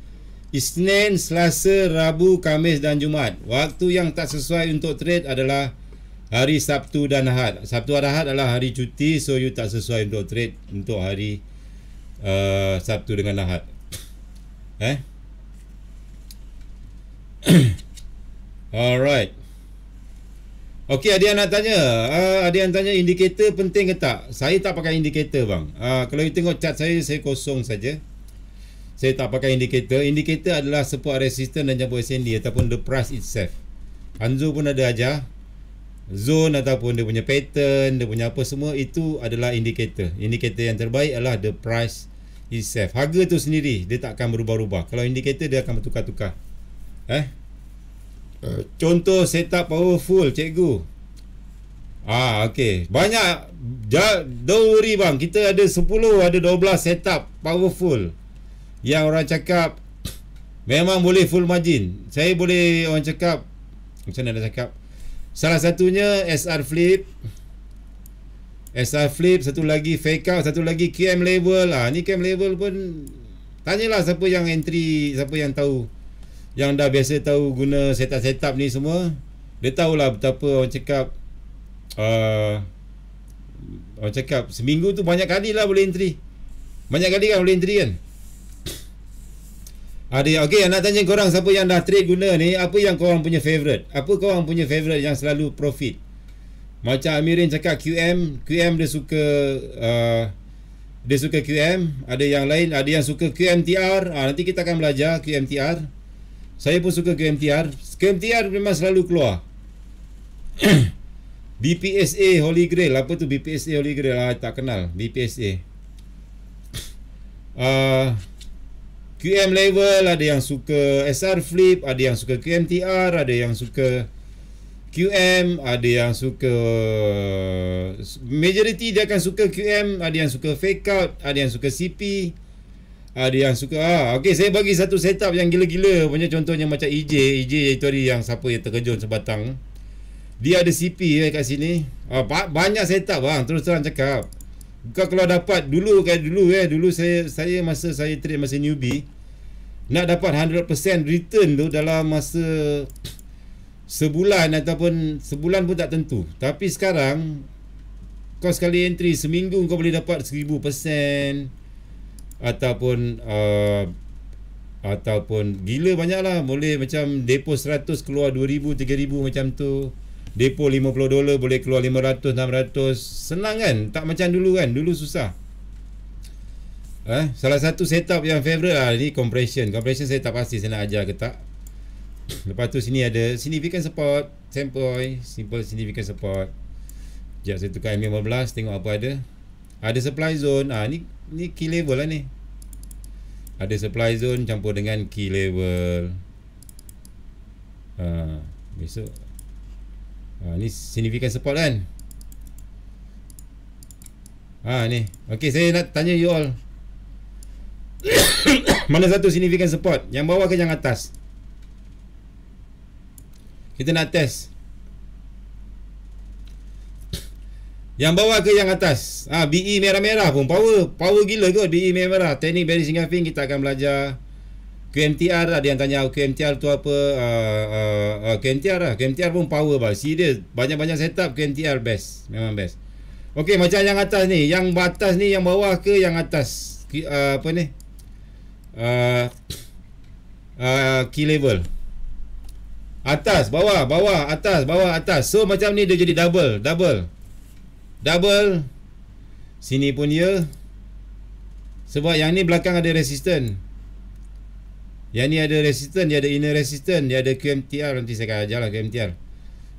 Isnin, Selasa, Rabu, Kamis dan Jumaat Waktu yang tak sesuai untuk trade adalah Hari Sabtu dan Ahad Sabtu dan Ahad adalah hari cuti So you tak sesuai untuk trade Untuk hari uh, Sabtu dengan Ahad Eh Alright Okey, Adian nak tanya. Uh, ah, Adian tanya indikator penting ke tak? Saya tak pakai indikator bang. Uh, kalau you tengok cat saya, saya kosong saja. Saya tak pakai indikator. Indikator adalah support resistor dan jumpa SND ataupun the price itself. Anzu pun ada ajar. Zone ataupun dia punya pattern, dia punya apa semua itu adalah indikator. Indikator yang terbaik adalah the price itself. Harga tu sendiri dia takkan berubah-ubah. Kalau indikator dia akan bertukar-tukar. Eh? Eh, contoh setup powerful cikgu. Ah okey. Banyak don't worry bang. Kita ada 10 ada 12 setup powerful. Yang orang cakap memang boleh full margin. Saya boleh orang cakap macam mana nak cakap. Salah satunya SR Flip. SR Flip satu lagi fake out satu lagi KM label Ah ni KM label pun tanyalah siapa yang entry siapa yang tahu yang dah biasa tahu guna setup-setup ni semua dia tahulah betapa orang cakap uh, orang cakap seminggu tu banyak kali lah boleh entry banyak kali kan boleh entry kan ada okay, nak tanya korang siapa yang dah trade guna ni apa yang korang punya favourite apa korang punya favourite yang selalu profit macam Amirin cakap QM QM dia suka uh, dia suka QM ada yang lain ada yang suka QMTR ha, ah, nanti kita akan belajar QMTR saya pun suka ke MTR Ke MTR memang selalu keluar BPSA Holy Grail Apa tu BPSA Holy Grail ah, Tak kenal BPSA uh, ah, QM level Ada yang suka SR Flip Ada yang suka QMTR Ada yang suka QM Ada yang suka Majority dia akan suka QM Ada yang suka fake out Ada yang suka CP ada ah, yang suka ha. Okey saya bagi satu setup yang gila-gila punya contohnya macam EJ EJ itu hari yang siapa yang terkejut sebatang dia ada CP ya eh, kat sini ha, banyak setup bang terus terang cakap kau kalau dapat dulu kayak dulu eh dulu saya saya masa saya trade masa newbie nak dapat 100% return tu dalam masa sebulan ataupun sebulan pun tak tentu tapi sekarang kau sekali entry seminggu kau boleh dapat 1000% ataupun uh, ataupun gila banyaklah boleh macam depo 100 keluar 2000 3000 macam tu depo 50 dolar boleh keluar 500 600 senang kan tak macam dulu kan dulu susah eh salah satu setup yang favorite lah ni compression compression saya tak pasti saya nak ajar ke tak lepas tu sini ada significant support temporary simple significant support Sekejap saya tukar MA15 Tengok apa ada Ada supply zone ah Ni Ni key level lah ni Ada supply zone campur dengan key level Haa ah, Besok Haa ah, ni significant support kan Haa ah, ni Ok saya nak tanya you all Mana satu significant support Yang bawah ke yang atas Kita nak test Yang bawah ke yang atas? Ah ha, BE merah-merah pun power. Power gila kot BE merah-merah. Teknik bearing singapin kita akan belajar. QMTR ada lah, yang tanya QMTR tu apa? Uh, ah, uh, ah, uh, ah, QMTR lah. QMTR pun power bah. Serius. Banyak-banyak setup QMTR best. Memang best. Okey macam yang atas ni. Yang batas ni yang bawah ke yang atas? Uh, apa ni? Uh, uh, key level. Atas, bawah, bawah, atas, bawah, atas. So macam ni dia jadi double. Double double sini pun dia sebab yang ni belakang ada resisten yang ni ada resisten dia ada inner resisten dia ada QMTR nanti saya akan ajar lah QMTR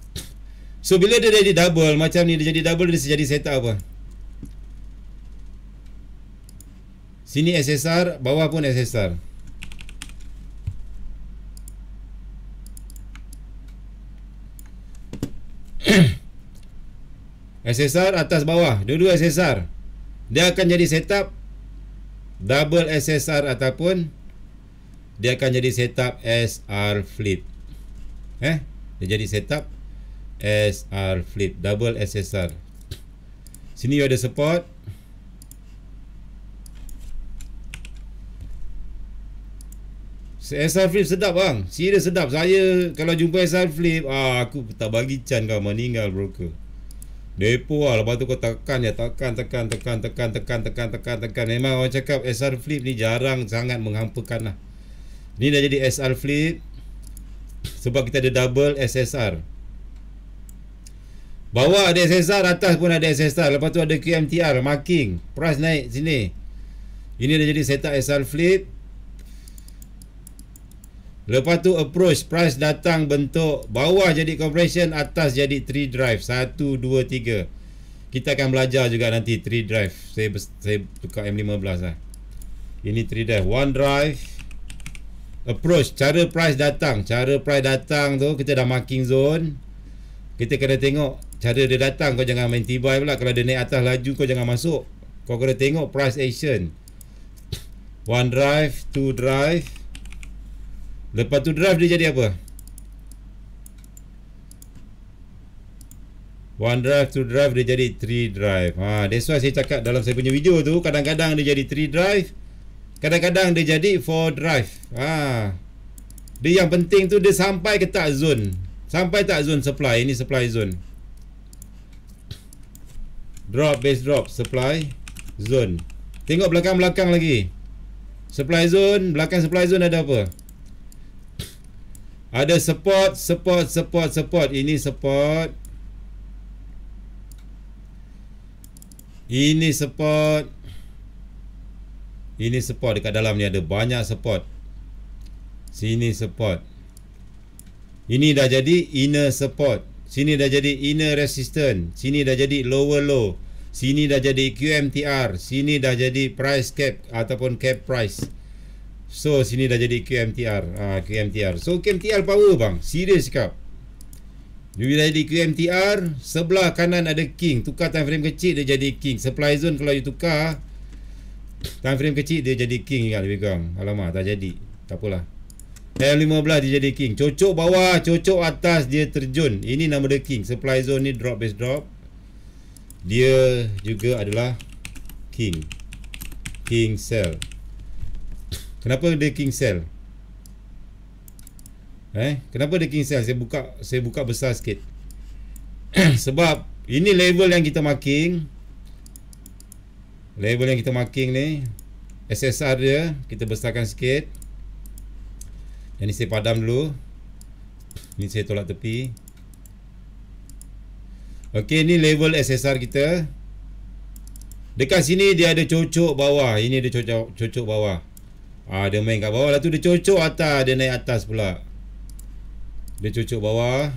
so bila dia jadi double macam ni dia jadi double dia jadi setup apa sini SSR bawah pun SSR Ahem. SSR atas bawah Dua-dua SSR Dia akan jadi setup Double SSR ataupun Dia akan jadi setup SR flip Eh Dia jadi setup SR flip Double SSR Sini ada support SR Flip sedap bang Serius sedap Saya kalau jumpa SR Flip ah, Aku tak bagi can kau Meninggal broker Depo lah Lepas tu kau tekan je Tekan tekan tekan tekan tekan tekan tekan tekan Memang orang cakap SR Flip ni jarang sangat menghampakan lah Ni dah jadi SR Flip Sebab kita ada double SSR Bawah ada SSR Atas pun ada SSR Lepas tu ada QMTR Marking Price naik sini Ini dah jadi setup SR Flip Lepas tu approach Price datang bentuk Bawah jadi compression Atas jadi 3 drive 1, 2, 3 Kita akan belajar juga nanti 3 drive Saya, saya tukar M15 lah Ini 3 drive 1 drive Approach Cara price datang Cara price datang tu Kita dah marking zone Kita kena tengok Cara dia datang Kau jangan main tiba pula Kalau dia naik atas laju Kau jangan masuk Kau kena tengok price action 1 drive 2 drive Lepas tu drive dia jadi apa? One drive, two drive, dia jadi three drive. Ha, that's why saya cakap dalam saya punya video tu, kadang-kadang dia jadi three drive. Kadang-kadang dia jadi four drive. Ha. Dia yang penting tu, dia sampai ke tak zone. Sampai tak zone supply. Ini supply zone. Drop, base drop, supply zone. Tengok belakang-belakang lagi. Supply zone, belakang supply zone ada apa? Apa? Ada support, support, support, support. Ini support. Ini support. Ini support dekat dalam ni ada banyak support. Sini support. Ini dah jadi inner support. Sini dah jadi inner resistance. Sini dah jadi lower low. Sini dah jadi QMTR. Sini dah jadi price cap ataupun cap price. So sini dah jadi QMTR ha, ah, QMTR So QMTR power bang Serius cakap Dia dah jadi QMTR Sebelah kanan ada King Tukar time frame kecil dia jadi King Supply zone kalau you tukar Time frame kecil dia jadi King Ingat, lebih kurang Alamak tak jadi Tak apalah M15 dia jadi King Cocok bawah Cocok atas dia terjun Ini nama dia King Supply zone ni drop base drop Dia juga adalah King King sell. Kenapa dia king cell? Eh, kenapa dia king cell? Saya buka saya buka besar sikit. Sebab ini level yang kita marking. Level yang kita marking ni SSR dia kita besarkan sikit. Yang ni saya padam dulu. Ini saya tolak tepi. Okey, ni level SSR kita. Dekat sini dia ada cucuk bawah. Ini dia cucuk cucuk bawah. Ah ha, dia main kat bawah lah tu dia cucuk atas dia naik atas pula. Dia cucuk bawah.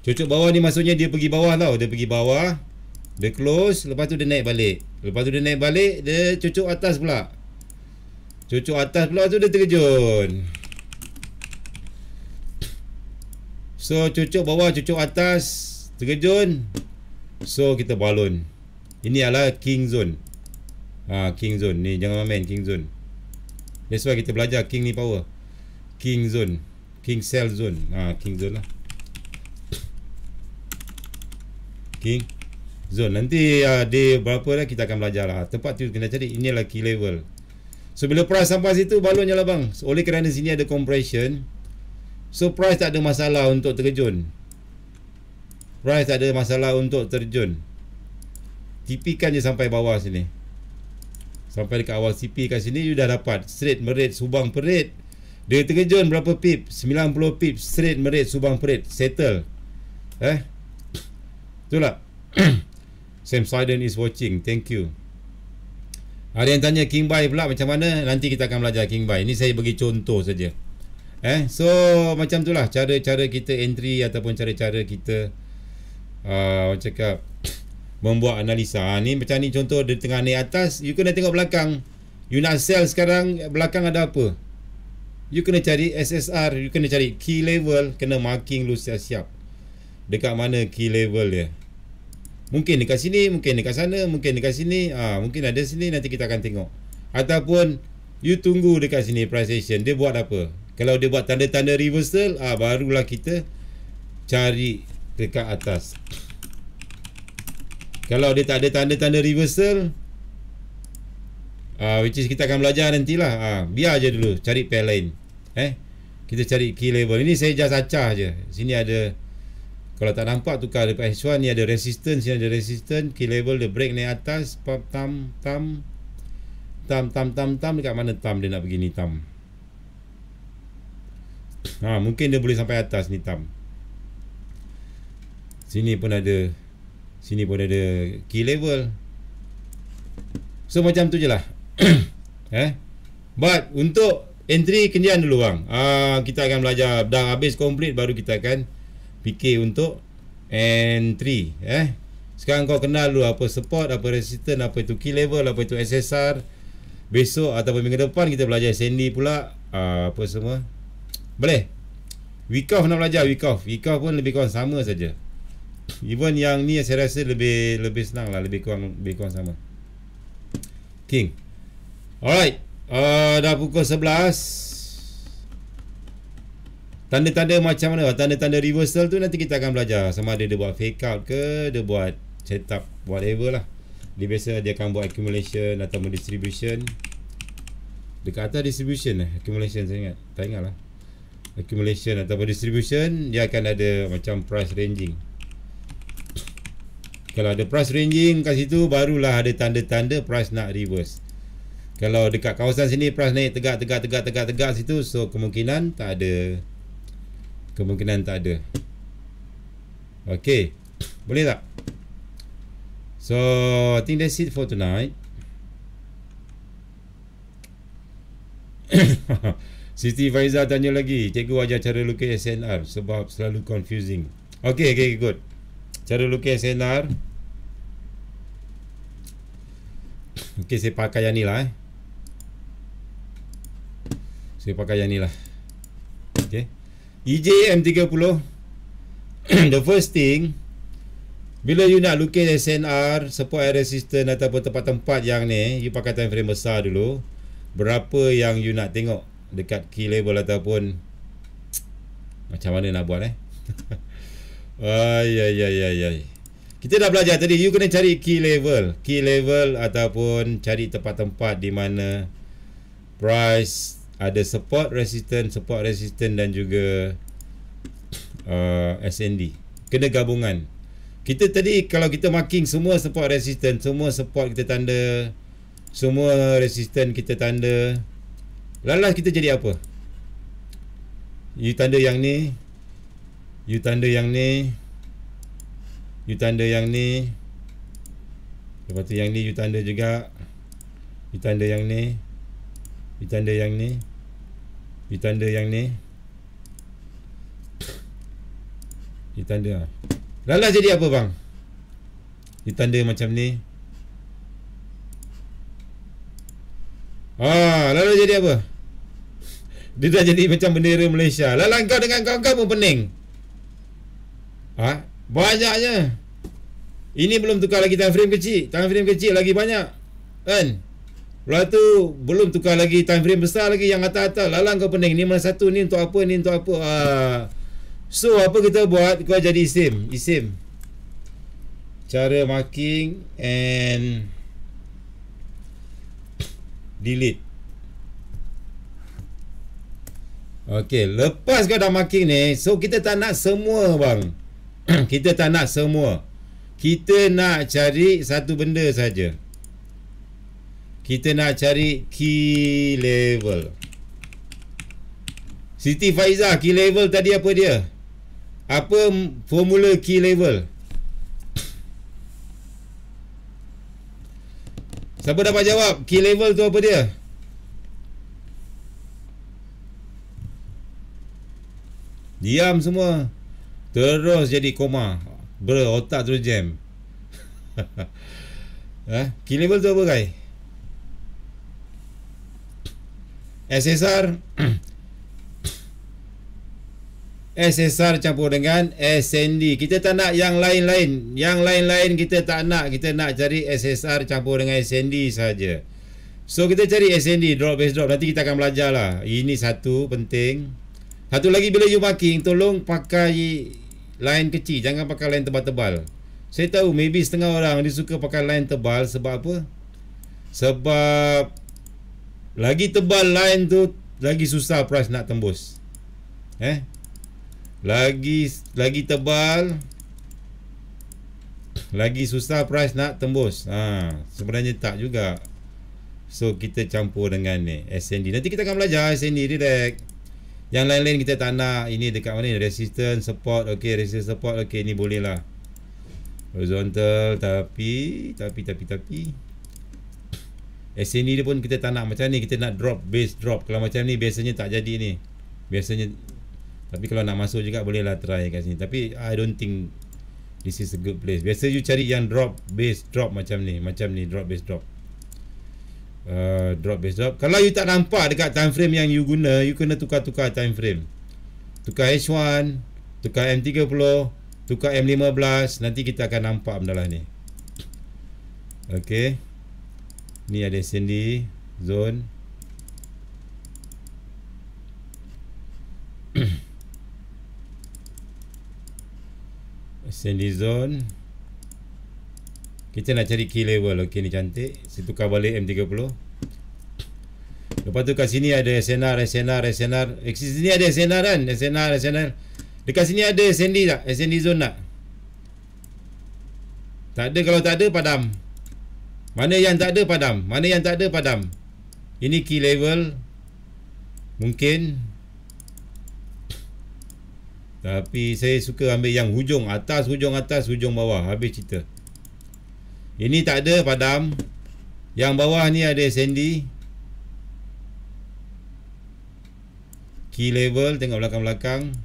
Cucuk bawah ni maksudnya dia pergi bawah tau. Dia pergi bawah. Dia close lepas tu dia naik balik. Lepas tu dia naik balik dia cucuk atas pula. Cucuk atas pula tu dia terjun. So cucuk bawah cucuk atas terjun. So kita balon. Ini adalah king zone ha, King zone ni jangan main king zone That's why kita belajar king ni power King zone King cell zone ha, King zone lah King zone Nanti uh, day berapa lah kita akan belajar lah Tempat tu kena cari inilah key level So bila price sampai situ balonnya lah bang so, Oleh kerana sini ada compression So price tak ada masalah untuk terjun Price tak ada masalah untuk terjun Tipikan je sampai bawah sini sampai dekat awal CP kat sini you dah dapat straight merit subang perit dia terkejut berapa pip 90 pip straight merit subang perit settle eh betul tak Sam Sidon is watching thank you ada yang tanya King Bai pula macam mana nanti kita akan belajar King Bai ini saya bagi contoh saja eh so macam itulah cara-cara kita entry ataupun cara-cara kita uh, cakap membuat analisa. Ha, ni macam ni contoh dia tengah ni atas, you kena tengok belakang. You nak sell sekarang, belakang ada apa? You kena cari SSR, you kena cari key level, kena marking lu siap-siap. Dekat mana key level dia? Mungkin dekat sini, mungkin dekat sana, mungkin dekat sini, ah ha, mungkin ada sini nanti kita akan tengok. Ataupun you tunggu dekat sini price action, dia buat apa? Kalau dia buat tanda-tanda reversal, ah ha, barulah kita cari dekat atas. Kalau dia tak ada tanda-tanda reversal uh, Which is kita akan belajar nantilah uh, Biar je dulu cari pair lain eh? Kita cari key level Ini saya just acah je Sini ada Kalau tak nampak tukar dekat S1 Ni ada resistance Sini ada resistance Key level dia break naik atas Pop tam tam Tam tam tam tam Dekat mana tam dia nak pergi ni tam Ha, mungkin dia boleh sampai atas ni tam Sini pun ada Sini pun ada key level So macam tu je lah eh? But untuk entry kenyian dulu bang uh, Kita akan belajar Dah habis complete baru kita akan Fikir untuk entry eh? Sekarang kau kenal dulu apa support, apa resistance, apa itu key level, apa itu SSR Besok atau minggu depan kita belajar Sandy pula uh, Apa semua Boleh? Week off nak belajar week off Week off pun lebih kurang sama saja Even yang ni saya rasa lebih lebih senang lah lebih kurang lebih kurang sama. King. Alright. Uh, dah pukul 11. Tanda-tanda macam mana? Tanda-tanda reversal tu nanti kita akan belajar sama ada dia buat fake out ke dia buat setup whatever lah. Dia biasa dia akan buat accumulation atau distribution. Dekat atas distribution eh accumulation saya ingat. Tak ingat lah. Accumulation atau distribution dia akan ada macam price ranging. Kalau ada price ranging kat situ Barulah ada tanda-tanda price nak reverse Kalau dekat kawasan sini Price naik tegak-tegak-tegak-tegak tegak situ So kemungkinan tak ada Kemungkinan tak ada Okay Boleh tak? So I think that's it for tonight Siti Faiza tanya lagi Cikgu ajar cara lukis SNR Sebab selalu confusing Okay, okay, good Cara lukis SNR Okey, saya pakai yang ni lah eh. Saya pakai yang ni lah. Okey. EJM 30. The first thing. Bila you nak lukis SNR, support air resistant ataupun tempat-tempat yang ni, you pakai time frame besar dulu. Berapa yang you nak tengok dekat key label ataupun macam mana nak buat eh. ay, ay, ay, ay, ay. Kita dah belajar tadi You kena cari key level Key level Ataupun Cari tempat-tempat Di mana Price Ada support resistance Support resistance Dan juga uh, SND Kena gabungan Kita tadi Kalau kita marking Semua support resistance Semua support kita tanda Semua resistance kita tanda Lalas kita jadi apa You tanda yang ni You tanda yang ni you tanda yang ni lepas tu yang ni you tanda juga you tanda yang ni you tanda yang ni you tanda yang ni you tanda lalas jadi apa bang you tanda macam ni Ah, lala jadi apa? Dia dah jadi macam bendera Malaysia. Lalang kau dengan kau kau pun pening. Ha? Banyaknya Ini belum tukar lagi time frame kecil Time frame kecil lagi banyak Kan Lepas tu Belum tukar lagi time frame besar lagi Yang atas-atas Lalang kau pening Ni mana satu Ni untuk apa Ni untuk apa uh. So apa kita buat Kau jadi isim Isim Cara marking And Delete Okay Lepas kau dah marking ni So kita tak nak semua bang kita tak nak semua. Kita nak cari satu benda saja. Kita nak cari key level. Siti Faiza, key level tadi apa dia? Apa formula key level? Siapa dapat jawab key level tu apa dia? Diam semua. Terus jadi koma Bro, otak terus jam eh? Key level tu apa guys? SSR SSR campur dengan SND Kita tak nak yang lain-lain Yang lain-lain kita tak nak Kita nak cari SSR campur dengan SND saja. So kita cari SND Drop base drop Nanti kita akan belajar lah Ini satu penting Satu lagi bila you marking Tolong pakai line kecil jangan pakai line tebal-tebal saya tahu maybe setengah orang dia suka pakai line tebal sebab apa sebab lagi tebal line tu lagi susah price nak tembus eh lagi lagi tebal lagi susah price nak tembus ha, sebenarnya tak juga so kita campur dengan ni SND nanti kita akan belajar SND direct yang lain-lain kita tak nak Ini dekat mana ni Resistance support Okay resistance support Okay ni boleh lah Horizontal Tapi Tapi tapi tapi SNE dia pun kita tak nak Macam ni kita nak drop Base drop Kalau macam ni biasanya tak jadi ni Biasanya Tapi kalau nak masuk juga Boleh lah try kat sini Tapi I don't think This is a good place Biasa you cari yang drop Base drop macam ni Macam ni drop base drop uh, drop base drop kalau you tak nampak dekat time frame yang you guna you kena tukar-tukar time frame tukar H1 tukar M30 tukar M15 nanti kita akan nampak benda lah ni Okay ni ada sendi zone sendi zone kita nak cari key level Okey ni cantik Saya tukar balik M30 Lepas tu kat sini ada SNR SNR SNR Eh sini ada SNR kan SNR SNR Dekat sini ada SND tak SND zone tak Tak ada kalau tak ada padam Mana yang tak ada padam Mana yang tak ada padam Ini key level Mungkin Tapi saya suka ambil yang hujung Atas hujung atas hujung bawah Habis cerita ini tak ada padam. Yang bawah ni ada Sandy. Key level tengok belakang-belakang.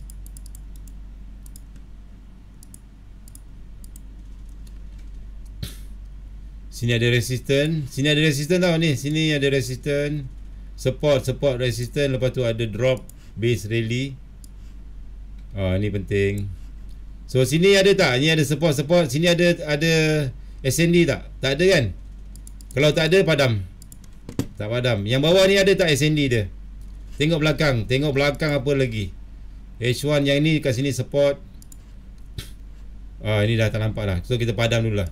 Sini ada resistant, sini ada resistant tau ni. Sini ada resistant, support, support resistant lepas tu ada drop base rally. Ah oh, ni penting. So sini ada tak? Ni ada support, support. Sini ada ada SND tak? Tak ada kan? Kalau tak ada padam. Tak padam. Yang bawah ni ada tak SND dia? Tengok belakang, tengok belakang apa lagi. H1 yang ini kat sini support. Ah ini dah tak nampak dah. So kita padam dululah.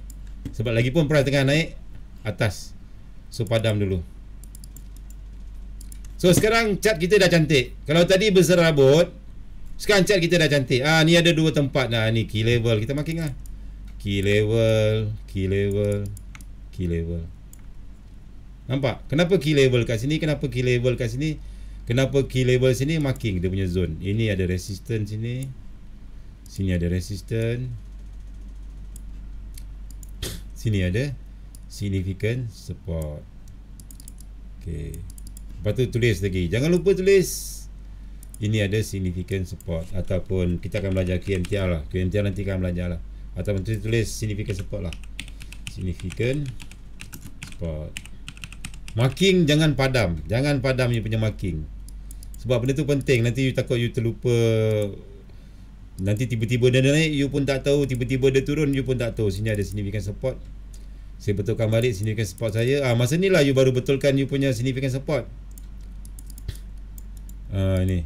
Sebab lagi pun price tengah naik atas. So padam dulu. So sekarang chat kita dah cantik. Kalau tadi berserabut, sekarang cat kita dah cantik. Ah ni ada dua tempat dah ni key level. Kita ah key level key level key level nampak kenapa key level kat sini kenapa key level kat sini kenapa key level sini marking dia punya zone ini ada resistance sini sini ada resistance sini ada significant support Okay. lepas tu tulis lagi jangan lupa tulis ini ada significant support ataupun kita akan belajar QMTR lah QMTR nanti akan belajar lah ataupun tulis, tulis significant support lah significant support marking jangan padam jangan padam you punya marking sebab benda tu penting nanti you takut you terlupa nanti tiba-tiba dia naik you pun tak tahu tiba-tiba dia turun you pun tak tahu sini ada significant support saya betulkan balik significant support saya ah masa ni lah you baru betulkan you punya significant support ah ini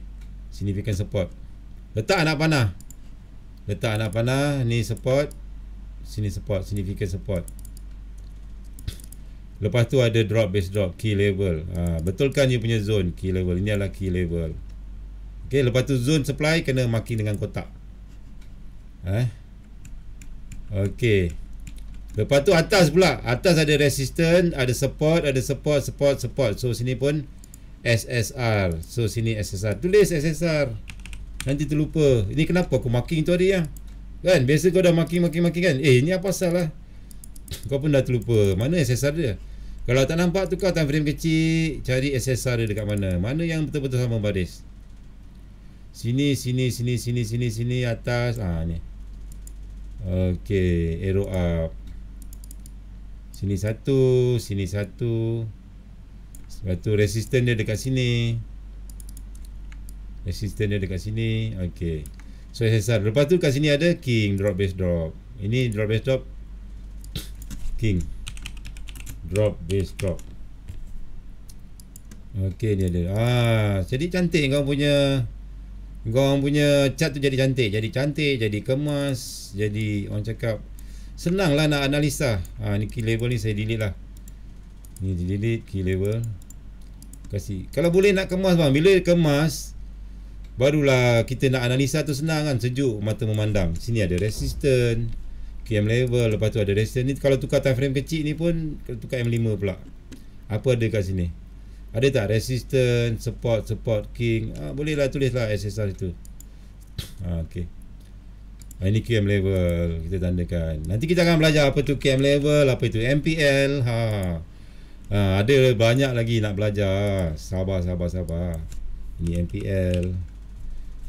significant support letak anak panah Letak anak panah Ni support Sini support Significant support Lepas tu ada drop base drop Key level ha, Betulkan you punya zone Key level Ini adalah key level Okay lepas tu zone supply Kena marking dengan kotak Eh, ha? Okay Lepas tu atas pula Atas ada resistance, Ada support Ada support Support support So sini pun SSR So sini SSR Tulis SSR Nanti terlupa Ini kenapa aku marking tu hari ya? Kan biasa kau dah marking marking marking kan Eh ini apa salah Kau pun dah terlupa Mana SSR dia Kalau tak nampak tukar time frame kecil Cari SSR dia dekat mana Mana yang betul-betul sama baris Sini sini sini sini sini sini Atas ah ni Okay Arrow up Sini satu Sini satu Lepas tu resistance dia dekat sini Assistant dia dekat sini Okay So SSR Lepas tu kat sini ada King drop base drop Ini drop base drop King Drop base drop Okay dia ada Ah, Jadi cantik kau punya Kau punya chat tu jadi cantik Jadi cantik Jadi kemas Jadi orang cakap Senang lah nak analisa ha, ah, Ni key level ni saya delete lah Ni delete key level Kasih Kalau boleh nak kemas bang Bila kemas Barulah kita nak analisa tu senang kan Sejuk mata memandang Sini ada resistant KM level Lepas tu ada resisten ni Kalau tukar time frame kecil ni pun Tukar M5 pula Apa ada kat sini Ada tak resisten, Support Support King ha, Boleh lah tulis lah SSR itu ha, ah, Okay ha, ah, ini KM level kita tandakan. Nanti kita akan belajar apa tu KM level, apa itu MPL. Ha. ha. ada banyak lagi nak belajar. Sabar, sabar, sabar. Ini MPL.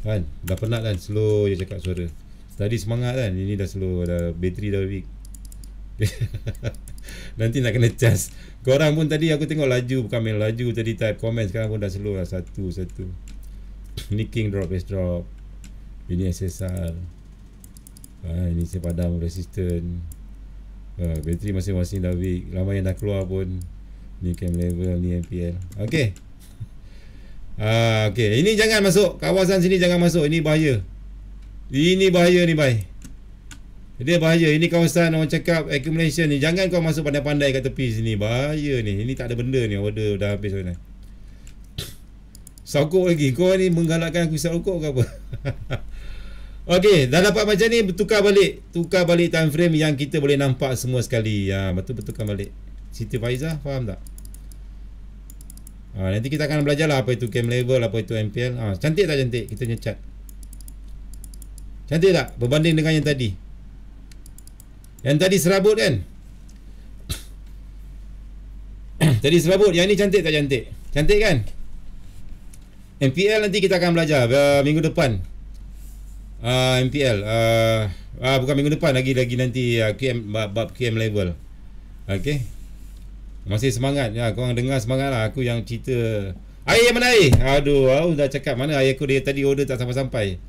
Kan Dah penat kan Slow je cakap suara Tadi semangat kan Ini dah slow Dah bateri dah weak Nanti nak kena charge Korang pun tadi aku tengok laju Bukan main laju Tadi type komen Sekarang pun dah slow lah Satu satu Ni king drop base drop Ini SSR ha, ah, Ini saya padam resistant ha, Bateri masing-masing dah weak Lama yang dah keluar pun Ni cam level Ni MPL Okay Ah, okey. Ini jangan masuk. Kawasan sini jangan masuk. Ini bahaya. Ini bahaya ni, bhai. Dia bahaya. Ini kawasan orang cakap accumulation ni. Jangan kau masuk pandai-pandai kat tepi sini. Bahaya ni. Ini tak ada benda ni. Order dah habis sana. Sokok lagi. Kau ni menggalakkan aku sokok ke apa? Okey, dah dapat macam ni bertukar balik. Tukar balik time frame yang kita boleh nampak semua sekali. Ha, ah, ya, betul bertukar balik. Siti Faiza, faham tak? Ha, nanti kita akan belajar lah apa itu game level, apa itu MPL. Ha, cantik tak cantik? Kita punya chart. Cantik tak? Berbanding dengan yang tadi. Yang tadi serabut kan? tadi serabut. Yang ni cantik tak cantik? Cantik kan? MPL nanti kita akan belajar uh, minggu depan. Ah, uh, MPL. Uh, ah, uh, bukan minggu depan. Lagi-lagi nanti uh, QM, bab, bab QM level. Okay. Masih semangat ya, Kau Korang dengar semangat lah Aku yang cerita Air mana air Aduh aku dah cakap Mana air aku dia tadi order tak sampai-sampai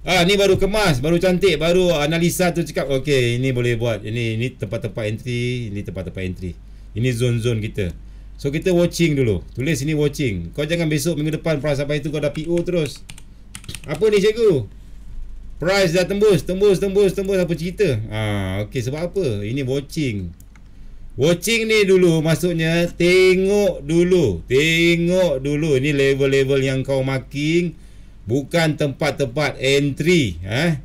Ah ni baru kemas, baru cantik, baru analisa tu cakap okey, ini boleh buat. Ini ini tempat-tempat entry, ini tempat-tempat entry. Ini zone-zone kita. So kita watching dulu. Tulis sini watching. Kau jangan besok minggu depan price sampai itu kau dah PO terus. Apa ni cikgu? Price dah tembus, tembus, tembus, tembus apa cerita? Ah okey sebab apa? Ini watching. Watching ni dulu maksudnya tengok dulu, tengok dulu Ini level-level yang kau marking bukan tempat-tempat entry, eh.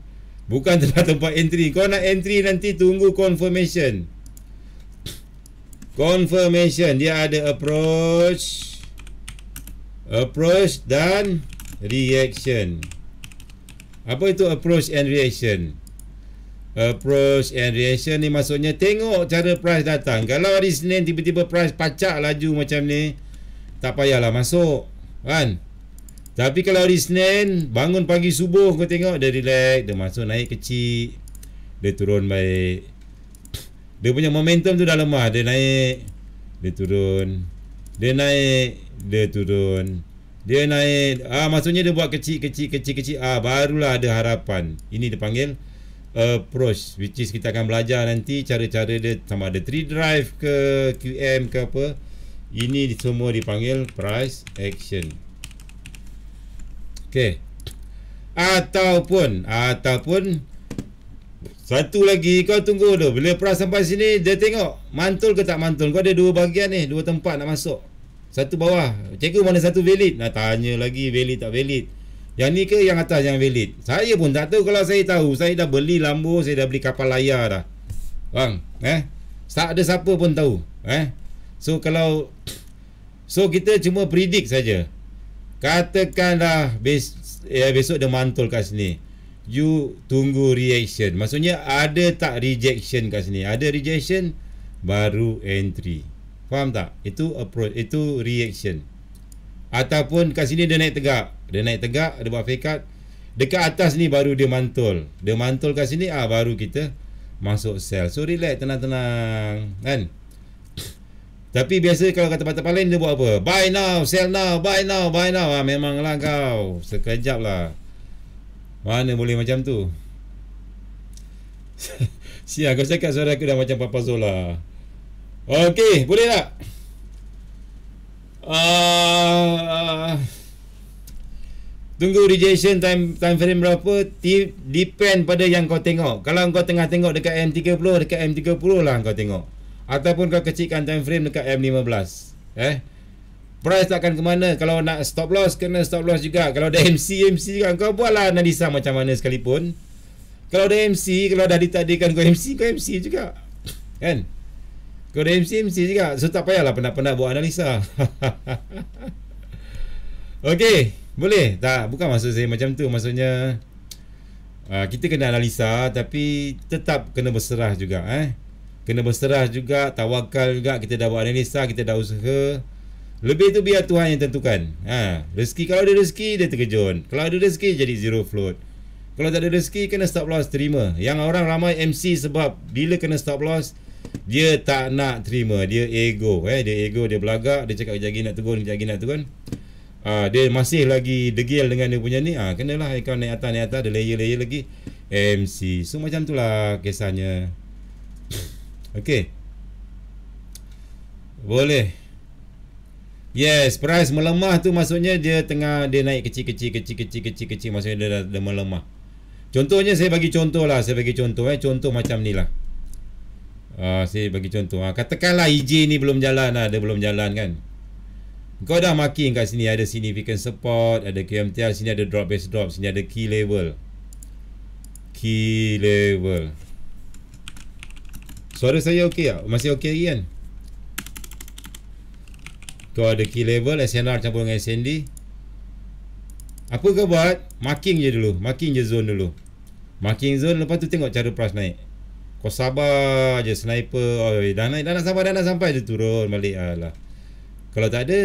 Bukan tempat-tempat entry. Kau nak entry nanti tunggu confirmation. Confirmation dia ada approach approach dan reaction. Apa itu approach and reaction? approach and reaction ni maksudnya tengok cara price datang. Kalau hari Senin tiba-tiba price pacak laju macam ni, tak payahlah masuk. Kan? Tapi kalau hari Senin, bangun pagi subuh kau tengok dia relax, dia masuk naik kecil. Dia turun baik. Dia punya momentum tu dah lemah, dia naik, dia turun. Dia naik, dia turun. Dia naik. Ah maksudnya dia buat kecil-kecil kecil-kecil ah barulah ada harapan. Ini dipanggil panggil approach uh, which is kita akan belajar nanti cara-cara dia sama ada 3 drive ke QM ke apa ini semua dipanggil price action Okay ataupun ataupun satu lagi kau tunggu tu bila price sampai sini dia tengok mantul ke tak mantul kau ada dua bahagian ni dua tempat nak masuk satu bawah cikgu mana satu valid nak tanya lagi valid tak valid yang ni ke yang atas yang valid Saya pun tak tahu kalau saya tahu Saya dah beli lambu, Saya dah beli kapal layar dah Bang eh? Tak ada siapa pun tahu eh? So kalau So kita cuma predict saja. Katakanlah bes, eh, Besok dia mantul kat sini You tunggu reaction Maksudnya ada tak rejection kat sini Ada rejection Baru entry Faham tak? Itu approach Itu reaction Ataupun kat sini dia naik tegak dia naik tegak, dia buat fekat. Dekat atas ni baru dia mantul. Dia mantul kat sini ah baru kita masuk sell. So relax tenang-tenang kan. Tapi biasa kalau kata patah paling dia buat apa? Buy now, sell now, buy now, buy now. Ah memanglah kau. Sekejap lah. Mana boleh macam tu? Siap kau cakap suara aku dah macam Papa Zola. Okay, boleh tak? Ah uh, uh, Tunggu rejection time time frame berapa depend pada yang kau tengok. Kalau kau tengah tengok dekat M30, dekat M30 lah kau tengok. Ataupun kau kecilkan time frame dekat M15. Eh. Price takkan ke mana Kalau nak stop loss Kena stop loss juga Kalau ada MC MC kan Kau buatlah analisa macam mana sekalipun Kalau ada MC Kalau dah ditadikan kau MC Kau MC juga Kan Kau ada MC MC juga So tak payahlah penat-penat buat analisa Okay boleh tak bukan maksud saya macam tu maksudnya uh, kita kena analisa tapi tetap kena berserah juga eh. Kena berserah juga, tawakal juga kita dah buat analisa, kita dah usaha. Lebih tu biar Tuhan yang tentukan. Ha, rezeki kalau ada rezeki dia terkejut. Kalau ada rezeki jadi zero float. Kalau tak ada rezeki kena stop loss terima. Yang orang ramai MC sebab bila kena stop loss dia tak nak terima, dia ego eh, dia ego dia belagak, dia cakap kejap lagi nak turun, kejap lagi nak turun uh, dia masih lagi degil dengan dia punya ni ah kenalah ikan naik atas naik atas ada layer-layer lagi MC so macam lah kisahnya okey boleh Yes, price melemah tu maksudnya dia tengah dia naik kecil-kecil kecil-kecil kecil-kecil maksudnya dia dah, dah melemah. Contohnya saya bagi contoh lah, saya bagi contoh eh contoh macam ni lah. Uh, saya bagi contoh. Ha, katakanlah IG e ni belum jalan lah, dia belum jalan kan. Kau dah marking kat sini Ada significant support Ada QMTR Sini ada drop base drop Sini ada key level Key level Suara saya okey tak? Masih okey lagi kan? Kau ada key level SNR campur dengan SND Apa kau buat? Marking je dulu Marking je zone dulu Marking zone Lepas tu tengok cara price naik Kau sabar je Sniper Oi, Dah naik Dah nak sampai Dah nak sampai Dia turun balik Alah kalau tak ada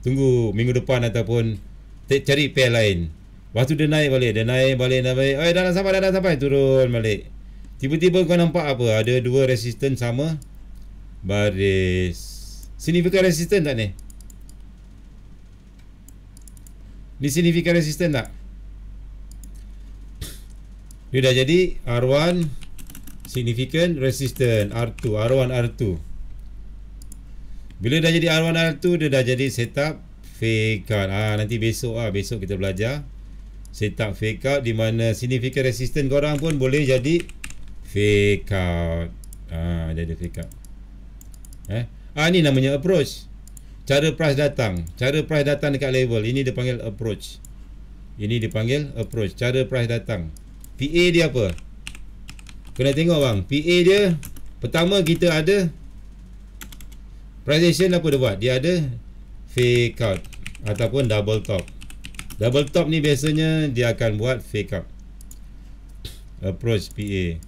Tunggu minggu depan ataupun Cari pair lain Lepas tu dia naik balik Dia naik balik naik balik Oh, dah, dah sampai dah, dah sampai Turun balik Tiba-tiba kau nampak apa Ada dua resisten sama Baris Signifikan resisten tak ni? Ni signifikan resisten tak? Dia dah jadi R1 significant resisten R2 R1 R2 bila dah jadi r 1 tu, dia dah jadi setup fake out. Ah ha, nanti besok ah besok kita belajar setup fake out di mana significant resistance orang pun boleh jadi fake out. Ah ha, jadi fake out. Eh. Ah ha, ni namanya approach. Cara price datang, cara price datang dekat level. Ini dipanggil approach. Ini dipanggil approach, cara price datang. PA dia apa? Kena tengok bang, PA dia pertama kita ada Prization apa dia buat? Dia ada fake out ataupun double top. Double top ni biasanya dia akan buat fake out. Approach PA.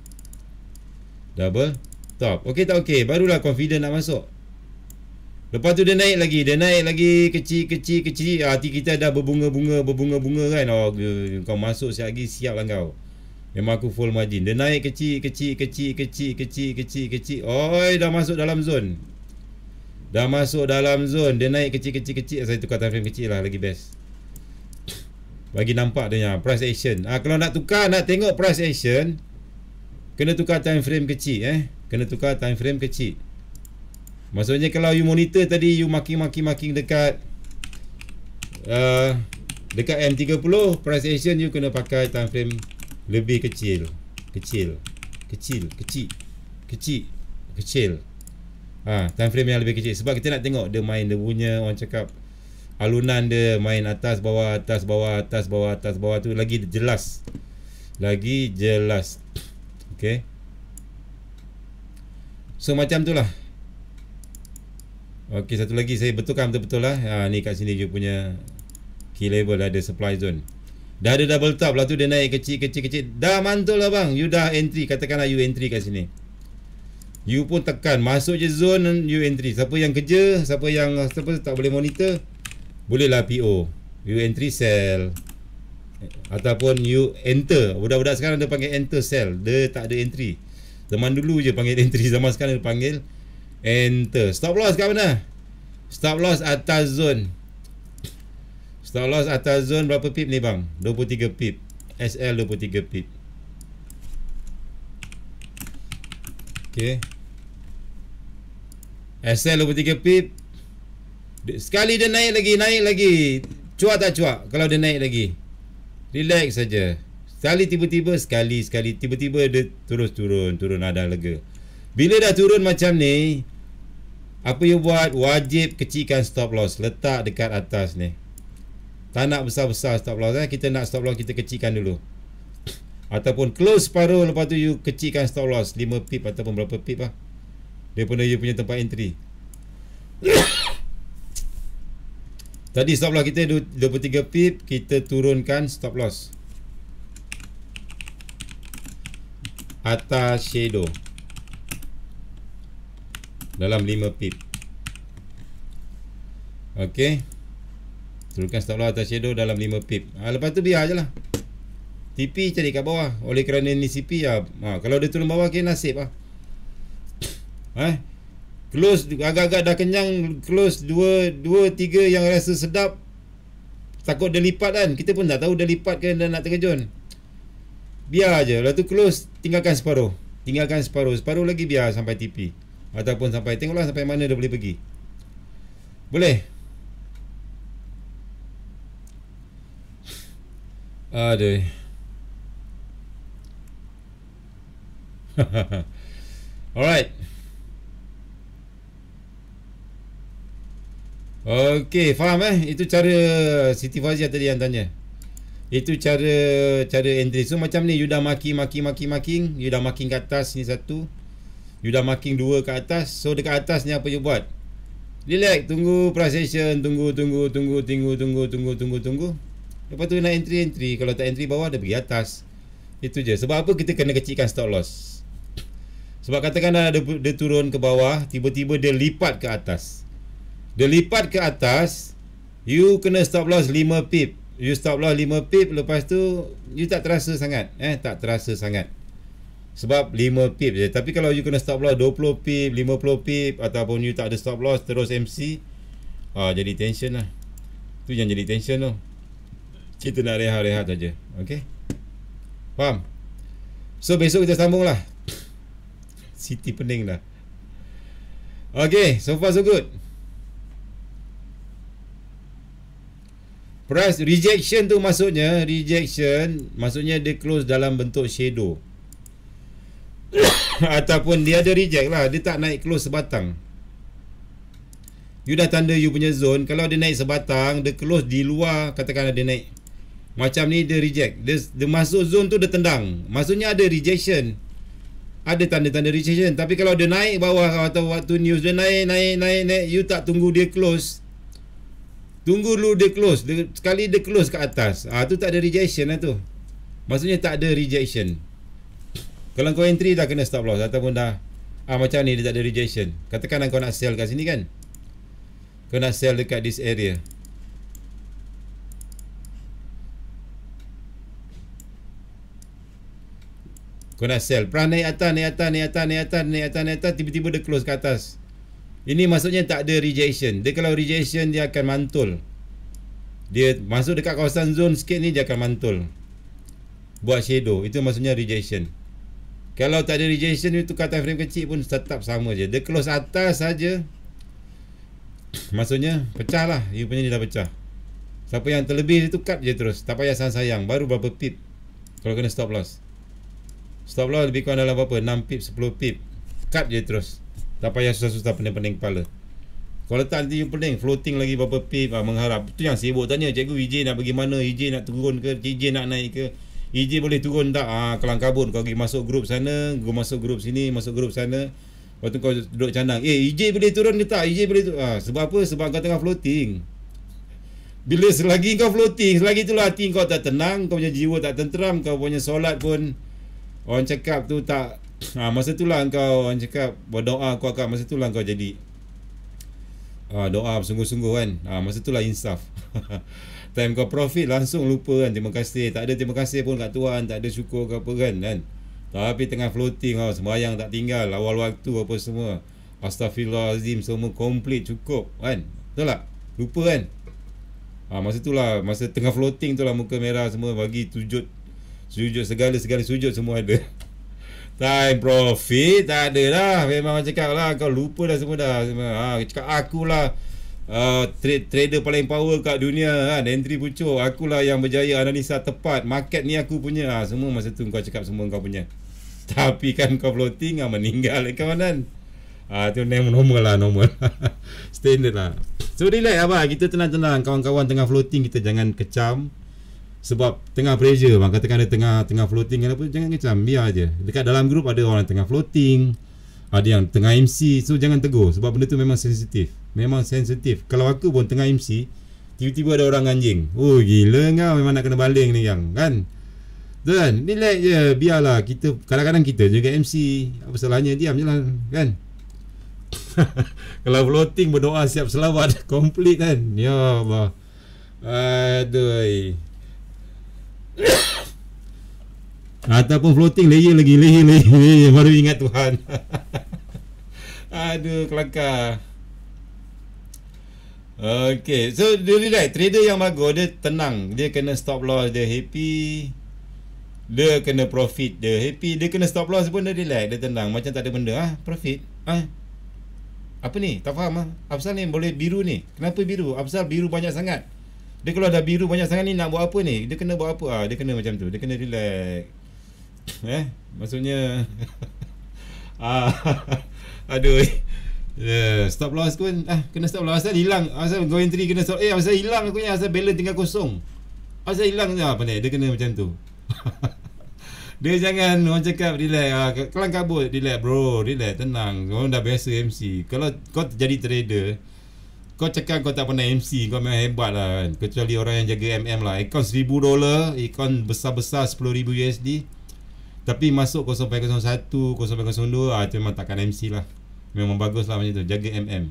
Double top. Okey tak okey, barulah confident nak masuk. Lepas tu dia naik lagi, dia naik lagi kecil-kecil kecil. Ah, hati kita dah berbunga-bunga berbunga-bunga kan. Oh, kau masuk siap lagi siaplah kau. Memang aku full margin. Dia naik kecil-kecil kecil-kecil kecil-kecil kecil. Oi, dah masuk dalam zone. Dah masuk dalam zon, Dia naik kecil-kecil-kecil Saya tukar time frame kecil lah Lagi best Bagi nampak dia ya. Price action ha, Kalau nak tukar Nak tengok price action Kena tukar time frame kecil eh Kena tukar time frame kecil Maksudnya kalau you monitor tadi You marking-marking-marking dekat uh, Dekat M30 Price action you kena pakai time frame Lebih kecil Kecil Kecil Kecil Kecil Kecil, kecil ha, Time frame yang lebih kecil Sebab kita nak tengok Dia main dia punya Orang cakap Alunan dia Main atas bawah Atas bawah Atas bawah Atas bawah tu Lagi jelas Lagi jelas Okay So macam tu lah Okay satu lagi Saya betulkan betul-betul lah ha, Ni kat sini dia punya Key label Ada supply zone Dah ada double top lah tu Dia naik kecil-kecil-kecil Dah mantul lah bang You dah entry Katakanlah you entry kat sini You pun tekan Masuk je zone You entry Siapa yang kerja Siapa yang Siapa tak boleh monitor Boleh lah PO You entry cell Ataupun you enter Budak-budak sekarang dia panggil enter sell, Dia tak ada entry Zaman dulu je panggil entry Zaman sekarang dia panggil Enter Stop loss kat mana Stop loss atas zone Stop loss atas zone berapa pip ni bang 23 pip SL 23 pip Okay SL 23 pip Sekali dia naik lagi Naik lagi Cuak tak cuak Kalau dia naik lagi Relax saja. Sekali tiba-tiba Sekali sekali Tiba-tiba dia terus turun Turun ada lega Bila dah turun macam ni Apa you buat Wajib kecikan stop loss Letak dekat atas ni Tak nak besar-besar stop loss eh? Kita nak stop loss Kita kecikan dulu Ataupun close paruh Lepas tu you kecikan stop loss 5 pip Ataupun berapa pip lah daripada dia punya tempat entry tadi stop loss kita 23 pip kita turunkan stop loss atas shadow dalam 5 pip ok turunkan stop loss atas shadow dalam 5 pip ha, lepas tu biar je lah TP cari kat bawah oleh kerana ni CP ya. Ah, ha, ah, kalau dia turun bawah kena okay, nasib ah. Eh? Close agak-agak dah kenyang Close dua, dua, tiga yang rasa sedap Takut dia lipat kan Kita pun tak tahu dia lipat ke dan nak terkejun Biar je Lepas tu close Tinggalkan separuh Tinggalkan separuh Separuh lagi biar sampai tipi Ataupun sampai Tengoklah sampai mana dia boleh pergi Boleh Aduh Alright Okey, faham eh? Itu cara Siti Fazia tadi yang tanya. Itu cara cara entry. So macam ni, you dah marking, marking, marking, marking. You dah marking kat atas ni satu. You dah marking dua ke atas. So dekat atas ni apa you buat? Relax, tunggu procession, tunggu, tunggu, tunggu, tunggu, tunggu, tunggu, tunggu, tunggu. Lepas tu nak entry, entry. Kalau tak entry bawah, dia pergi atas. Itu je. Sebab apa kita kena kecilkan stop loss? Sebab katakan dia, dia turun ke bawah, tiba-tiba dia lipat ke atas. Dia lipat ke atas You kena stop loss 5 pip You stop loss 5 pip Lepas tu You tak terasa sangat Eh tak terasa sangat sebab 5 pip je Tapi kalau you kena stop loss 20 pip 50 pip Ataupun you tak ada stop loss Terus MC ah, Jadi tension lah Tu yang jadi tension tu Kita nak rehat-rehat saja Okay Faham? So besok kita sambung lah Siti pening dah Okay, so far so good Price rejection tu maksudnya rejection maksudnya dia close dalam bentuk shadow. Ataupun dia ada reject lah Dia tak naik close sebatang You dah tanda you punya zone Kalau dia naik sebatang Dia close di luar Katakanlah dia naik Macam ni dia reject Dia, dia masuk zone tu dia tendang Maksudnya ada rejection Ada tanda-tanda rejection Tapi kalau dia naik bawah Atau waktu news dia naik Naik naik naik You tak tunggu dia close Tunggu dulu dia close dia, Sekali dia close ke atas ah tu tak ada rejection lah tu Maksudnya tak ada rejection Kalau kau entry dah kena stop loss Ataupun dah ah Macam ni dia tak ada rejection Katakan lah kau nak sell kat sini kan Kau nak sell dekat this area Kau nak sell Perang naik atas, naik atas, naik atas, naik atas, naik atas, naik atas, naik atas, naik atas ini maksudnya tak ada rejection. Dia kalau rejection dia akan mantul. Dia masuk dekat kawasan zone sikit ni dia akan mantul. Buat shadow. Itu maksudnya rejection. Kalau tak ada rejection itu kata frame kecil pun tetap sama je. Dia close atas saja. Maksudnya pecah lah. You punya ni dah pecah. Siapa yang terlebih dia tukar je terus. Tak payah sayang-sayang. Baru berapa pip. Kalau kena stop loss. Stop loss lebih kurang dalam berapa? 6 pip, 10 pip. Cut je terus. Tak payah susah-susah pening-pening kepala Kalau letak nanti yang pening Floating lagi berapa pip ah, Mengharap Itu yang sibuk tanya Cikgu EJ nak pergi mana EJ nak turun ke EJ nak naik ke EJ boleh turun tak ah, Kelang kabut Kau pergi masuk grup sana Kau masuk grup sini Masuk grup sana Lepas tu kau duduk canang Eh EJ boleh turun ke tak EJ boleh turun ah, Sebab apa Sebab kau tengah floating bila selagi kau floating, selagi itulah hati kau tak tenang, kau punya jiwa tak tenteram, kau punya solat pun orang cakap tu tak Ha, masa tu lah kau orang cakap berdoa aku akak masa tu lah kau jadi ha, doa bersungguh-sungguh kan. Ha, masa tu lah insaf. Time kau profit langsung lupa kan terima kasih. Tak ada terima kasih pun kat Tuhan. Tak ada syukur ke apa kan kan. Tapi tengah floating kau sembahyang tak tinggal awal waktu apa semua. Astaghfirullahalazim semua complete cukup kan. Betul tak? Lupa kan? Ha, masa tu lah masa tengah floating tu lah muka merah semua bagi tujuh Sujud segala-segala sujud semua ada Tai profit tak ada lah Memang macam cakap lah Kau lupa dah semua dah ha, Cakap akulah uh, ah, trade, Trader paling power kat dunia kan Entry pucuk Akulah yang berjaya Analisa tepat Market ni aku punya ha, Semua masa tu kau cakap semua kau punya Tapi kan kau floating kan, Meninggal kan kawanan ha, Itu name normal lah normal Standard lah So relax apa Kita tenang-tenang Kawan-kawan tengah floating Kita jangan kecam sebab tengah pressure bang katakan dia tengah tengah floating kan apa jangan kecam biar aje dekat dalam grup ada orang yang tengah floating ada yang tengah MC so jangan tegur sebab benda tu memang sensitif memang sensitif kalau aku pun tengah MC tiba-tiba ada orang anjing oh gila kau memang nak kena baling ni yang kan dan nilai je biarlah kita kadang-kadang kita juga MC apa salahnya diam je lah kan kalau floating berdoa siap selawat komplit kan ya Allah aduh Ataupun floating layer lagi layer, layer, Baru ingat Tuhan Aduh kelakar Okay So dia relax Trader yang bagus Dia tenang Dia kena stop loss Dia happy Dia kena profit Dia happy Dia kena stop loss pun Dia relax Dia tenang Macam tak ada benda ha? Profit ah ha? Apa ni Tak faham ha? Ah. Apsal ni boleh biru ni Kenapa biru Apsal biru banyak sangat dia kalau dah biru banyak sangat ni nak buat apa ni? Dia kena buat apa? Ah, dia kena macam tu. Dia kena relax. Eh, maksudnya ah, Aduh. Yeah, stop loss pun ah kena stop loss asal hilang. Asal go entry kena stop. Eh, asal hilang aku ni asal balance tinggal kosong. Asal hilang ni ah, apa ni? Dia kena macam tu. Dia jangan orang cakap relax ah, Kelang kabut relax bro Relax tenang Orang dah biasa MC Kalau kau jadi trader kau cakap kau tak pernah MC kau memang hebat lah kan kecuali orang yang jaga MM lah ikon seribu dolar ikon besar-besar sepuluh ribu USD tapi masuk satu, 0.01 0.02 ah itu memang takkan MC lah memang bagus lah macam tu jaga MM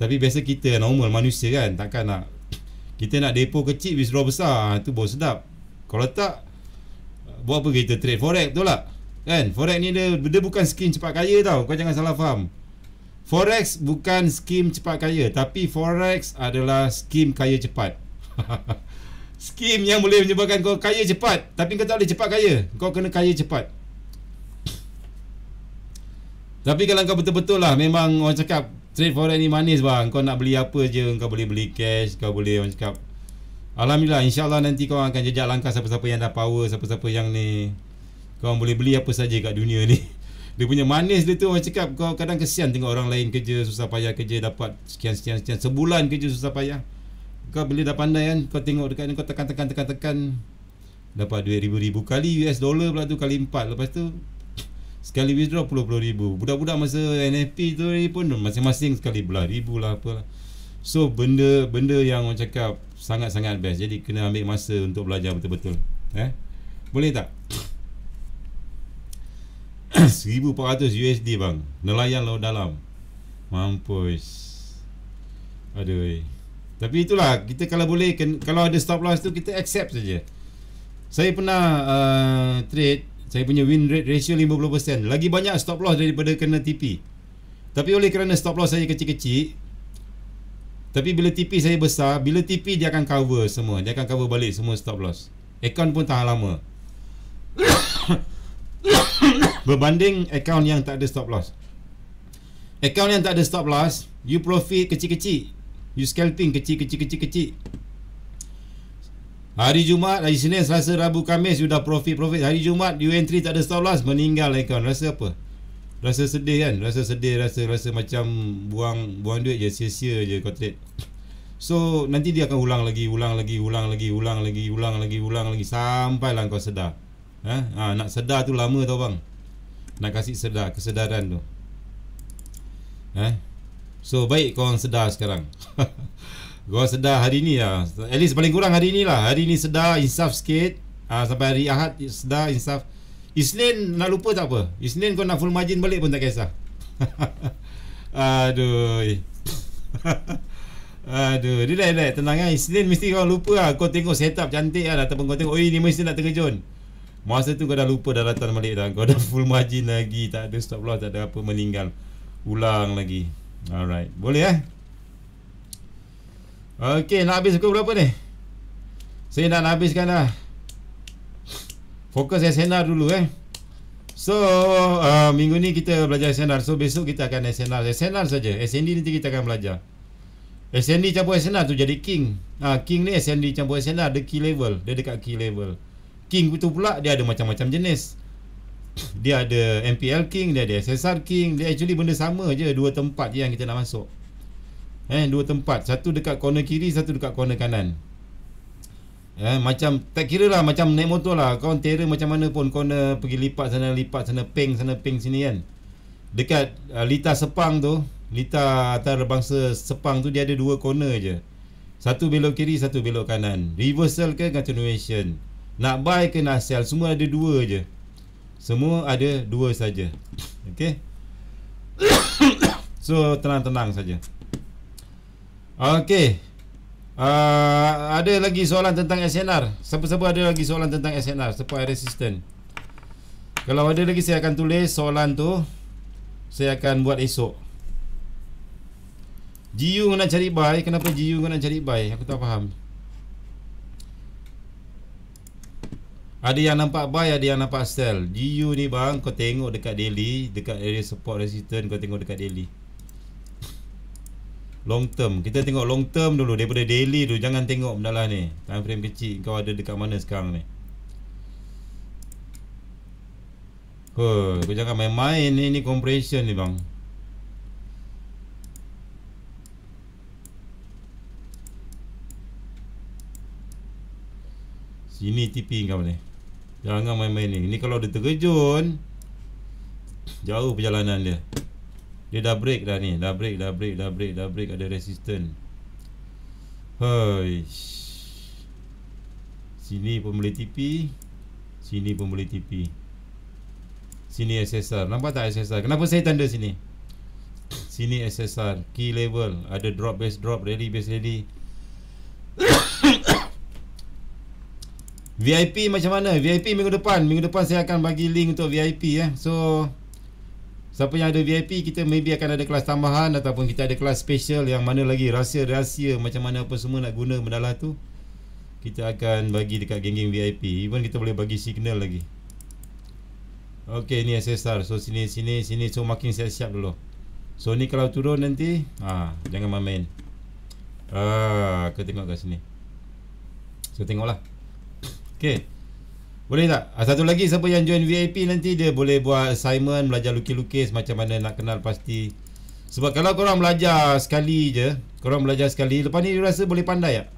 tapi biasa kita normal manusia kan takkan nak kita nak depo kecil bisro besar ah, tu boleh sedap kalau tak buat apa kita trade forex tu lah kan forex ni dia, dia bukan skin cepat kaya tau kau jangan salah faham Forex bukan skim cepat kaya Tapi Forex adalah skim kaya cepat Skim yang boleh menyebabkan kau kaya cepat Tapi kau tak boleh cepat kaya Kau kena kaya cepat Tapi kalau kau betul-betul lah Memang orang cakap Trade Forex ni manis bang Kau nak beli apa je Kau boleh beli cash Kau boleh orang cakap Alhamdulillah InsyaAllah nanti kau akan jejak langkah Siapa-siapa yang dah power Siapa-siapa yang ni Kau boleh beli apa saja kat dunia ni dia punya manis dia tu orang cakap kau kadang kesian tengok orang lain kerja susah payah kerja dapat sekian sekian sekian sebulan kerja susah payah kau beli dah pandai kan kau tengok dekat ni kau tekan tekan tekan tekan dapat duit ribu-ribu kali US dollar pula tu kali empat lepas tu sekali withdraw puluh-puluh ribu budak-budak masa NFP tu ni pun masing-masing sekali belah ribu lah apalah so benda benda yang orang cakap sangat-sangat best jadi kena ambil masa untuk belajar betul-betul eh boleh tak? 1400 USD bang Nelayan laut dalam Mampus Aduh Tapi itulah Kita kalau boleh Kalau ada stop loss tu Kita accept saja Saya pernah uh, Trade Saya punya win rate ratio 50% Lagi banyak stop loss Daripada kena TP Tapi oleh kerana stop loss saya kecil-kecil Tapi bila TP saya besar Bila TP dia akan cover semua Dia akan cover balik semua stop loss Account pun tahan lama berbanding account yang tak ada stop loss. account yang tak ada stop loss, you profit kecil-kecil. You scalping kecil-kecil-kecil-kecil. Hari Jumaat, hari Senin, Selasa, Rabu, Kamis You dah profit, profit Hari Jumaat, you entry tak ada stop loss Meninggal account, rasa apa? Rasa sedih kan? Rasa sedih, rasa rasa macam buang buang duit je Sia-sia je kau trade So, nanti dia akan ulang lagi, ulang lagi, ulang lagi, ulang lagi, ulang lagi, ulang lagi Sampailah kau sedar ha? ha, nak sedar tu lama tau bang nak kasih sedar kesedaran tu eh so baik kau orang sedar sekarang kau sedar hari ni ya lah. at least paling kurang hari ni lah hari ni sedar insaf sikit ha, sampai hari Ahad sedar insaf Isnin nak lupa tak apa Isnin kau nak full margin balik pun tak kisah Aduh Aduh, relax, relax, tenang kan Isnin mesti kau lupa lah. Kau tengok setup cantik lah Ataupun kau tengok, oi ni mesti nak terkejut Masa tu kau dah lupa dah datang balik dah Kau dah full margin lagi Tak ada stop loss Tak ada apa meninggal Ulang lagi Alright Boleh eh Okay nak habis aku berapa ni Saya nak habiskan dah Fokus SNR dulu eh So uh, Minggu ni kita belajar SNR So besok kita akan SNR SNR saja. SND nanti kita akan belajar SND campur SNR tu jadi king ha, King ni SND campur SNR Dia key level Dia dekat key level King itu pula dia ada macam-macam jenis. Dia ada MPL King, dia ada SSR King, dia actually benda sama je dua tempat je yang kita nak masuk. Eh, dua tempat, satu dekat corner kiri, satu dekat corner kanan. Eh, macam tak kira lah macam naik motor lah kau terer macam mana pun corner pergi lipat sana lipat sana ping sana ping sini kan dekat uh, lita sepang tu lita antarabangsa sepang tu dia ada dua corner je satu belok kiri satu belok kanan reversal ke continuation nak buy ke nak sell Semua ada dua je Semua ada dua saja Okay So tenang-tenang saja Okay uh, ah, Ada lagi soalan tentang SNR Siapa-siapa ada lagi soalan tentang SNR Support air resistant Kalau ada lagi saya akan tulis soalan tu Saya akan buat esok Jiu nak cari buy Kenapa Jiu nak cari buy Aku tak faham Ada yang nampak buy, ada yang nampak sell. GU ni bang, kau tengok dekat daily, dekat area support resistance kau tengok dekat daily. Long term, kita tengok long term dulu daripada daily dulu jangan tengok benda lah ni. Time frame kecil kau ada dekat mana sekarang ni? Oh, kau jangan main-main ni ni compression ni bang. Sini TP kau ni. Jangan main-main ni Ni kalau dia terkejun Jauh perjalanan dia Dia dah break dah ni Dah break, dah break, dah break, dah break Ada resistant Hei Sini pun boleh tipi Sini pun boleh tipi Sini SSR Nampak tak SSR? Kenapa saya tanda sini? Sini SSR Key level Ada drop, base drop, ready, base ready. VIP macam mana? VIP minggu depan. Minggu depan saya akan bagi link untuk VIP eh. So siapa yang ada VIP kita maybe akan ada kelas tambahan ataupun kita ada kelas special yang mana lagi rahsia-rahsia macam mana apa semua nak guna benda lah tu. Kita akan bagi dekat geng-geng VIP. Even kita boleh bagi signal lagi. Okey ni SSR. So sini sini sini so makin saya siap dulu. So ni kalau turun nanti, ha, jangan main. Ah, kita tengok kat sini. So tengoklah. Okay, Boleh tak? Ah, satu lagi siapa yang join VIP nanti dia boleh buat assignment belajar lukis-lukis macam mana nak kenal pasti. Sebab kalau korang belajar sekali je, korang belajar sekali, lepas ni dia rasa boleh pandai tak?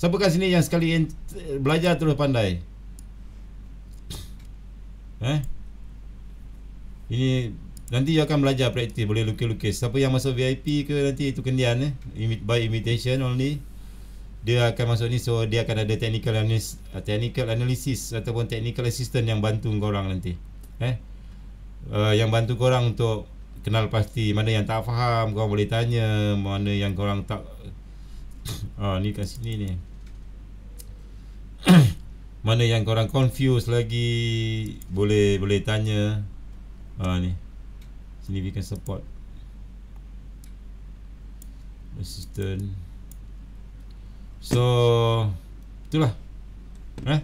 Siapa kat sini yang sekali belajar terus pandai? Eh? Ini nanti dia akan belajar praktis boleh lukis-lukis. Siapa yang masuk VIP ke nanti itu kendian eh. by imitation only dia akan masuk ni so dia akan ada technical analysis uh, technical analysis ataupun technical assistant yang bantu kau orang nanti eh uh, yang bantu kau orang untuk kenal pasti mana yang tak faham kau boleh tanya mana yang kau orang tak ah ni kat sini ni mana yang kau orang confuse lagi boleh boleh tanya ah ni significant support assistant So Itulah Eh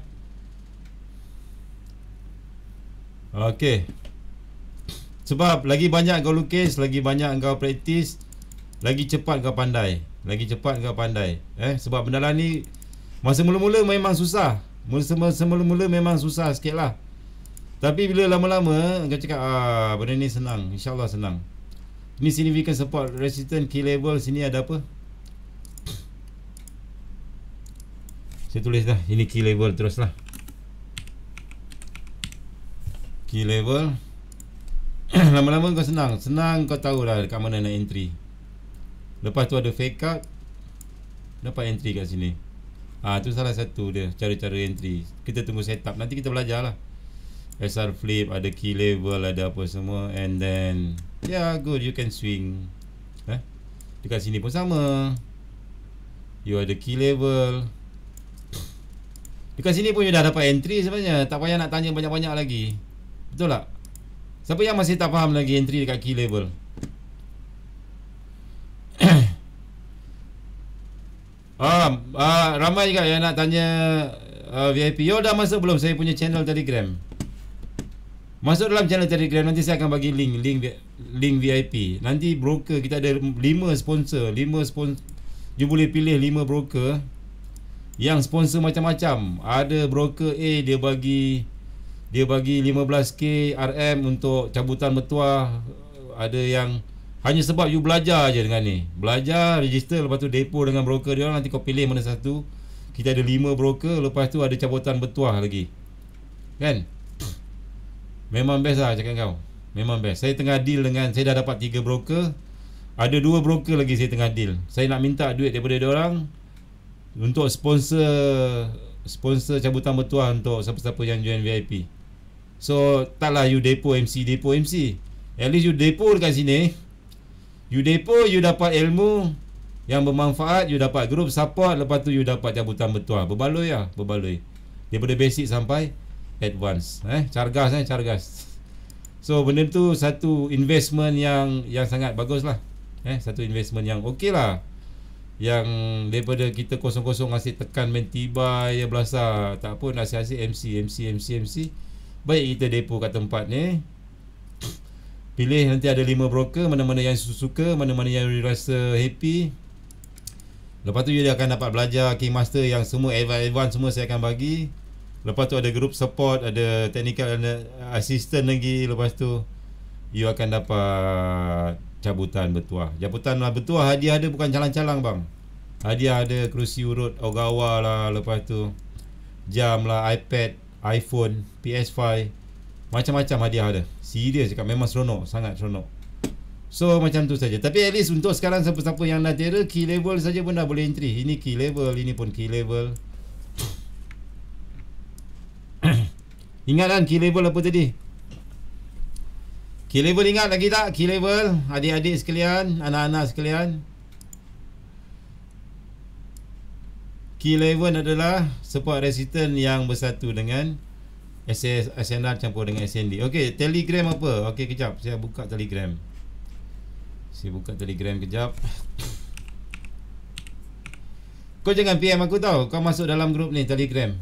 Okay Sebab lagi banyak kau lukis Lagi banyak kau praktis Lagi cepat kau pandai Lagi cepat kau pandai Eh sebab benda ni Masa mula-mula memang susah Masa mula-mula memang susah sikit lah Tapi bila lama-lama Kau cakap ah, benda ni senang InsyaAllah senang Ni significant support resident key level Sini ada apa saya tulis dah ini key label teruslah key level lama-lama kau senang senang kau tahu lah dekat mana nak entry lepas tu ada fake out, dapat entry kat sini ah ha, tu salah satu dia cara-cara entry kita tunggu setup nanti kita belajar lah SR flip ada key level ada apa semua and then yeah good you can swing eh dekat sini pun sama you ada key level. Dekat sini pun sudah dah dapat entry sebenarnya Tak payah nak tanya banyak-banyak lagi Betul tak? Siapa yang masih tak faham lagi entry dekat key level? ah, ah, ramai juga yang nak tanya uh, ah, VIP You dah masuk belum? Saya punya channel telegram Masuk dalam channel telegram Nanti saya akan bagi link Link link VIP Nanti broker kita ada 5 sponsor 5 sponsor You boleh pilih 5 broker yang sponsor macam-macam ada broker A dia bagi dia bagi 15k RM untuk cabutan mertua ada yang hanya sebab you belajar aje dengan ni belajar register lepas tu depo dengan broker dia nanti kau pilih mana satu kita ada 5 broker lepas tu ada cabutan bertuah lagi kan memang best lah cakap kau memang best saya tengah deal dengan saya dah dapat 3 broker ada 2 broker lagi saya tengah deal saya nak minta duit daripada dia orang untuk sponsor sponsor cabutan bertuah untuk siapa-siapa yang join VIP. So, taklah you depo MC, depo MC. At least you depo dekat sini. You depo, you dapat ilmu yang bermanfaat, you dapat group support, lepas tu you dapat cabutan bertuah. Berbaloi lah, berbaloi. Daripada basic sampai advance. Eh, cargas eh, cargas. So, benda tu satu investment yang yang sangat bagus lah. Eh, satu investment yang ok lah yang daripada kita kosong-kosong asyik tekan main tiba ya belasa tak apa nak asyik MC MC MC MC baik kita depo kat tempat ni pilih nanti ada 5 broker mana-mana yang suka mana-mana yang rasa happy lepas tu dia akan dapat belajar key master yang semua advance semua saya akan bagi lepas tu ada group support ada technical assistant lagi lepas tu you akan dapat cabutan bertuah. Cabutan lah bertuah hadiah ada bukan calang-calang bang. Hadiah ada kerusi urut Ogawa lah lepas tu jam lah iPad, iPhone, PS5 macam-macam hadiah ada. Serius cakap memang seronok, sangat seronok. So macam tu saja. Tapi at least untuk sekarang siapa-siapa yang dah tera key level saja pun dah boleh entry. Ini key level, ini pun key level. Ingat kan key level apa tadi? Key level ingat lagi tak? Key level adik-adik sekalian, anak-anak sekalian. Key level adalah support resistant yang bersatu dengan SS SNR campur dengan SND. Okey, Telegram apa? Okey, kejap saya buka Telegram. Saya buka Telegram kejap. Kau jangan PM aku tau. Kau masuk dalam grup ni Telegram.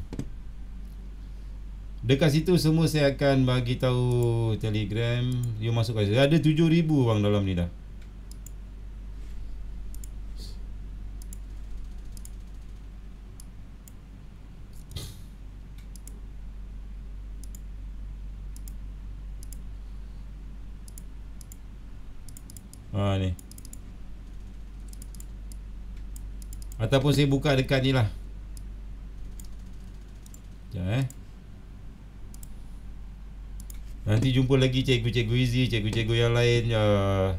Dekat situ semua saya akan bagi tahu Telegram. You masuk kat situ. Ada 7000 bang dalam ni dah. Ha ni. Ataupun saya buka dekat ni lah. Sekejap eh. Nanti jumpa lagi cikgu-cikgu Izzy, cikgu-cikgu yang lain. Uh,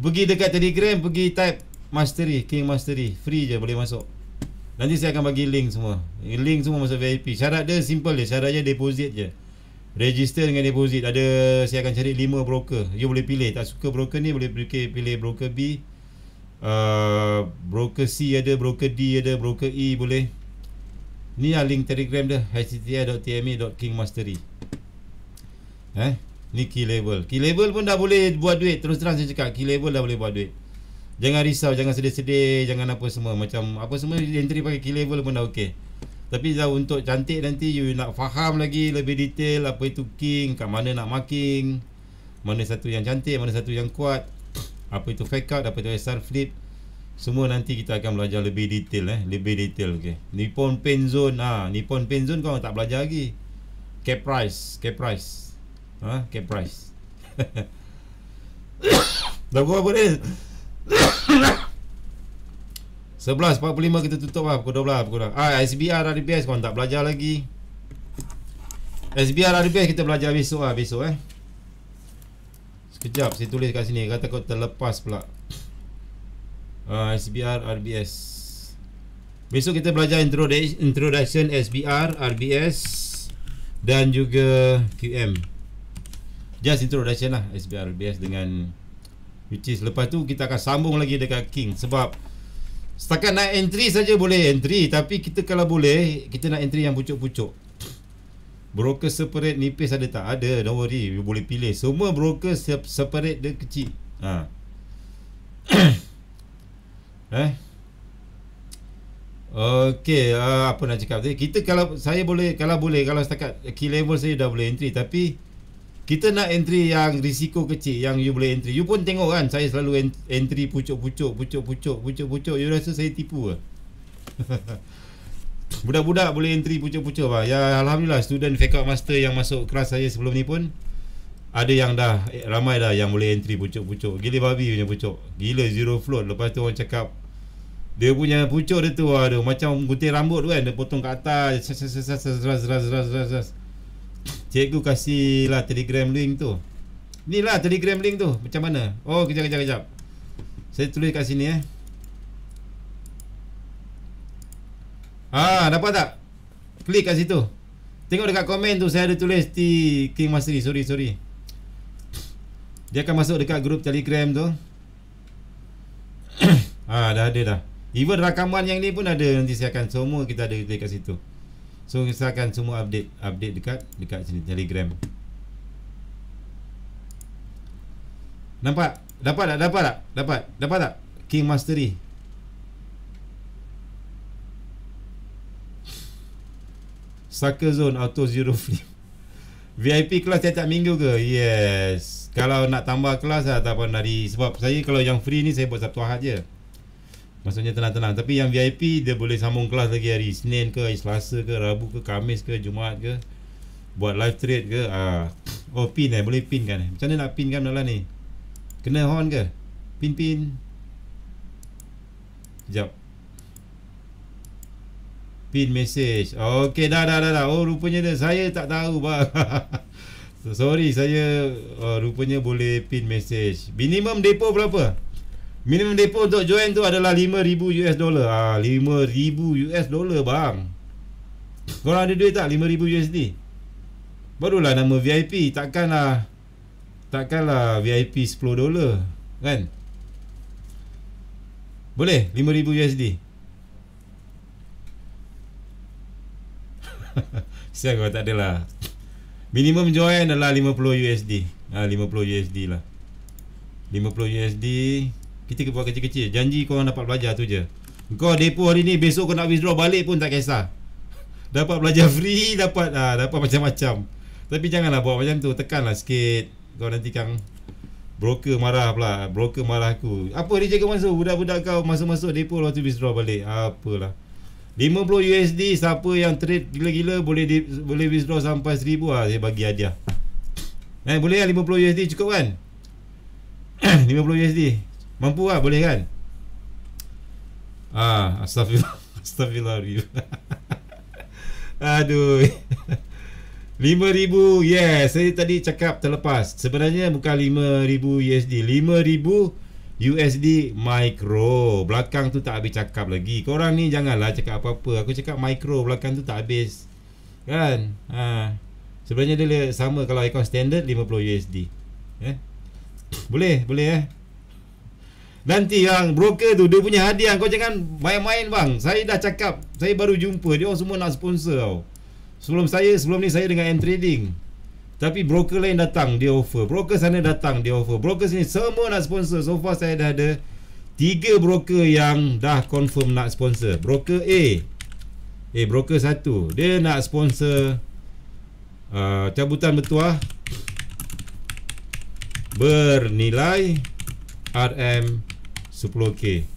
pergi dekat telegram, pergi type mastery, king mastery. Free je boleh masuk. Nanti saya akan bagi link semua. Link semua masuk VIP. Syarat dia simple je. Syarat dia deposit je. Register dengan deposit. Ada, saya akan cari 5 broker. You boleh pilih. Tak suka broker ni, boleh pilih, pilih broker B. Uh, broker C ada, broker D ada, broker E boleh. Ni lah link telegram dia. hcta.tme.kingmastery Eh? Ni key level Key level pun dah boleh buat duit Terus terang saya cakap Key level dah boleh buat duit Jangan risau Jangan sedih-sedih Jangan apa semua Macam apa semua Entry pakai key level pun dah okey Tapi dah untuk cantik nanti You nak faham lagi Lebih detail Apa itu king Kat mana nak marking Mana satu yang cantik Mana satu yang kuat Apa itu fake out Apa itu SR flip semua nanti kita akan belajar lebih detail eh, lebih detail okey. Nippon Pain Zone ah, Nippon Pain Zone kau tak belajar lagi. Cap price, cap price ha? Cap price Dah buat apa ni? lima kita tutup lah Pukul dua belas, pukul 12. Ah, SBR RBS Korang tak belajar lagi SBR RBS kita belajar besok lah Besok eh Sekejap saya tulis kat sini Kata kau terlepas pula ah, SBR RBS Besok kita belajar introduction SBR RBS Dan juga QM just introduction lah SBR BS dengan which is lepas tu kita akan sambung lagi dekat King sebab setakat nak entry saja boleh entry tapi kita kalau boleh kita nak entry yang pucuk-pucuk broker separate nipis ada tak ada don't worry you boleh pilih semua broker separate dia kecil ha. eh Okey, uh, apa nak cakap tadi? Kita kalau saya boleh kalau boleh kalau setakat key level saya dah boleh entry tapi kita nak entry yang risiko kecil yang you boleh entry. You pun tengok kan saya selalu entry pucuk-pucuk, pucuk-pucuk, pucuk-pucuk. You rasa saya tipu ke? Budak-budak boleh entry pucuk-pucuk bah. Ya alhamdulillah student fake master yang masuk kelas saya sebelum ni pun ada yang dah eh, ramai dah yang boleh entry pucuk-pucuk. Gila babi punya pucuk. Gila zero float. Lepas tu orang cakap dia punya pucuk dia tu ada macam gunting rambut tu kan dia potong kat atas. Zaz, zaz, zaz, zaz, zaz, Cikgu kasihlah telegram link tu ni lah telegram link tu Macam mana Oh kejap kejap kejap Saya tulis kat sini eh Haa ah, dapat tak Klik kat situ Tengok dekat komen tu saya ada tulis di King Masri Sorry sorry Dia akan masuk dekat grup telegram tu Haa ah, dah ada dah Even rakaman yang ni pun ada Nanti saya akan semua kita ada di kat situ So kita akan semua update update dekat dekat sini Telegram. Nampak? Dapat tak? Dapat tak? Dapat. Dapat tak? King Mastery. Sucker Zone Auto Zero Flip. VIP kelas tiap-tiap minggu ke? Yes. Kalau nak tambah kelas lah, ataupun dari sebab saya kalau yang free ni saya buat satu hari je. Maksudnya tenang-tenang Tapi yang VIP Dia boleh sambung kelas lagi hari Senin ke Selasa ke Rabu ke Kamis ke Jumaat ke Buat live trade ke ah. Oh pin eh Boleh pin kan eh? Macam mana nak pin kan malam ni Kena horn ke Pin-pin Sekejap Pin message Okay dah dah dah dah Oh rupanya dia Saya tak tahu bang Sorry saya uh, Rupanya boleh pin message Minimum depo berapa? Minimum depo untuk join tu adalah 5000 US dollar. Ah 5000 US dollar bang. Kau ada duit tak 5000 USD? Barulah nama VIP, takkanlah takkanlah VIP 10 dollar, kan? Boleh 5000 USD. Saya kata tak adalah. Minimum join adalah 50 USD. Ah 50 USD lah. 50 USD kita buat kerja kecil Janji kau dapat belajar tu je Kau depo hari ni Besok kau nak withdraw balik pun tak kisah Dapat belajar free Dapat ah, dapat macam-macam Tapi janganlah buat macam tu Tekanlah sikit Kau nanti kang Broker marah pula Broker marah aku Apa dia jaga masuk Budak-budak kau masuk-masuk depo Lepas tu withdraw balik Apalah 50 USD siapa yang trade gila-gila boleh di, boleh withdraw sampai 1000 lah saya bagi hadiah. Eh boleh lah 50 USD cukup kan? 50 USD Mampu lah boleh kan Ah, astagfirullah Astagfirullah Aduh 5000 yes saya tadi cakap terlepas sebenarnya bukan 5000 USD 5000 USD micro belakang tu tak habis cakap lagi Korang ni janganlah cakap apa-apa aku cakap micro belakang tu tak habis kan ha sebenarnya dia sama kalau ikon standard 50 USD eh boleh boleh eh Nanti yang broker tu dia punya hadiah kau jangan main-main bang. Saya dah cakap, saya baru jumpa dia orang semua nak sponsor tau. Sebelum saya sebelum ni saya dengan N Trading. Tapi broker lain datang dia offer. Broker sana datang dia offer. Broker sini semua nak sponsor. So far saya dah ada Tiga broker yang dah confirm nak sponsor. Broker A. Eh broker satu Dia nak sponsor uh, cabutan bertuah bernilai RM 10k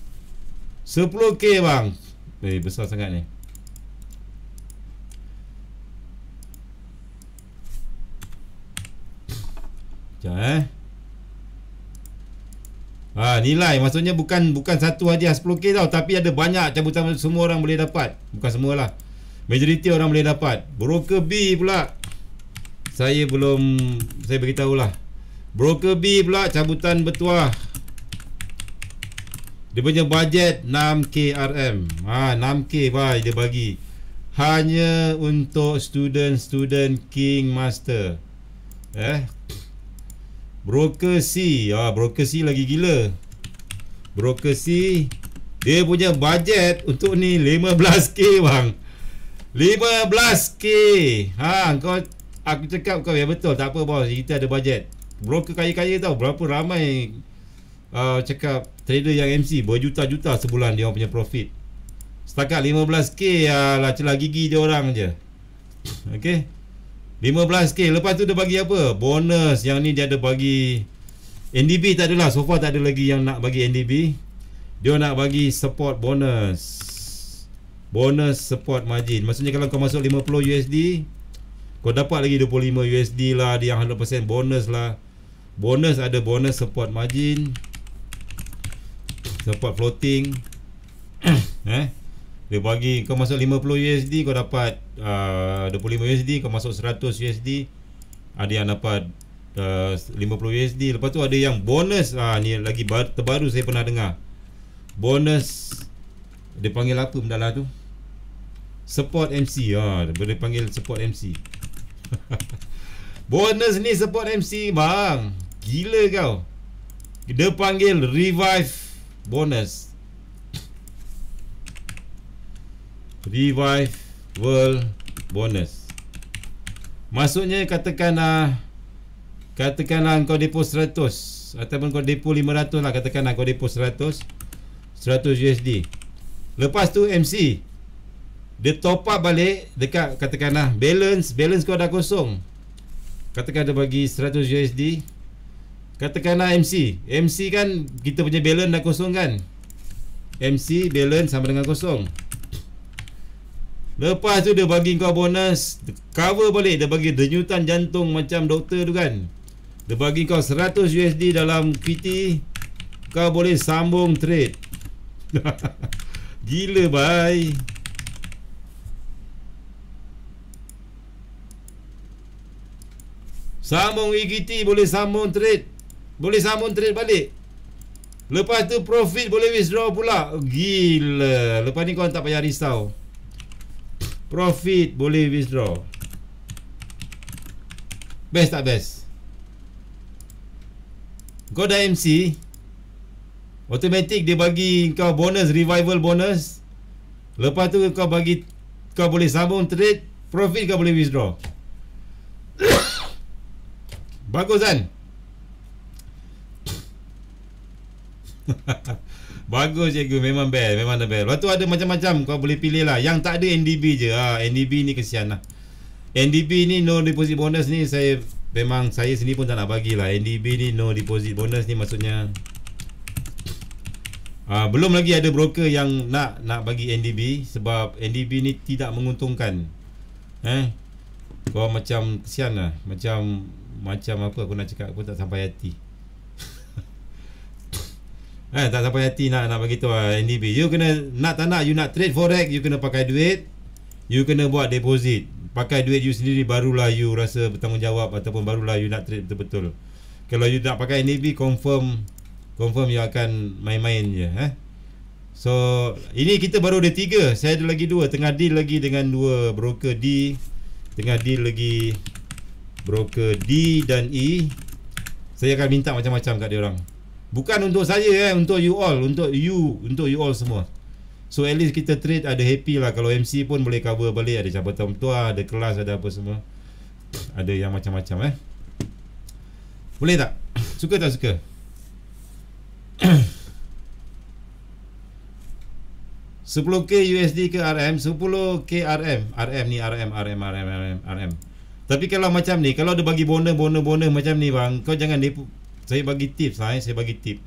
10k bang Eh besar sangat ni Sekejap eh Ha, nilai maksudnya bukan bukan satu hadiah 10k tau tapi ada banyak cabutan semua orang boleh dapat bukan semualah majoriti orang boleh dapat broker B pula saya belum saya beritahu lah broker B pula cabutan bertuah dia punya bajet 6K RM ha, 6K bye dia bagi Hanya untuk student-student King Master Eh Broker C ha, Broker C lagi gila Broker C Dia punya bajet untuk ni 15K bang 15K ha, kau, Aku cakap kau ya betul Tak apa bos kita ada bajet Broker kaya-kaya tau Berapa ramai uh, Cakap trader yang MC berjuta-juta sebulan dia orang punya profit. Setakat 15k ialah celah gigi dia orang je. Okey. 15k lepas tu dia bagi apa? Bonus yang ni dia ada bagi NDB tak adalah so far tak ada lagi yang nak bagi NDB. Dia nak bagi support bonus. Bonus support margin. Maksudnya kalau kau masuk 50 USD kau dapat lagi 25 USD lah dia yang 100% bonus lah. Bonus ada bonus support margin support floating eh dia bagi kau masuk 50 USD kau dapat uh, 25 USD kau masuk 100 USD ada yang dapat uh, 50 USD lepas tu ada yang bonus ah uh, ni lagi bar- terbaru saya pernah dengar bonus dia panggil apa benda lah tu support MC ah uh, dia panggil support MC bonus ni support MC bang gila kau dia panggil revive bonus revive world bonus maksudnya katakanlah katakanlah kau deposit 100 ataupun kau deposit 500 lah katakanlah kau deposit 100 100 USD lepas tu MC dia top up balik dekat katakanlah balance balance kau dah kosong katakan dia bagi 100 USD Katakanlah MC MC kan kita punya balance dah kosong kan MC balance sama dengan kosong Lepas tu dia bagi kau bonus Cover balik dia bagi denyutan jantung macam doktor tu kan Dia bagi kau 100 USD dalam PT Kau boleh sambung trade Gila bye Sambung EGT boleh sambung trade boleh sambung trade balik Lepas tu profit boleh withdraw pula oh, Gila Lepas ni korang tak payah risau Profit boleh withdraw Best tak best Kau dah MC Automatic dia bagi kau bonus Revival bonus Lepas tu kau bagi Kau boleh sambung trade Profit kau boleh withdraw Bagus kan? Bagus kan? Bagus cikgu Memang best Memang the best Lepas tu ada macam-macam Kau boleh pilih lah Yang tak ada NDB je ha, NDB ni kesian lah NDB ni no deposit bonus ni Saya Memang saya sendiri pun tak nak bagilah NDB ni no deposit bonus ni maksudnya Uh, belum lagi ada broker yang nak nak bagi NDB sebab NDB ni tidak menguntungkan. Eh. Kau macam kesianlah, macam macam apa aku nak cakap aku tak sampai hati. Eh, tak sampai hati nak nak bagi tu lah eh, NDB. You kena nak tak nak you nak trade forex, you kena pakai duit. You kena buat deposit. Pakai duit you sendiri barulah you rasa bertanggungjawab ataupun barulah you nak trade betul-betul. Kalau you tak pakai NDB confirm confirm you akan main-main je, eh. So, ini kita baru ada tiga. Saya ada lagi dua. Tengah deal lagi dengan dua broker D. Tengah deal lagi broker D dan E. Saya akan minta macam-macam kat dia orang. Bukan untuk saya eh, untuk you all, untuk you, untuk you all semua. So at least kita treat ada happy lah kalau MC pun boleh cover balik ada siapa tahu tua, ada kelas, ada apa semua. Ada yang macam-macam eh. Boleh tak? Suka tak suka? k USD ke RM 10k RM RM ni RM RM RM RM RM Tapi kalau macam ni kalau dia bagi bonus bonus bonus macam ni bang kau jangan dia saya bagi tips lah eh. saya bagi tip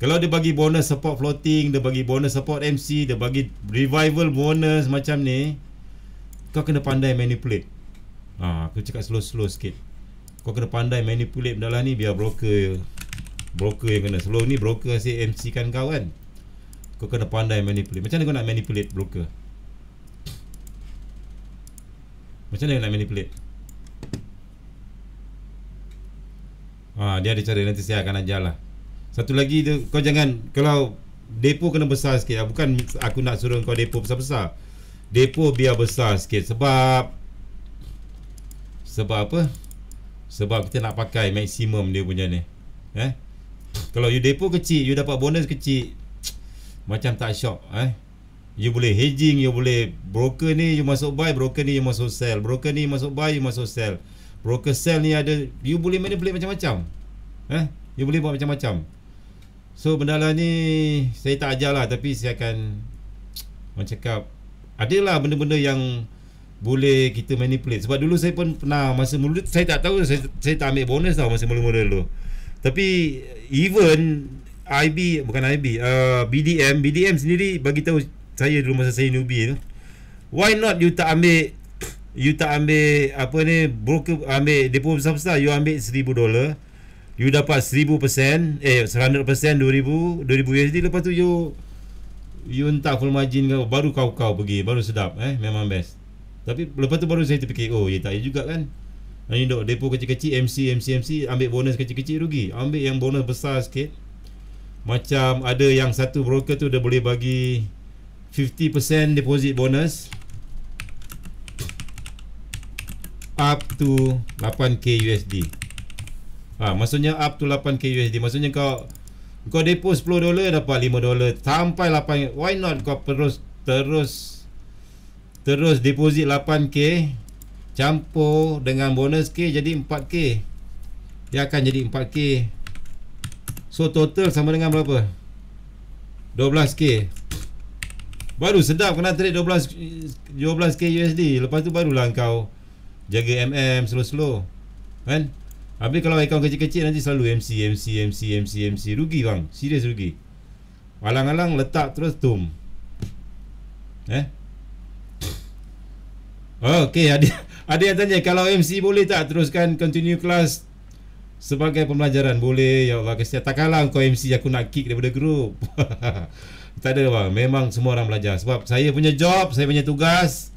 kalau dia bagi bonus support floating dia bagi bonus support MC dia bagi revival bonus macam ni kau kena pandai manipulate ha, aku cakap slow-slow sikit kau kena pandai manipulate dalam ni biar broker broker yang kena slow ni broker asyik MC kan kau kan kau kena pandai manipulate macam mana kau nak manipulate broker macam mana nak manipulate Ha, dia ada cara nanti saya akan ajar lah. Satu lagi tu, kau jangan kalau depo kena besar sikit. Bukan aku nak suruh kau depo besar-besar. Depo biar besar sikit sebab sebab apa? Sebab kita nak pakai maksimum dia punya ni. Eh? Kalau you depo kecil, you dapat bonus kecil. Macam tak shock eh. You boleh hedging, you boleh broker ni, you masuk buy, broker ni, you masuk sell. Broker ni, masuk buy, you masuk sell broker sell ni ada you boleh mana boleh macam-macam eh you boleh buat macam-macam so benda lah ni saya tak ajar lah tapi saya akan orang cakap adalah benda-benda yang boleh kita manipulate sebab dulu saya pun pernah masa mula saya tak tahu saya, saya tak ambil bonus tau masa mula-mula dulu tapi even IB bukan IB uh, BDM BDM sendiri bagi tahu saya dulu masa saya newbie tu why not you tak ambil you tak ambil apa ni broker ambil depo besar-besar you ambil seribu dolar you dapat seribu persen, eh persen, dua 100% 2000 2000 USD lepas tu you you entah full margin kau baru kau-kau pergi baru sedap eh memang best tapi lepas tu baru saya terfikir oh ya tak ya juga kan nanti dok depo kecil-kecil MC MC MC ambil bonus kecil-kecil rugi ambil yang bonus besar sikit macam ada yang satu broker tu dia boleh bagi 50% deposit bonus up to 8k USD. Ah, ha, maksudnya up to 8k USD. Maksudnya kau kau deposit 10 dolar dapat 5 dolar sampai 8 why not kau terus terus terus deposit 8k campur dengan bonus k jadi 4k. Dia akan jadi 4k. So total sama dengan berapa? 12k. Baru sedap kena trade 12 12k USD. Lepas tu barulah kau jaga MM slow-slow. Kan? Habis kalau akaun kecil-kecil nanti selalu MC, MC, MC, MC, MC. Rugi bang. Serius rugi. Alang-alang letak terus tum. Eh? Okey, ada ada yang tanya kalau MC boleh tak teruskan continue class sebagai pembelajaran boleh ya Allah kesian tak kau MC aku nak kick daripada grup tak ada bang memang semua orang belajar sebab saya punya job saya punya tugas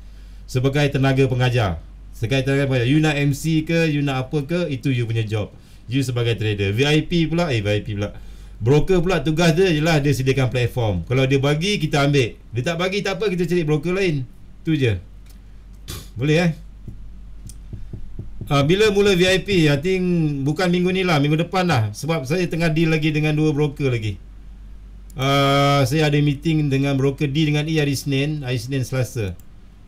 sebagai tenaga pengajar sekarang kita akan banyak You nak MC ke You nak apa ke Itu you punya job You sebagai trader VIP pula Eh VIP pula Broker pula tugas dia ialah Dia sediakan platform Kalau dia bagi kita ambil Dia tak bagi tak apa Kita cari broker lain Tu je Boleh eh Uh, bila mula VIP I think Bukan minggu ni lah Minggu depan lah Sebab saya tengah deal lagi Dengan dua broker lagi uh, Saya ada meeting Dengan broker D Dengan E hari Senin Hari Senin Selasa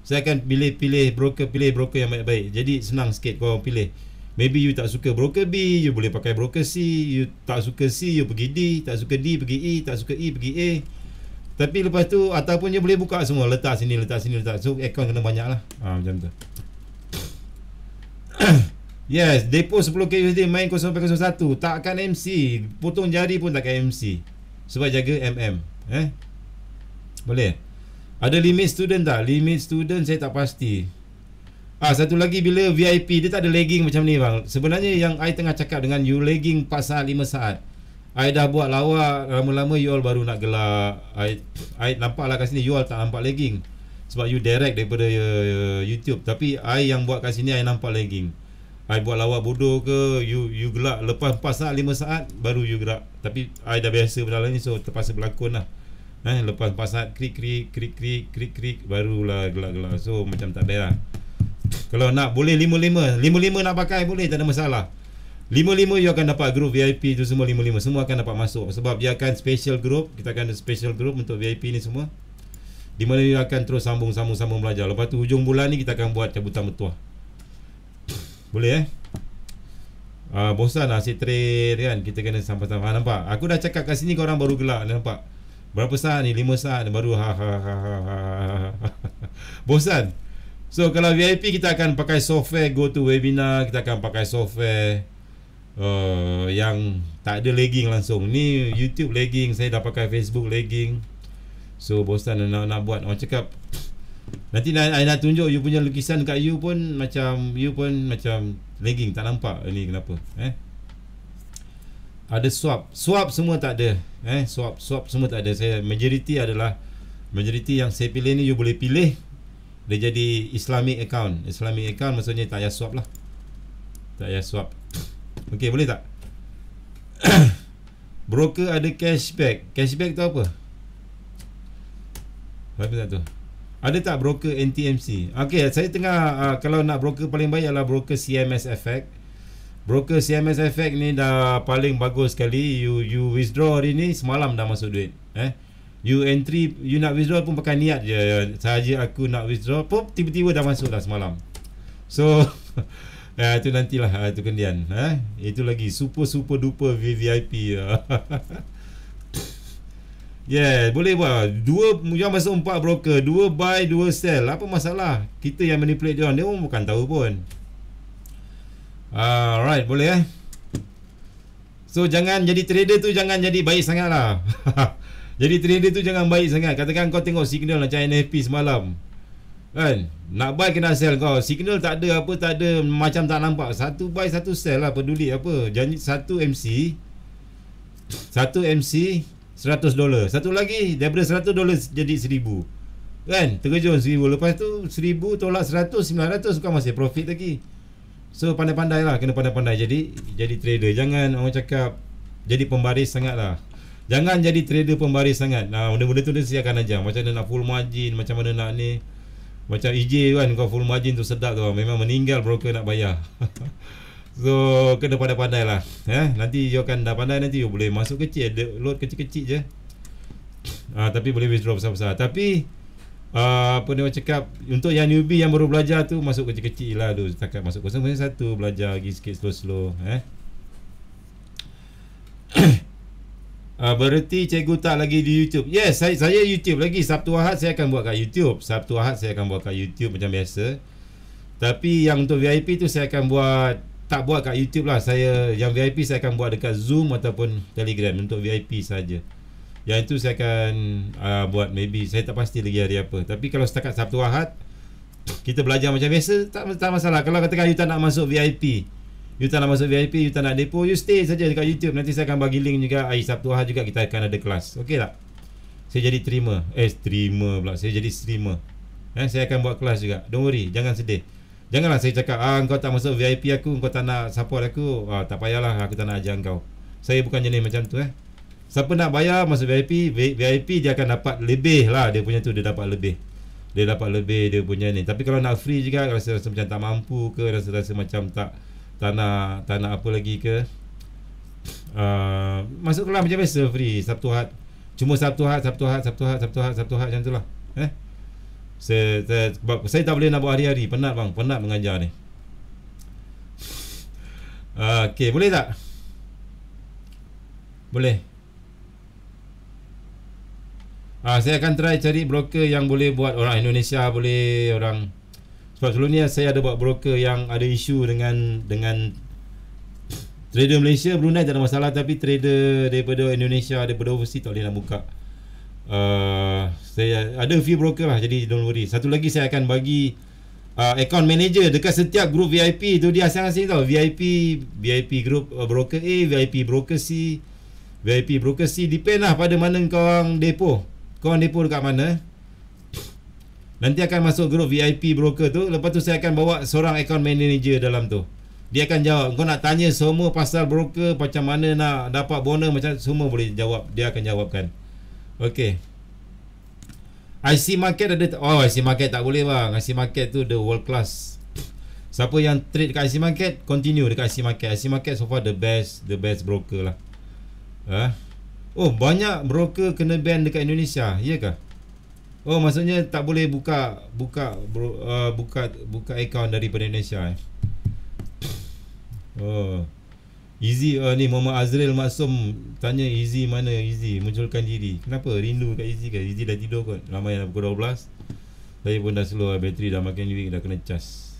saya akan pilih-pilih broker pilih broker yang baik-baik jadi senang sikit kau pilih maybe you tak suka broker B you boleh pakai broker C you tak suka C you pergi D tak suka D pergi E tak suka E pergi A tapi lepas tu ataupun dia boleh buka semua letak sini letak sini letak so account kena banyak lah ha, macam tu yes depo 10k USD main 0.01 takkan MC potong jari pun takkan MC sebab jaga MM eh boleh ada limit student tak? Limit student saya tak pasti. Ah satu lagi bila VIP dia tak ada lagging macam ni bang. Sebenarnya yang I tengah cakap dengan you lagging pasal 5 saat. I dah buat lawak lama-lama you all baru nak gelak. I I nampaklah kat sini you all tak nampak lagging. Sebab you direct daripada uh, YouTube tapi I yang buat kat sini I nampak lagging. I buat lawak bodoh ke you you gelak lepas 4 saat 5 saat baru you gerak. Tapi I dah biasa benda ni so terpaksa berlakon lah. Eh, lepas pasat krik krik krik krik krik krik barulah gelak gelak. So macam tak payah. Kalau nak boleh lima-lima Lima-lima nak pakai boleh tak ada masalah Lima-lima you akan dapat group VIP tu semua lima-lima Semua akan dapat masuk Sebab dia akan special group Kita akan ada special group untuk VIP ni semua Di mana you akan terus sambung-sambung-sambung belajar Lepas tu hujung bulan ni kita akan buat cabutan bertuah Boleh eh uh, Bosan lah asyik trade kan Kita kena sampai-sampai ah, Nampak aku dah cakap kat sini korang baru gelak Nampak Berapa saat ni? 5 saat baru ha ha ha ha. ha, ha, ha bosan. So kalau VIP kita akan pakai software go to webinar, kita akan pakai software uh, yang tak ada lagging langsung. Ni YouTube lagging, saya dah pakai Facebook lagging. So bosan nak nak buat orang cakap Nanti I, I nak tunjuk you punya lukisan dekat you pun macam you pun macam lagging tak nampak ini kenapa eh ada swap swap semua tak ada eh swap swap semua tak ada saya majoriti adalah majoriti yang saya pilih ni you boleh pilih dia jadi islamic account islamic account maksudnya tak payah swap lah tak payah swap okey boleh tak broker ada cashback cashback tu apa apa tak tu ada tak broker NTMC okey saya tengah uh, kalau nak broker paling baik adalah broker CMS FX broker CMS FX ni dah paling bagus sekali you you withdraw hari ni semalam dah masuk duit eh you entry you nak withdraw pun pakai niat je saja aku nak withdraw pop tiba-tiba dah masuk dah semalam so eh itu nantilah ah, itu kendian eh itu lagi super super duper VIP Yeah, boleh buat. Dua yang masuk empat broker, dua buy, dua sell. Apa masalah? Kita yang manipulate dia orang, dia orang bukan tahu pun. Alright, boleh eh. So jangan jadi trader tu jangan jadi baik sangat lah. jadi trader tu jangan baik sangat. Katakan kau tengok signal macam NFP semalam. Kan? Nak buy kena sell kau. Signal tak ada apa tak ada macam tak nampak. Satu buy satu sell lah peduli apa. Janji satu MC. Satu MC seratus dolar. Satu lagi daripada seratus dolar jadi seribu. Kan? Terjun seribu, lepas tu seribu tolak seratus sembilan ratus kau masih profit lagi. So pandai-pandai lah Kena pandai-pandai Jadi jadi trader Jangan orang cakap Jadi pembaris sangat lah Jangan jadi trader pembaris sangat Nah benda-benda tu dia siapkan ajar Macam mana nak full margin Macam mana nak ni Macam EJ kan Kau full margin tu sedap tu Memang meninggal broker nak bayar So kena pandai-pandai lah eh? Nanti you akan dah pandai Nanti you boleh masuk kecil Load kecil-kecil je ah, Tapi boleh withdraw besar-besar Tapi Ah, apa dia cakap untuk yang newbie yang baru belajar tu masuk kecil-kecil lah tu setakat masuk kosong macam satu belajar lagi sikit slow-slow eh uh, ah, berarti cikgu tak lagi di YouTube. Yes, saya saya YouTube lagi. Sabtu Ahad saya akan buat kat YouTube. Sabtu Ahad saya akan buat kat YouTube macam biasa. Tapi yang untuk VIP tu saya akan buat tak buat kat YouTube lah. Saya yang VIP saya akan buat dekat Zoom ataupun Telegram untuk VIP saja. Yang itu saya akan uh, buat maybe saya tak pasti lagi hari apa. Tapi kalau setakat Sabtu Ahad kita belajar macam biasa tak, tak masalah. Kalau katakan you tak nak masuk VIP, you tak nak masuk VIP, you tak nak depo, you stay saja dekat YouTube. Nanti saya akan bagi link juga hari Sabtu Ahad juga kita akan ada kelas. Okey tak? Saya jadi terima. Eh terima pula. Saya jadi terima. Eh, saya akan buat kelas juga. Don't worry, jangan sedih. Janganlah saya cakap ah kau tak masuk VIP aku, kau tak nak support aku. Ah tak payahlah aku tak nak ajar kau. Saya bukan jenis macam tu eh siapa nak bayar masuk VIP VIP dia akan dapat lebih lah dia punya tu dia dapat lebih dia dapat lebih dia punya ni tapi kalau nak free juga rasa rasa macam tak mampu ke rasa rasa macam tak tak nak tak nak apa lagi ke uh, ah, masuk kelas macam biasa free Sabtu hat, cuma Sabtu hat, Sabtu hat, Sabtu hat, Sabtu hat, Sabtu hat macam tu lah eh saya, saya, sebab saya tak boleh nak buat hari-hari penat bang penat mengajar ni ah, Okay, boleh tak? Boleh. Ah, saya akan try cari broker yang boleh buat orang Indonesia boleh orang sebab sebelumnya saya ada buat broker yang ada isu dengan dengan trader Malaysia Brunei tak ada masalah tapi trader daripada Indonesia daripada overseas tak boleh nak buka. Uh, saya ada few broker lah jadi don't worry. Satu lagi saya akan bagi uh, account manager dekat setiap group VIP tu dia asing-asing tau. VIP VIP group uh, broker A, VIP broker C, VIP broker C depend lah pada mana kau orang depo. Kau ni depo dekat mana Nanti akan masuk grup VIP broker tu Lepas tu saya akan bawa seorang account manager dalam tu Dia akan jawab Kau nak tanya semua pasal broker Macam mana nak dapat bonus Macam semua boleh jawab Dia akan jawabkan Okay IC market ada Oh IC market tak boleh bang IC market tu the world class Siapa yang trade dekat IC market Continue dekat IC market IC market so far the best The best broker lah Ha? Huh? Oh banyak broker kena ban dekat Indonesia, iya ke? Oh maksudnya tak boleh buka buka bro, uh, buka buka account daripada Indonesia. Eh? Oh. Easy uh, ni mama Azril Maksum tanya Easy mana Easy munculkan diri. Kenapa rindu kat Easy ke? Easy dah tidur kot. Lama yang pukul 12. Saya pun dah slow Bateri dah makin weak Dah kena cas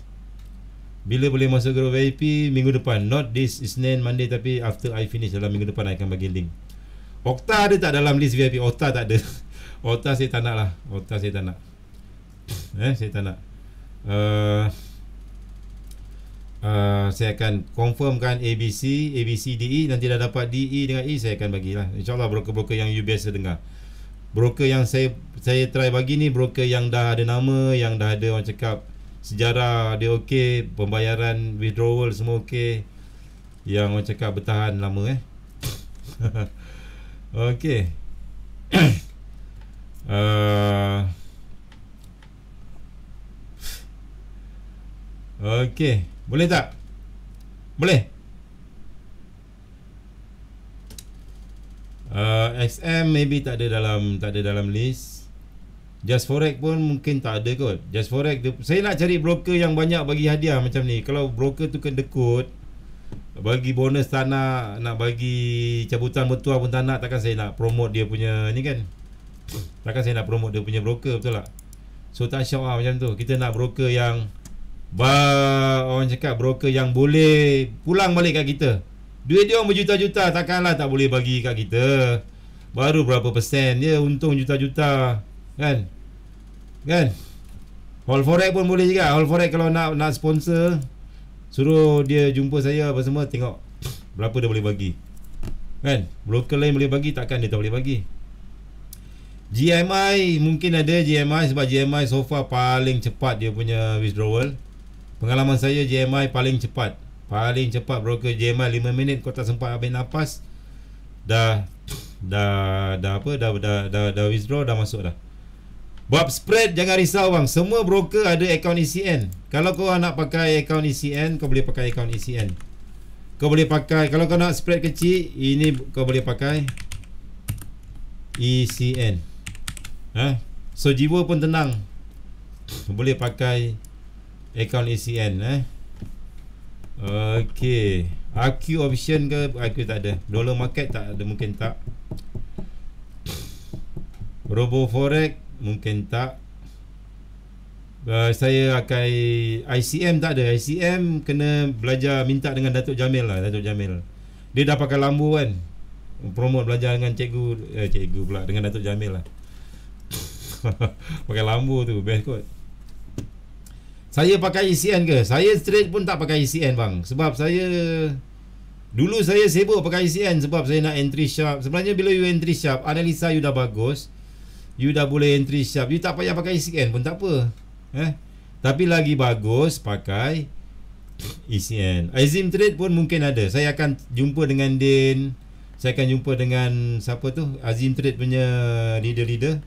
Bila boleh masuk grup VIP Minggu depan Not this Isnin Monday Tapi after I finish Dalam minggu depan I akan bagi link Okta ada tak dalam list VIP? Okta tak ada. Okta saya tak nak lah. Okta saya tak nak. Eh, saya tak nak. Uh, uh, saya akan confirmkan ABC, ABC, DE. Nanti dah dapat DE dengan E, saya akan bagilah. InsyaAllah broker-broker yang you biasa dengar. Broker yang saya saya try bagi ni, broker yang dah ada nama, yang dah ada orang cakap sejarah dia okey, pembayaran withdrawal semua okey. Yang orang cakap bertahan lama eh. Okey. uh, Okey, boleh tak? Boleh. Uh, XM maybe tak ada dalam tak ada dalam list. Just Forex pun mungkin tak ada kot. Just Forex saya nak cari broker yang banyak bagi hadiah macam ni. Kalau broker tu kedekut bagi bonus tak nak nak bagi cabutan bertuah pun tak nak takkan saya nak promote dia punya ni kan takkan saya nak promote dia punya broker betul tak so tak syok lah macam tu kita nak broker yang ba orang cakap broker yang boleh pulang balik kat kita duit dia orang berjuta-juta takkanlah tak boleh bagi kat kita baru berapa persen dia untung juta-juta kan kan Hall Forex pun boleh juga Hall Forex kalau nak nak sponsor Suruh dia jumpa saya apa semua tengok berapa dia boleh bagi. Kan? Broker lain boleh bagi takkan dia tak boleh bagi. GMI mungkin ada GMI sebab GMI so far paling cepat dia punya withdrawal. Pengalaman saya GMI paling cepat. Paling cepat broker GMI 5 minit kau tak sempat ambil nafas dah dah dah apa dah dah dah, dah withdraw dah masuk dah. Buat spread jangan risau bang. Semua broker ada akaun ECN. Kalau kau nak pakai akaun ECN, kau boleh pakai akaun ECN. Kau boleh pakai kalau kau nak spread kecil, ini kau boleh pakai ECN. Eh? Ha? So jiwa pun tenang. boleh pakai akaun ECN eh. Ha? Okey. AQ option ke AQ tak ada. Dollar market tak ada mungkin tak. Robo forex mungkin tak uh, saya pakai ICM tak ada ICM kena belajar minta dengan Datuk Jamil lah Datuk Jamil dia dah pakai lambu kan promote belajar dengan cikgu eh, cikgu pula dengan Datuk Jamil lah pakai lambu tu best kot saya pakai ECN ke? Saya straight pun tak pakai ECN bang Sebab saya Dulu saya sibuk pakai ECN Sebab saya nak entry sharp Sebenarnya bila you entry sharp Analisa you dah bagus uh, You dah boleh entry siap. You tak payah pakai ECN pun tak apa eh? Tapi lagi bagus pakai ECN Azim Trade pun mungkin ada Saya akan jumpa dengan Din Saya akan jumpa dengan Siapa tu Azim Trade punya leader-leader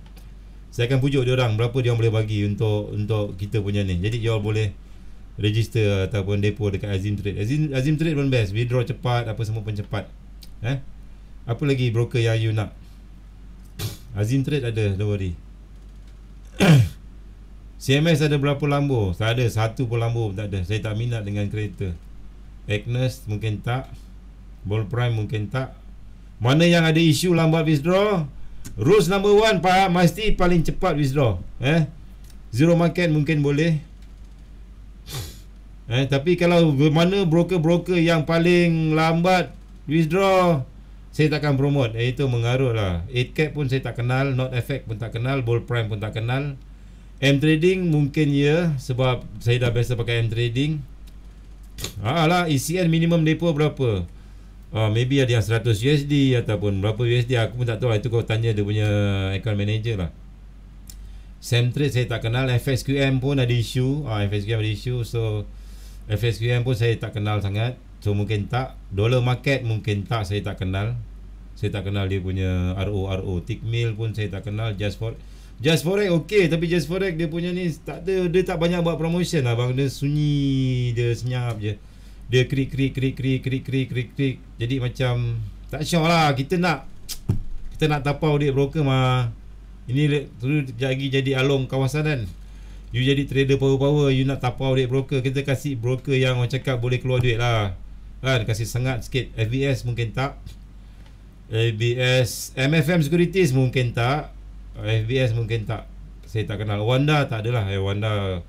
Saya akan pujuk dia orang Berapa dia orang boleh bagi Untuk untuk kita punya ni Jadi you boleh Register ataupun depo dekat Azim Trade Azim, Azim Trade pun best Withdraw cepat Apa semua pun cepat eh? Apa lagi broker yang you nak Azim Trade ada, don't worry. CMS ada berapa lambo? Tak ada, satu pun lambo tak ada. Saya tak minat dengan kereta. Agnes mungkin tak. Ball Prime mungkin tak. Mana yang ada isu lambat withdraw? Rules number one, Pak Masti paling cepat withdraw. Eh? Zero market mungkin boleh. Eh, tapi kalau mana broker-broker yang paling lambat withdraw, saya takkan promote eh, itu mengaruh lah 8cap pun saya tak kenal not effect pun tak kenal bull prime pun tak kenal M trading mungkin ya sebab saya dah biasa pakai M trading ah lah ECN minimum depo berapa Uh, maybe ada yang 100 USD ataupun berapa USD aku pun tak tahu lah. itu kau tanya dia punya account manager lah Semtrade saya tak kenal FSQM pun ada isu uh, ah, FSQM ada isu so FSQM pun saya tak kenal sangat so mungkin tak dollar market mungkin tak saya tak kenal saya tak kenal dia punya RO RO Tickmill pun saya tak kenal Just for Just Forex okey tapi Just Forex dia punya ni tak ada dia tak banyak buat promotion lah bang dia sunyi dia senyap je. Dia krik krik krik krik krik krik krik krik. Jadi macam tak syok lah kita nak kita nak tapau dia broker mah. Ini terus jadi jadi along kawasan kan. You jadi trader power-power You nak tapau dia broker Kita kasih broker yang orang cakap boleh keluar duit lah Kan, kasih sangat sikit FBS mungkin tak ABS MFM Securities mungkin tak FBS mungkin tak Saya tak kenal Wanda tak adalah eh, Wanda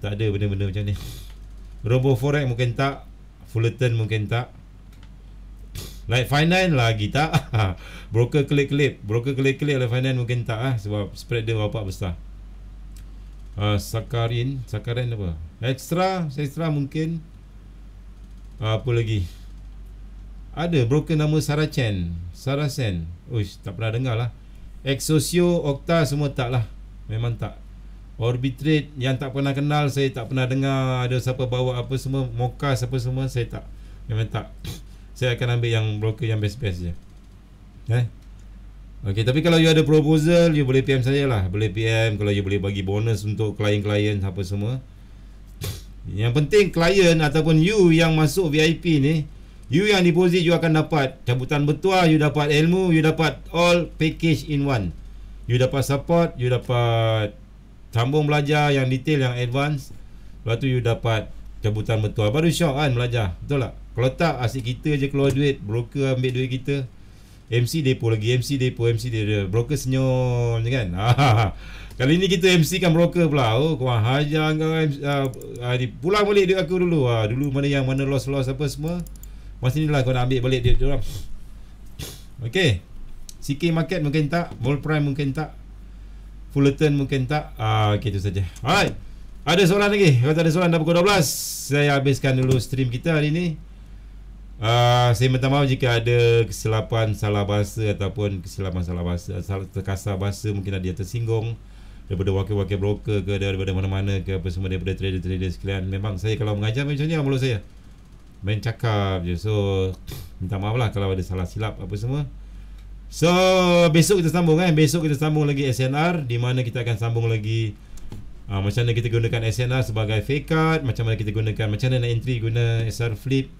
Tak ada benda-benda macam ni Robo Forex mungkin tak Fullerton mungkin tak Light Finance lagi tak Broker klik-klik, Broker klik-klik. Light Finance mungkin tak ah, Sebab spread dia bapak besar uh, Sakarin Sakarin apa Extra Extra mungkin uh, Apa lagi ada broker nama Sarah Saracen Uish, tak pernah dengar lah Exosio, Okta semua tak lah Memang tak Orbitrate yang tak pernah kenal Saya tak pernah dengar ada siapa bawa apa semua Mocha apa semua, saya tak Memang tak Saya akan ambil yang broker yang best-best je Eh Okay, tapi kalau you ada proposal, you boleh PM saya lah Boleh PM, kalau you boleh bagi bonus untuk klien-klien apa semua Yang penting klien ataupun you yang masuk VIP ni You yang deposit you akan dapat cabutan bertuah, you dapat ilmu, you dapat all package in one. You dapat support, you dapat sambung belajar yang detail yang advance. Lepas tu you dapat cabutan bertuah. Baru syok kan belajar. Betul tak? Kalau tak asyik kita je keluar duit, broker ambil duit kita. MC depo lagi, MC depo, MC dia. Broker senyum je kan. Kali ni kita MC kan broker pula. Oh, kau hajar kau uh, pulang balik duit aku dulu. Ha, dulu mana yang mana loss-loss apa semua. Masa ni lah kau nak ambil balik dia, dia orang Okay CK Market mungkin tak Vol Prime mungkin tak Fullerton mungkin tak Ah, uh, Okay tu saja Alright Ada soalan lagi Kalau tak ada soalan dah pukul 12 Saya habiskan dulu stream kita hari ni Uh, saya minta maaf jika ada kesilapan salah bahasa ataupun kesilapan salah bahasa salah terkasar bahasa mungkin ada tersinggung daripada wakil-wakil broker ke daripada mana-mana ke apa semua daripada trader-trader sekalian memang saya kalau mengajar macam ni lah saya main cakap je so minta maaf lah kalau ada salah silap apa semua so besok kita sambung kan besok kita sambung lagi SNR di mana kita akan sambung lagi uh, macam mana kita gunakan SNR sebagai fake card macam mana kita gunakan macam mana nak entry guna SR flip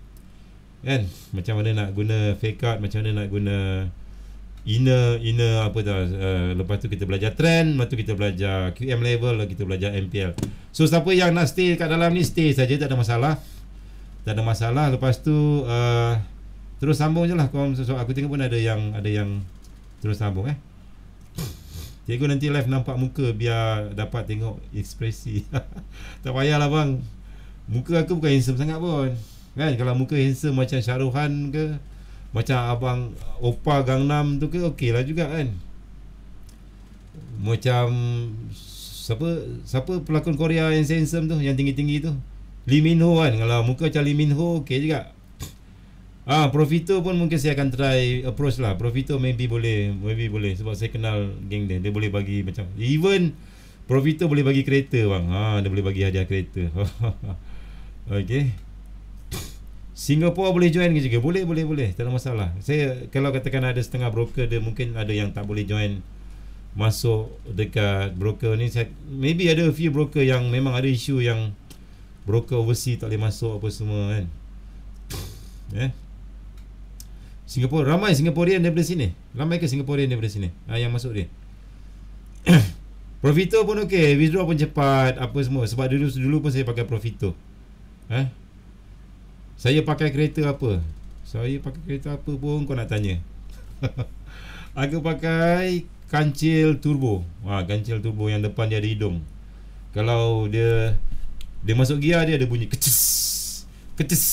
kan macam mana nak guna fake card macam mana nak guna inner inner apa tu uh, lepas tu kita belajar trend lepas tu kita belajar QM level lepas kita belajar MPL so siapa yang nak stay kat dalam ni stay saja tak ada masalah tak ada masalah lepas tu uh, terus sambung je lah so, aku tengok pun ada yang ada yang terus sambung eh cikgu nanti live nampak muka biar dapat tengok ekspresi tak payahlah bang muka aku bukan handsome sangat pun kan kalau muka handsome macam Syaruhan ke macam abang Opa Gangnam tu ke okey lah juga kan macam siapa siapa pelakon Korea yang handsome tu yang tinggi-tinggi tu Lee Min Ho kan Kalau muka macam Lee Min Ho Okay juga Ah, Profito pun mungkin saya akan try approach lah. Profito maybe boleh, maybe boleh sebab saya kenal geng dia. Dia boleh bagi macam even Profito boleh bagi kereta bang. Ha, ah, dia boleh bagi hadiah kereta. Okey. Singapura boleh join ke juga? Boleh, boleh, boleh. Tak ada masalah. Saya kalau katakan ada setengah broker dia mungkin ada yang tak boleh join masuk dekat broker ni. Saya, maybe ada few broker yang memang ada isu yang broker overseas tak boleh masuk apa semua kan eh Singapura ramai Singaporean daripada sini ramai ke Singaporean daripada sini ha, yang masuk dia Profito pun okey, withdraw pun cepat, apa semua. Sebab dulu dulu pun saya pakai Profito. Eh? Saya pakai kereta apa? Saya pakai kereta apa pun kau nak tanya. Aku pakai kancil turbo. Wah, kancil turbo yang depan dia ada hidung. Kalau dia dia masuk gear dia ada bunyi kecis. Kecis.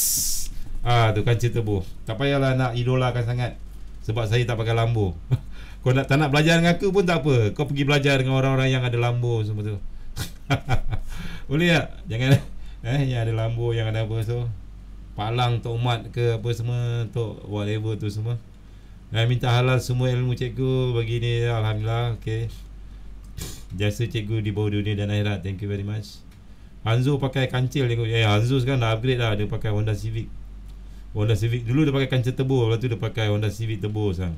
Ah tu kan cerita bu. Tak payahlah nak idolakan sangat. Sebab saya tak pakai lambo. Kau nak tak nak belajar dengan aku pun tak apa. Kau pergi belajar dengan orang-orang yang ada lambo semua tu. Boleh tak? Jangan eh yang ada lambo yang ada apa tu. Palang tok umat ke apa semua tok whatever tu semua. Dan minta halal semua ilmu cikgu bagi ni alhamdulillah okey. Jasa cikgu di bawah dunia dan akhirat. Thank you very much. Hanzo pakai kancil tengok. Eh, Hanzo sekarang dah upgrade lah. Dia pakai Honda Civic. Honda Civic. Dulu dia pakai kancil tebu. Lepas tu dia pakai Honda Civic tebu sekarang.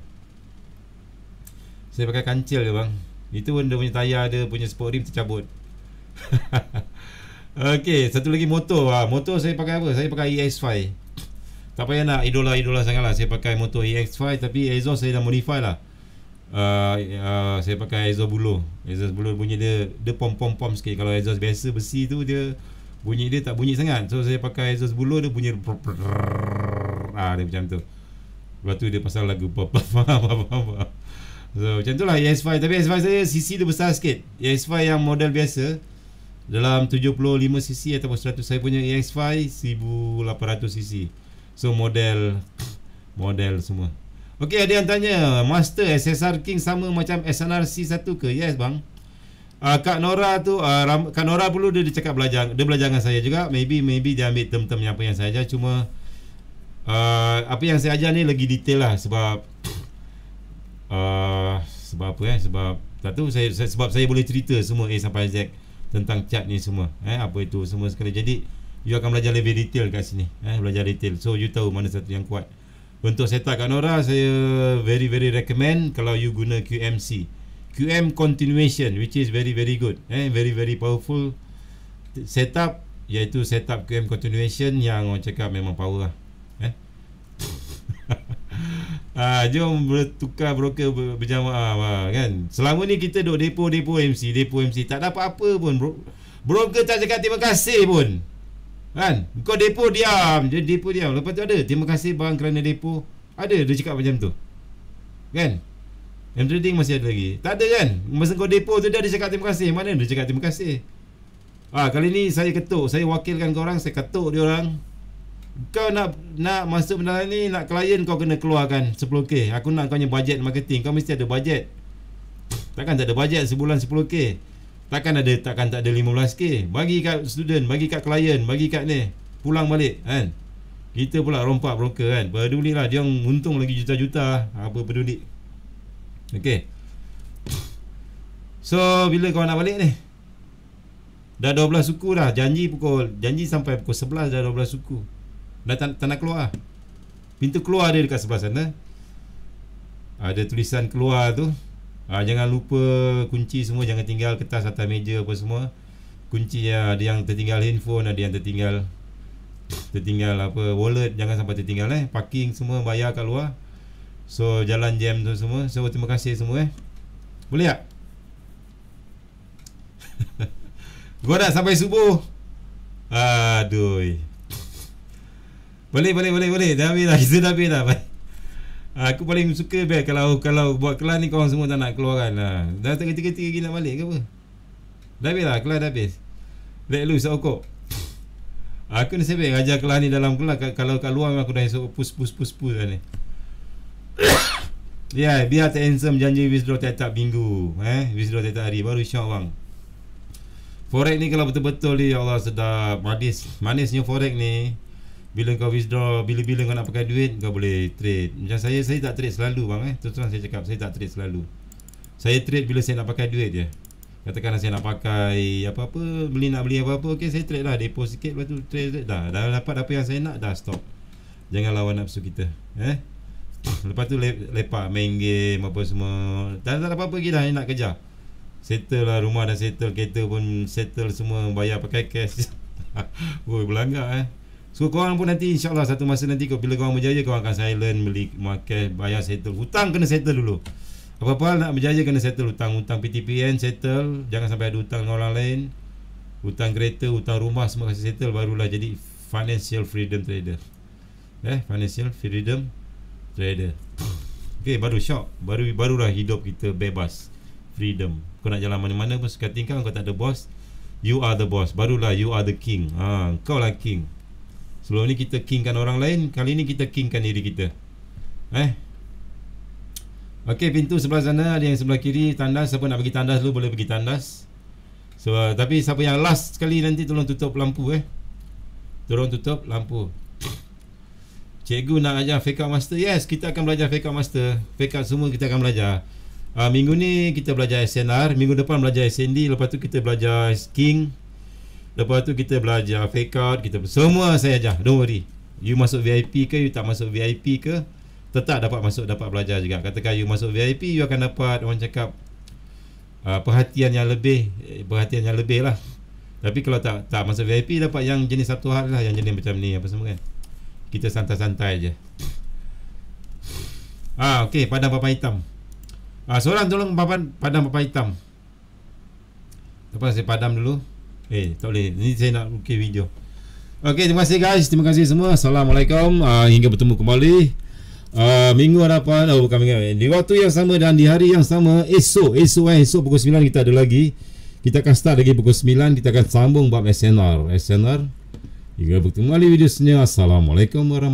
Saya pakai kancil je bang. Itu pun dia punya tayar dia punya sport rim tercabut. okay, satu lagi motor. Ha. Motor saya pakai apa? Saya pakai EX5. Tak payah nak idola-idola sangat lah. Saya pakai motor EX5 tapi exhaust saya dah modify lah uh, saya pakai exhaust buluh exhaust buluh bunyi dia dia pom pom pom sikit kalau exhaust biasa besi tu dia bunyi dia tak bunyi sangat so saya pakai exhaust buluh dia bunyi ah dia macam tu lepas tu dia pasal lagu pop pop pop so macam tu lah ES5 tapi ES5 saya CC dia besar sikit ES5 yang model biasa dalam 75cc atau 100 saya punya EX5 1800cc so model model semua Okey ada yang tanya Master SSR King sama macam SNRC satu ke? Yes bang uh, Kak Nora tu uh, Ram, Kak Nora perlu dia, dia cakap belajar Dia belajar dengan saya juga Maybe maybe dia ambil term-term yang apa yang saya ajar Cuma uh, Apa yang saya ajar ni lagi detail lah Sebab uh, Sebab apa eh Sebab Tak tahu saya, saya, sebab saya boleh cerita semua A sampai Z Tentang chat ni semua eh, Apa itu semua sekali Jadi You akan belajar lebih detail kat sini eh, Belajar detail So you tahu mana satu yang kuat untuk setakat Nora Saya very very recommend Kalau you guna QMC QM continuation Which is very very good eh? Very very powerful Setup Iaitu setup QM continuation Yang orang cakap memang power lah eh? Ah, jom bertukar broker berjamaah ah, kan. Selama ni kita duk depo-depo MC, depo MC tak dapat apa pun bro. Broker tak cakap terima kasih pun. Kan? Kau depo diam. Dia depo diam. Lepas tu ada. Terima kasih bang kerana depo. Ada dia cakap macam tu. Kan? Yang trading masih ada lagi. Tak ada kan? Masa kau depo tu dia ada cakap terima kasih. Mana dia cakap terima kasih? Ah ha, kali ni saya ketuk. Saya wakilkan kau orang. Saya ketuk dia orang. Kau nak nak masuk benda ni nak klien kau kena keluarkan 10k. Aku nak kau punya budget marketing. Kau mesti ada budget. Takkan tak ada budget sebulan 10k. Takkan ada takkan tak ada 15k Bagi kat student Bagi kat klien Bagi kat ni Pulang balik kan Kita pula rompak broker kan Peduli lah Dia untung lagi juta-juta Apa peduli Okey. So bila kau nak balik ni Dah 12 suku dah Janji pukul Janji sampai pukul 11 Dah 12 suku Dah tak, tak nak keluar Pintu keluar dia dekat sebelah sana Ada tulisan keluar tu Uh, jangan lupa kunci semua jangan tinggal kertas atas meja apa semua. Kunci ya, ada yang tertinggal handphone, ada yang tertinggal tertinggal apa wallet jangan sampai tertinggal eh. Parking semua bayar kat luar. So jalan jam tu semua. So terima kasih semua eh. Boleh tak? Gua dah sampai subuh. Aduh. Boleh boleh boleh boleh. Dah habis dah. Kita dah habis dah. Ah, aku paling suka be kalau kalau buat kelas ni kau semua tak nak keluaran lah. Dah tak kereta-kereta lagi nak balik ke apa? Dah habis lah, kelas dah habis. Let loose ah, aku. Ok. Aku ni sebab ajar kelas ni dalam kelas kalau kat luar aku dah esok pus pus pus pus lah ni. Ya, yeah, biar tak handsome janji withdraw tetap minggu eh? Withdraw tetap hari, baru insya Allah Forex ni kalau betul-betul ni, ya Allah sedap Manis, manisnya forex ni bila kau withdraw bila-bila kau nak pakai duit kau boleh trade macam saya saya tak trade selalu bang eh terus terang saya cakap saya tak trade selalu saya trade bila saya nak pakai duit je katakan saya nak pakai apa-apa beli nak beli apa-apa okay saya trade lah depo sikit lepas tu trade, trade dah dah dapat apa yang saya nak dah stop jangan lawan nafsu kita eh lepas tu lepak main game apa semua dah tak apa-apa lagi dah nak kerja settle lah rumah dah settle kereta pun settle semua bayar pakai cash woi belanggar eh So korang pun nanti insyaAllah satu masa nanti kau bila korang berjaya korang akan silent beli market bayar settle hutang kena settle dulu. Apa-apa nak berjaya kena settle hutang-hutang PTPN settle jangan sampai ada hutang dengan orang lain. Hutang kereta, hutang rumah semua kasi settle barulah jadi financial freedom trader. Eh financial freedom trader. Okay, baru shock, baru barulah hidup kita bebas freedom. Kau nak jalan mana-mana pun sekating kau tak ada boss, You are the boss. Barulah you are the king. Ha, kau lah king. Sebelum ni kita kingkan orang lain Kali ni kita kingkan diri kita Eh Okey pintu sebelah sana Ada yang sebelah kiri Tandas Siapa nak pergi tandas dulu Boleh pergi tandas so, uh, Tapi siapa yang last sekali Nanti tolong tutup lampu eh Tolong tutup lampu Cikgu nak ajar fake out master Yes kita akan belajar fake out master Fake out semua kita akan belajar uh, Minggu ni kita belajar SNR Minggu depan belajar SND Lepas tu kita belajar King Lepas tu kita belajar fake out kita Semua saya ajar Don't worry You masuk VIP ke You tak masuk VIP ke Tetap dapat masuk Dapat belajar juga Katakan you masuk VIP You akan dapat Orang cakap uh, Perhatian yang lebih eh, Perhatian yang lebih lah Tapi kalau tak Tak masuk VIP Dapat yang jenis satu hal lah Yang jenis macam ni Apa semua kan Kita santai-santai je Ah, okey, padang papan hitam. Ah, seorang tolong papan padang papan hitam. Lepas saya padam dulu. Eh, tak boleh. Ini saya nak buka video. Okey, terima kasih guys. Terima kasih semua. Assalamualaikum. Uh, hingga bertemu kembali. Uh, minggu hadapan. Oh, bukan minggu. Di waktu yang sama dan di hari yang sama. Esok. Esok eh. Esok pukul 9 kita ada lagi. Kita akan start lagi pukul 9. Kita akan sambung bab SNR. SNR. Hingga bertemu kembali video senyum. Assalamualaikum warahmatullahi